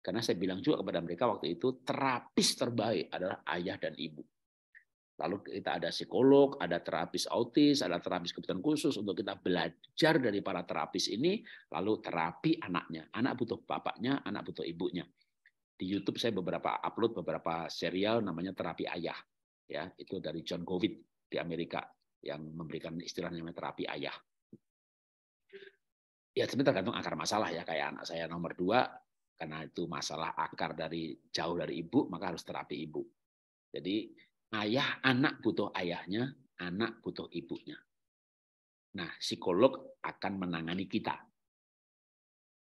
Karena saya bilang juga kepada mereka waktu itu terapis terbaik adalah ayah dan ibu. Lalu kita ada psikolog, ada terapis autis, ada terapis kebutuhan khusus untuk kita belajar dari para terapis ini, lalu terapi anaknya. Anak butuh bapaknya, anak butuh ibunya. Di YouTube saya beberapa upload beberapa serial namanya terapi ayah. Ya, itu dari John Covid di Amerika yang memberikan istilahnya terapi ayah ya sebenarnya tergantung akar masalah ya kayak anak saya nomor dua karena itu masalah akar dari jauh dari ibu maka harus terapi ibu jadi ayah anak butuh ayahnya anak butuh ibunya nah psikolog akan menangani kita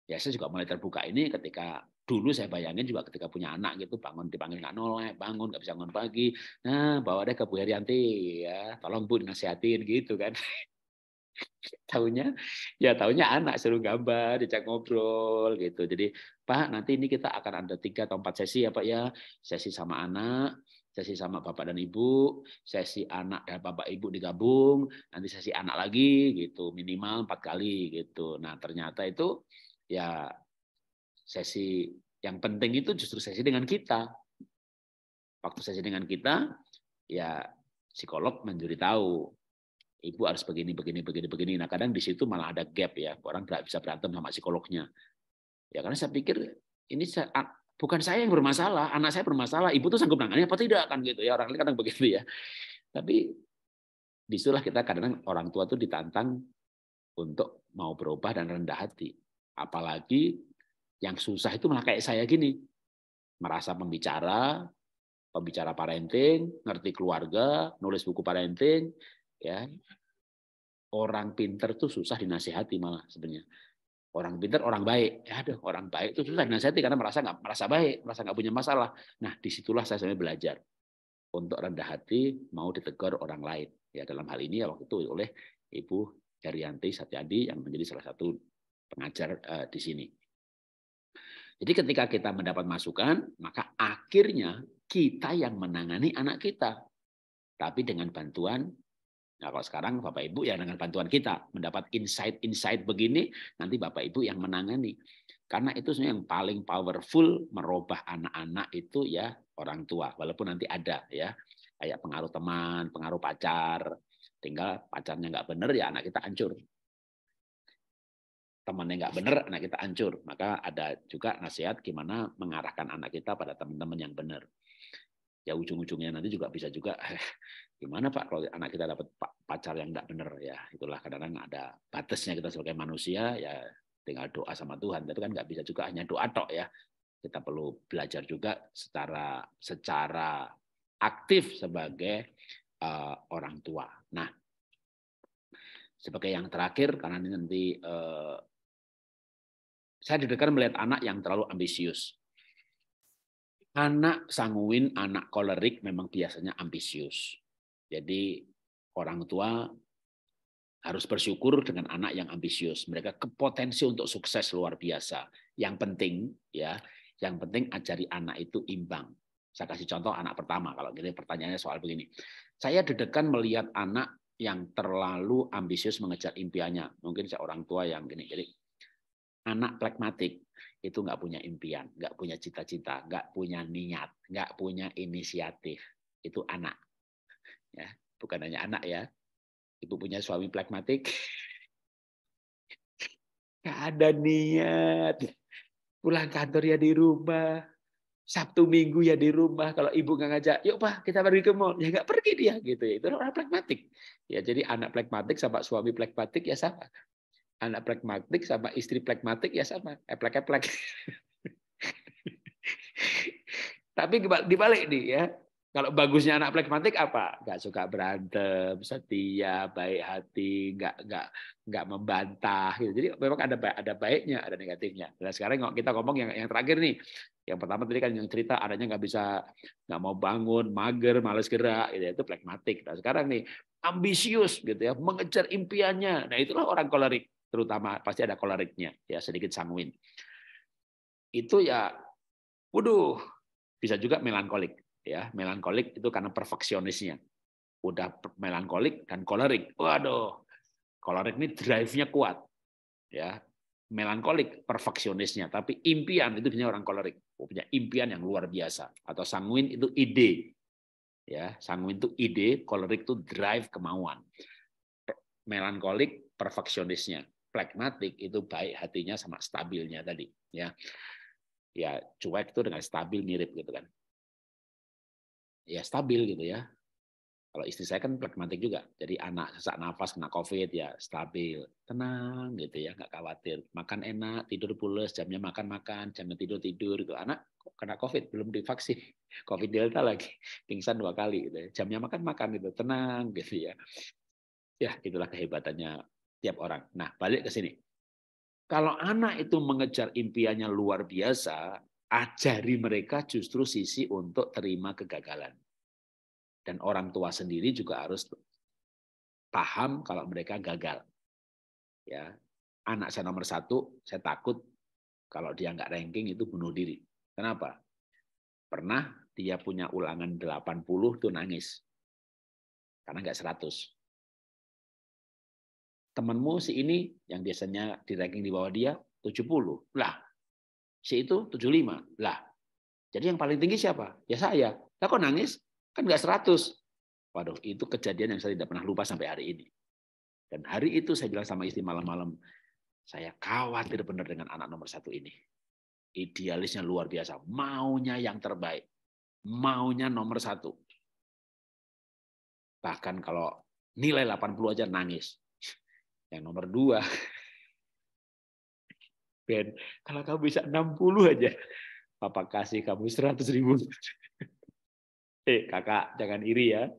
ya saya juga mulai terbuka ini ketika dulu saya bayangin juga ketika punya anak gitu bangun dipanggil nggak nolak bangun nggak bisa bangun pagi nah bawa deh ke Bu Herianti ya tolong Bu nasihatin gitu kan tahunya ya tahunya anak seru gambar dicak ngobrol gitu jadi pak nanti ini kita akan ada tiga atau empat sesi ya pak ya sesi sama anak sesi sama bapak dan ibu sesi anak dan bapak ibu digabung nanti sesi anak lagi gitu minimal empat kali gitu nah ternyata itu ya sesi yang penting itu justru sesi dengan kita waktu sesi dengan kita ya psikolog menjadi tahu ibu harus begini, begini, begini, begini. Nah kadang di situ malah ada gap ya, orang tidak bisa berantem sama psikolognya. Ya karena saya pikir ini saya, bukan saya yang bermasalah, anak saya bermasalah, ibu tuh sanggup nangannya apa tidak kan gitu ya orang ini kadang begitu ya. Tapi disitulah kita kadang orang tua tuh ditantang untuk mau berubah dan rendah hati. Apalagi yang susah itu malah kayak saya gini, merasa pembicara, pembicara parenting, ngerti keluarga, nulis buku parenting, ya orang pinter tuh susah dinasihati malah sebenarnya orang pinter orang baik ya aduh orang baik itu susah dinasihati karena merasa nggak merasa baik merasa nggak punya masalah nah disitulah saya sebenarnya belajar untuk rendah hati mau ditegur orang lain ya dalam hal ini ya waktu itu oleh ibu Herianti Satyadi yang menjadi salah satu pengajar uh, di sini jadi ketika kita mendapat masukan maka akhirnya kita yang menangani anak kita tapi dengan bantuan Nah, kalau sekarang Bapak Ibu ya dengan bantuan kita mendapat insight-insight begini, nanti Bapak Ibu yang menangani. Karena itu sebenarnya yang paling powerful merubah anak-anak itu ya orang tua, walaupun nanti ada ya kayak pengaruh teman, pengaruh pacar, tinggal pacarnya nggak bener ya anak kita hancur. Temannya nggak bener, anak kita hancur. Maka ada juga nasihat gimana mengarahkan anak kita pada teman-teman yang bener ya ujung-ujungnya nanti juga bisa juga gimana Pak kalau anak kita dapat pacar yang tidak benar ya itulah kadang-kadang ada batasnya kita sebagai manusia ya tinggal doa sama Tuhan tapi kan nggak bisa juga hanya doa tok ya kita perlu belajar juga secara secara aktif sebagai uh, orang tua. Nah, sebagai yang terakhir karena ini nanti uh, saya deg melihat anak yang terlalu ambisius. Anak sanguin, anak kolerik memang biasanya ambisius. Jadi orang tua harus bersyukur dengan anak yang ambisius. Mereka kepotensi untuk sukses luar biasa. Yang penting ya, yang penting ajari anak itu imbang. Saya kasih contoh anak pertama kalau gini gitu pertanyaannya soal begini. Saya dedekan melihat anak yang terlalu ambisius mengejar impiannya. Mungkin saya orang tua yang gini. Jadi anak pragmatik itu nggak punya impian, nggak punya cita-cita, nggak punya niat, nggak punya inisiatif. Itu anak. Ya, bukan hanya anak ya. Ibu punya suami pragmatik, nggak ada niat. Pulang kantor ya di rumah, Sabtu Minggu ya di rumah. Kalau ibu nggak ngajak, yuk pak kita pergi ke mall, ya nggak pergi dia gitu. Ya. Itu orang pragmatik. Ya jadi anak pragmatik sama suami pragmatik ya sama anak pragmatik sama istri pragmatik ya sama eplek-eplek tapi dibalik nih ya kalau bagusnya anak pragmatik apa nggak suka berantem setia baik hati nggak nggak nggak membantah gitu jadi memang ada ada baiknya ada negatifnya nah sekarang kita ngomong yang yang terakhir nih yang pertama tadi kan yang cerita adanya nggak bisa nggak mau bangun mager males gerak gitu ya. itu pragmatik nah sekarang nih ambisius gitu ya mengejar impiannya nah itulah orang kolerik terutama pasti ada koleriknya ya sedikit sanguin itu ya waduh bisa juga melankolik ya melankolik itu karena perfeksionisnya udah melankolik dan kolerik waduh kolerik ini drive-nya kuat ya melankolik perfeksionisnya tapi impian itu punya orang kolerik oh, punya impian yang luar biasa atau sanguin itu ide ya sanguin itu ide kolerik itu drive kemauan melankolik perfeksionisnya pragmatik itu baik hatinya sama stabilnya tadi ya ya cuek itu dengan stabil mirip gitu kan ya stabil gitu ya kalau istri saya kan pragmatik juga jadi anak sesak nafas kena covid ya stabil tenang gitu ya nggak khawatir makan enak tidur pulas, jamnya makan makan jamnya tidur tidur gitu anak kena covid belum divaksin covid delta lagi pingsan dua kali gitu ya. jamnya makan makan gitu tenang gitu ya ya itulah kehebatannya tiap orang. Nah, balik ke sini. Kalau anak itu mengejar impiannya luar biasa, ajari mereka justru sisi untuk terima kegagalan. Dan orang tua sendiri juga harus paham kalau mereka gagal. Ya, anak saya nomor satu, saya takut kalau dia nggak ranking itu bunuh diri. Kenapa? Pernah dia punya ulangan 80 tuh nangis. Karena nggak 100 temanmu si ini yang biasanya di ranking di bawah dia 70. Lah, si itu 75. Lah. Jadi yang paling tinggi siapa? Ya saya. Lah kok nangis? Kan enggak 100. Waduh, itu kejadian yang saya tidak pernah lupa sampai hari ini. Dan hari itu saya bilang sama istri malam-malam, saya khawatir benar dengan anak nomor satu ini. Idealisnya luar biasa. Maunya yang terbaik. Maunya nomor satu. Bahkan kalau nilai 80 aja nangis. Yang nomor dua, Ben, kalau kamu bisa 60 aja, Papa kasih kamu 100 ribu. eh, kakak, jangan iri ya.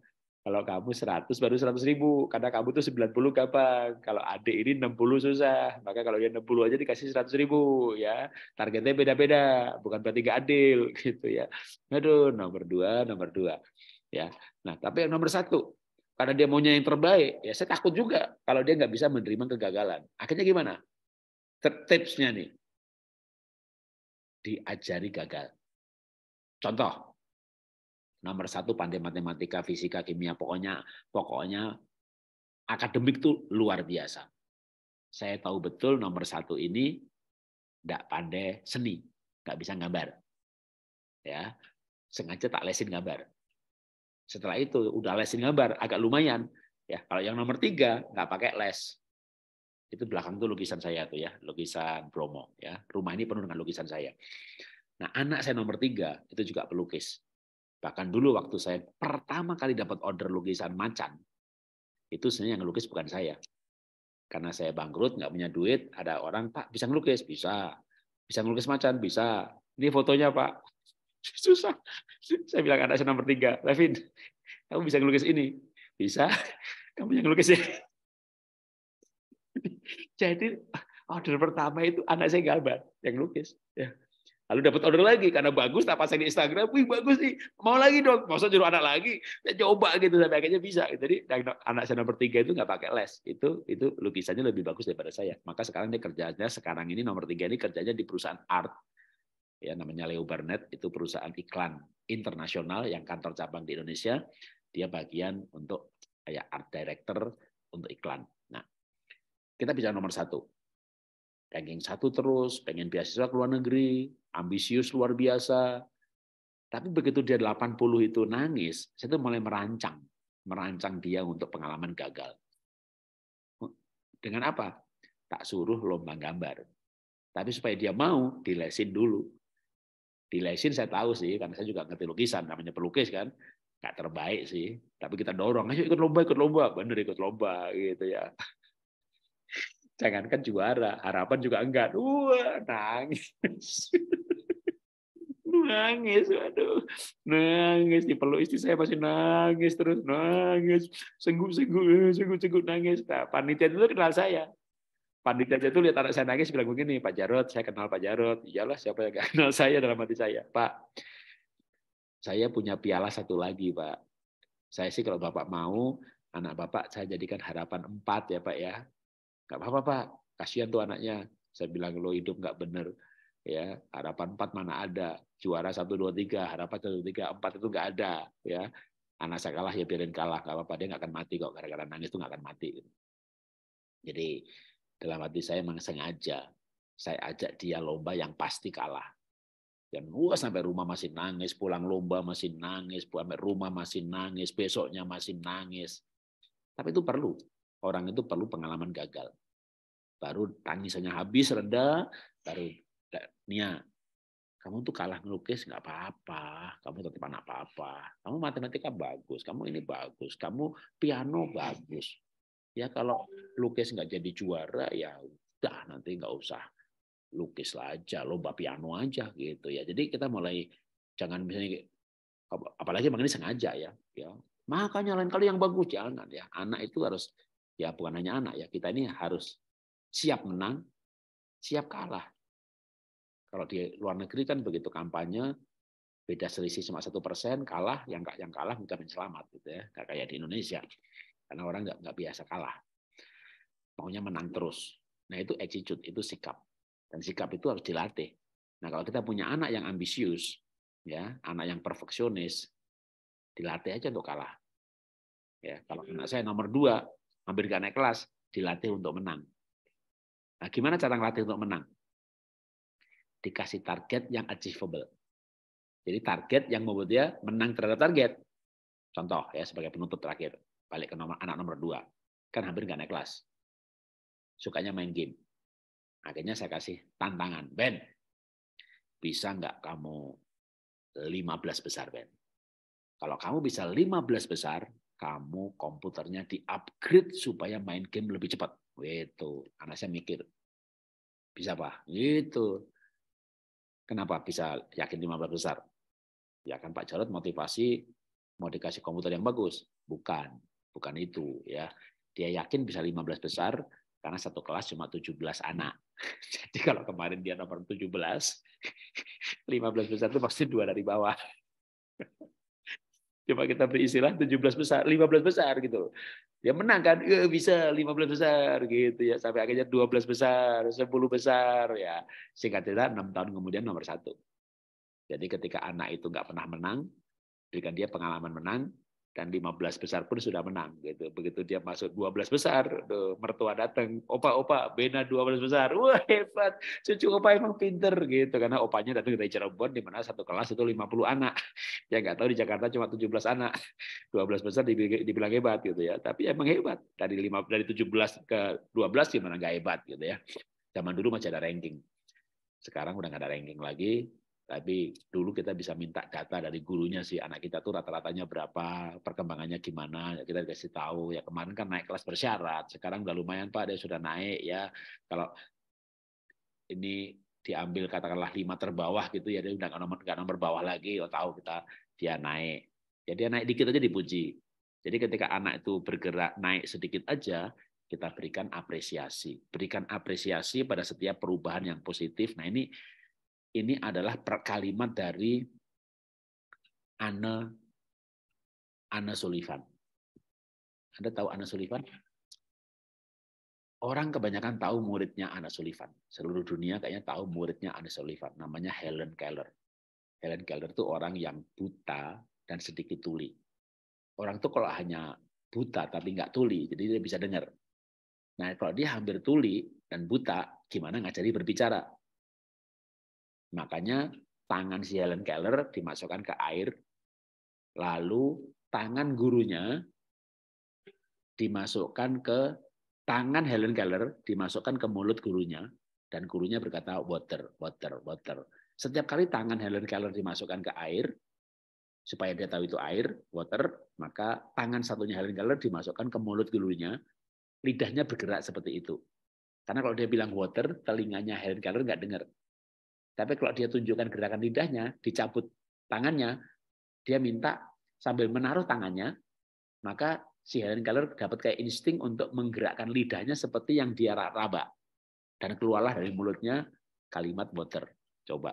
Kalau kamu 100 baru 100 ribu, karena kamu tuh 90 kapan? Kalau adik ini 60 susah, maka kalau dia 60 aja dikasih 100 ribu ya. Targetnya beda-beda, bukan berarti gak adil gitu ya. Aduh, nomor dua, nomor dua. Ya. Nah, tapi yang nomor satu, karena dia maunya yang terbaik, ya saya takut juga kalau dia nggak bisa menerima kegagalan. Akhirnya gimana? Tipsnya nih, diajari gagal. Contoh, nomor satu pandai matematika, fisika, kimia, pokoknya pokoknya akademik tuh luar biasa. Saya tahu betul nomor satu ini nggak pandai seni, nggak bisa gambar. Ya, sengaja tak lesin gambar. Setelah itu udah les ini gambar agak lumayan. Ya, kalau yang nomor tiga nggak pakai les. Itu belakang tuh lukisan saya tuh ya, lukisan Bromo ya. Rumah ini penuh dengan lukisan saya. Nah, anak saya nomor tiga itu juga pelukis. Bahkan dulu waktu saya pertama kali dapat order lukisan macan, itu sebenarnya yang lukis bukan saya. Karena saya bangkrut, nggak punya duit, ada orang, Pak, bisa ngelukis? Bisa. Bisa ngelukis macan? Bisa. Ini fotonya, Pak. Susah. Saya bilang anak saya nomor tiga, Levin, kamu bisa ngelukis ini? Bisa. Kamu yang ngelukis ya. Jadi order pertama itu anak saya gambar, yang lukis. Ya. Lalu dapat order lagi karena bagus, tak pasang di Instagram, wih bagus nih, mau lagi dong, mau jadi anak lagi, saya coba gitu sampai akhirnya bisa. Jadi anak saya nomor tiga itu nggak pakai les, itu itu lukisannya lebih bagus daripada saya. Maka sekarang dia kerjanya sekarang ini nomor tiga ini kerjanya di perusahaan art ya namanya Leo Burnett itu perusahaan iklan internasional yang kantor cabang di Indonesia dia bagian untuk kayak art director untuk iklan nah kita bicara nomor satu ranking satu terus pengen beasiswa ke luar negeri ambisius luar biasa tapi begitu dia 80 itu nangis saya tuh mulai merancang merancang dia untuk pengalaman gagal dengan apa tak suruh lomba gambar tapi supaya dia mau dilesin dulu di lesin saya tahu sih, karena saya juga ngerti lukisan, namanya pelukis kan. Nggak terbaik sih, tapi kita dorong, ayo ikut lomba, ikut lomba. Bener ikut lomba gitu ya. Jangankan juara, harapan juga enggak. Wah, nangis. nangis, aduh, nangis di pelukis istri saya masih nangis terus nangis, senggup senggup senggup senggup nangis. Nah, panitia itu kenal saya, Pandit aja tuh lihat anak saya nangis bilang begini, Pak Jarod, saya kenal Pak Jarod. Iyalah siapa yang kenal saya dalam hati saya. Pak, saya punya piala satu lagi Pak. Saya sih kalau Bapak mau, anak Bapak saya jadikan harapan empat ya Pak ya. Gak apa-apa Pak, kasihan tuh anaknya. Saya bilang lo hidup nggak bener. Ya, harapan empat mana ada. Juara satu dua tiga, harapan satu tiga empat itu nggak ada. Ya, anak saya kalah ya biarin kalah, kalau apa-apa dia nggak akan mati kok gara-gara nangis tuh nggak akan mati. Jadi dalam hati saya memang sengaja. Saya ajak dia lomba yang pasti kalah. Dan gua sampai rumah masih nangis, pulang lomba masih nangis, pulang rumah masih nangis, besoknya masih nangis. Tapi itu perlu. Orang itu perlu pengalaman gagal. Baru tangisannya habis, reda, baru Nia, kamu tuh kalah ngelukis nggak apa-apa, kamu tetap anak apa-apa, kamu matematika bagus, kamu ini bagus, kamu piano bagus, Ya kalau lukis nggak jadi juara ya udah nanti nggak usah lukis aja, lomba piano aja gitu ya. Jadi kita mulai jangan misalnya apalagi makanya sengaja ya, ya. Makanya lain kali yang bagus jangan ya. Anak itu harus ya bukan hanya anak ya, kita ini harus siap menang, siap kalah. Kalau di luar negeri kan begitu kampanye beda selisih cuma satu persen kalah yang yang kalah mungkin selamat gitu ya nggak kayak di Indonesia karena orang nggak nggak biasa kalah. Maunya menang terus. Nah itu attitude, itu sikap. Dan sikap itu harus dilatih. Nah kalau kita punya anak yang ambisius, ya anak yang perfeksionis, dilatih aja untuk kalah. Ya kalau iya. anak saya nomor dua, hampir gak naik kelas, dilatih untuk menang. Nah, gimana cara ngelatih untuk menang? Dikasih target yang achievable. Jadi target yang membuat dia menang terhadap target. Contoh ya sebagai penutup terakhir balik ke nomor anak nomor dua kan hampir nggak naik kelas sukanya main game akhirnya saya kasih tantangan Ben bisa nggak kamu 15 besar Ben kalau kamu bisa 15 besar kamu komputernya di upgrade supaya main game lebih cepat itu anak saya mikir bisa apa gitu kenapa bisa yakin 15 besar ya kan Pak Jarod motivasi mau dikasih komputer yang bagus bukan bukan itu ya. Dia yakin bisa 15 besar karena satu kelas cuma 17 anak. Jadi kalau kemarin dia nomor 17, 15 besar itu pasti dua dari bawah. Coba kita beri istilah 17 besar, 15 besar gitu. Dia menang kan, e, bisa 15 besar gitu ya. Sampai akhirnya 12 besar, 10 besar ya. Singkat cerita enam tahun kemudian nomor satu. Jadi ketika anak itu nggak pernah menang, berikan dia pengalaman menang, dan 15 besar pun sudah menang gitu. Begitu dia masuk 12 besar, tuh, mertua datang, "Opa, opa, Bena 12 besar." Wah, hebat. Cucu opa emang pinter gitu karena opanya datang dari Cirebon di mana satu kelas itu 50 anak. Ya nggak tahu di Jakarta cuma 17 anak. 12 besar dibilang hebat gitu ya. Tapi emang hebat. Dari 5 dari 17 ke 12 gimana nggak hebat gitu ya. Zaman dulu masih ada ranking. Sekarang udah nggak ada ranking lagi, tapi dulu kita bisa minta data dari gurunya sih anak kita tuh rata-ratanya berapa perkembangannya gimana kita dikasih tahu ya kemarin kan naik kelas bersyarat sekarang udah lumayan pak dia sudah naik ya kalau ini diambil katakanlah lima terbawah gitu ya dia udah nggak nomor nggak nomor bawah lagi oh tahu kita dia naik jadi ya, dia naik dikit aja dipuji jadi ketika anak itu bergerak naik sedikit aja kita berikan apresiasi berikan apresiasi pada setiap perubahan yang positif nah ini ini adalah perkalimat dari Anne Anne Sullivan. Anda tahu Anne Sullivan? Orang kebanyakan tahu muridnya Anne Sullivan. Seluruh dunia kayaknya tahu muridnya Anne Sullivan. Namanya Helen Keller. Helen Keller itu orang yang buta dan sedikit tuli. Orang tuh kalau hanya buta tapi nggak tuli, jadi dia bisa dengar. Nah kalau dia hampir tuli dan buta, gimana ngajari berbicara? Makanya tangan si Helen Keller dimasukkan ke air, lalu tangan gurunya dimasukkan ke tangan Helen Keller dimasukkan ke mulut gurunya dan gurunya berkata water, water, water. Setiap kali tangan Helen Keller dimasukkan ke air supaya dia tahu itu air, water, maka tangan satunya Helen Keller dimasukkan ke mulut gurunya, lidahnya bergerak seperti itu. Karena kalau dia bilang water, telinganya Helen Keller nggak dengar. Tapi kalau dia tunjukkan gerakan lidahnya, dicabut tangannya, dia minta sambil menaruh tangannya, maka si Helen Keller dapat kayak insting untuk menggerakkan lidahnya seperti yang dia raba. Dan keluarlah dari mulutnya kalimat water. Coba,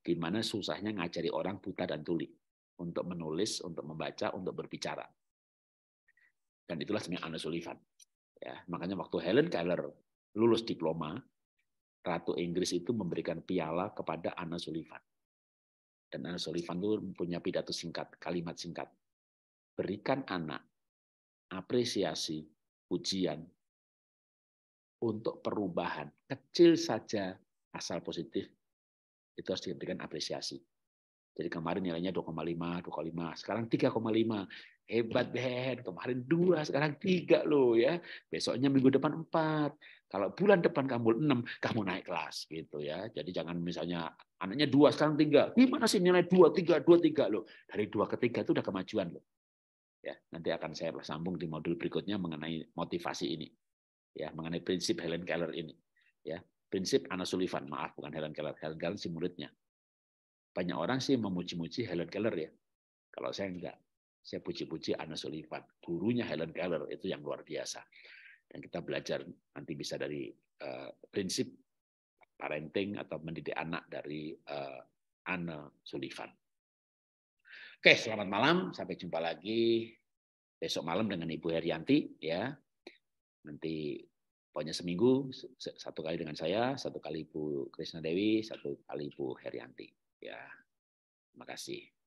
gimana susahnya ngajari orang buta dan tuli untuk menulis, untuk membaca, untuk berbicara. Dan itulah sebenarnya Anna Sullivan. Ya, makanya waktu Helen Keller lulus diploma, Ratu Inggris itu memberikan piala kepada Anna Sullivan. Dan Anna Sullivan itu punya pidato singkat, kalimat singkat. Berikan anak apresiasi, ujian untuk perubahan. Kecil saja asal positif, itu harus diberikan apresiasi. Jadi kemarin nilainya 2,5, 2,5. Sekarang 3,5. Hebat Ben, iya. kemarin dua, sekarang tiga loh ya. Besoknya minggu depan empat. Kalau bulan depan kamu enam, kamu naik kelas gitu ya. Jadi jangan misalnya anaknya dua sekarang tiga, gimana sih nilai dua tiga dua tiga loh. Dari dua ke tiga itu udah kemajuan loh. Ya, nanti akan saya sambung di modul berikutnya mengenai motivasi ini, ya mengenai prinsip Helen Keller ini, ya prinsip Anna Sullivan. Maaf bukan Helen Keller, Helen Keller si muridnya. Banyak orang sih memuji-muji Helen Keller ya. Kalau saya enggak, saya puji-puji Anna Sullivan, gurunya Helen Keller itu yang luar biasa. Dan kita belajar nanti bisa dari uh, prinsip parenting atau mendidik anak dari uh, eh, Anna Sullivan. Oke, selamat malam. Sampai jumpa lagi besok malam dengan Ibu Herianti ya. Nanti pokoknya seminggu satu kali dengan saya, satu kali Ibu Krisna Dewi, satu kali Ibu Herianti. Ya. Terima kasih.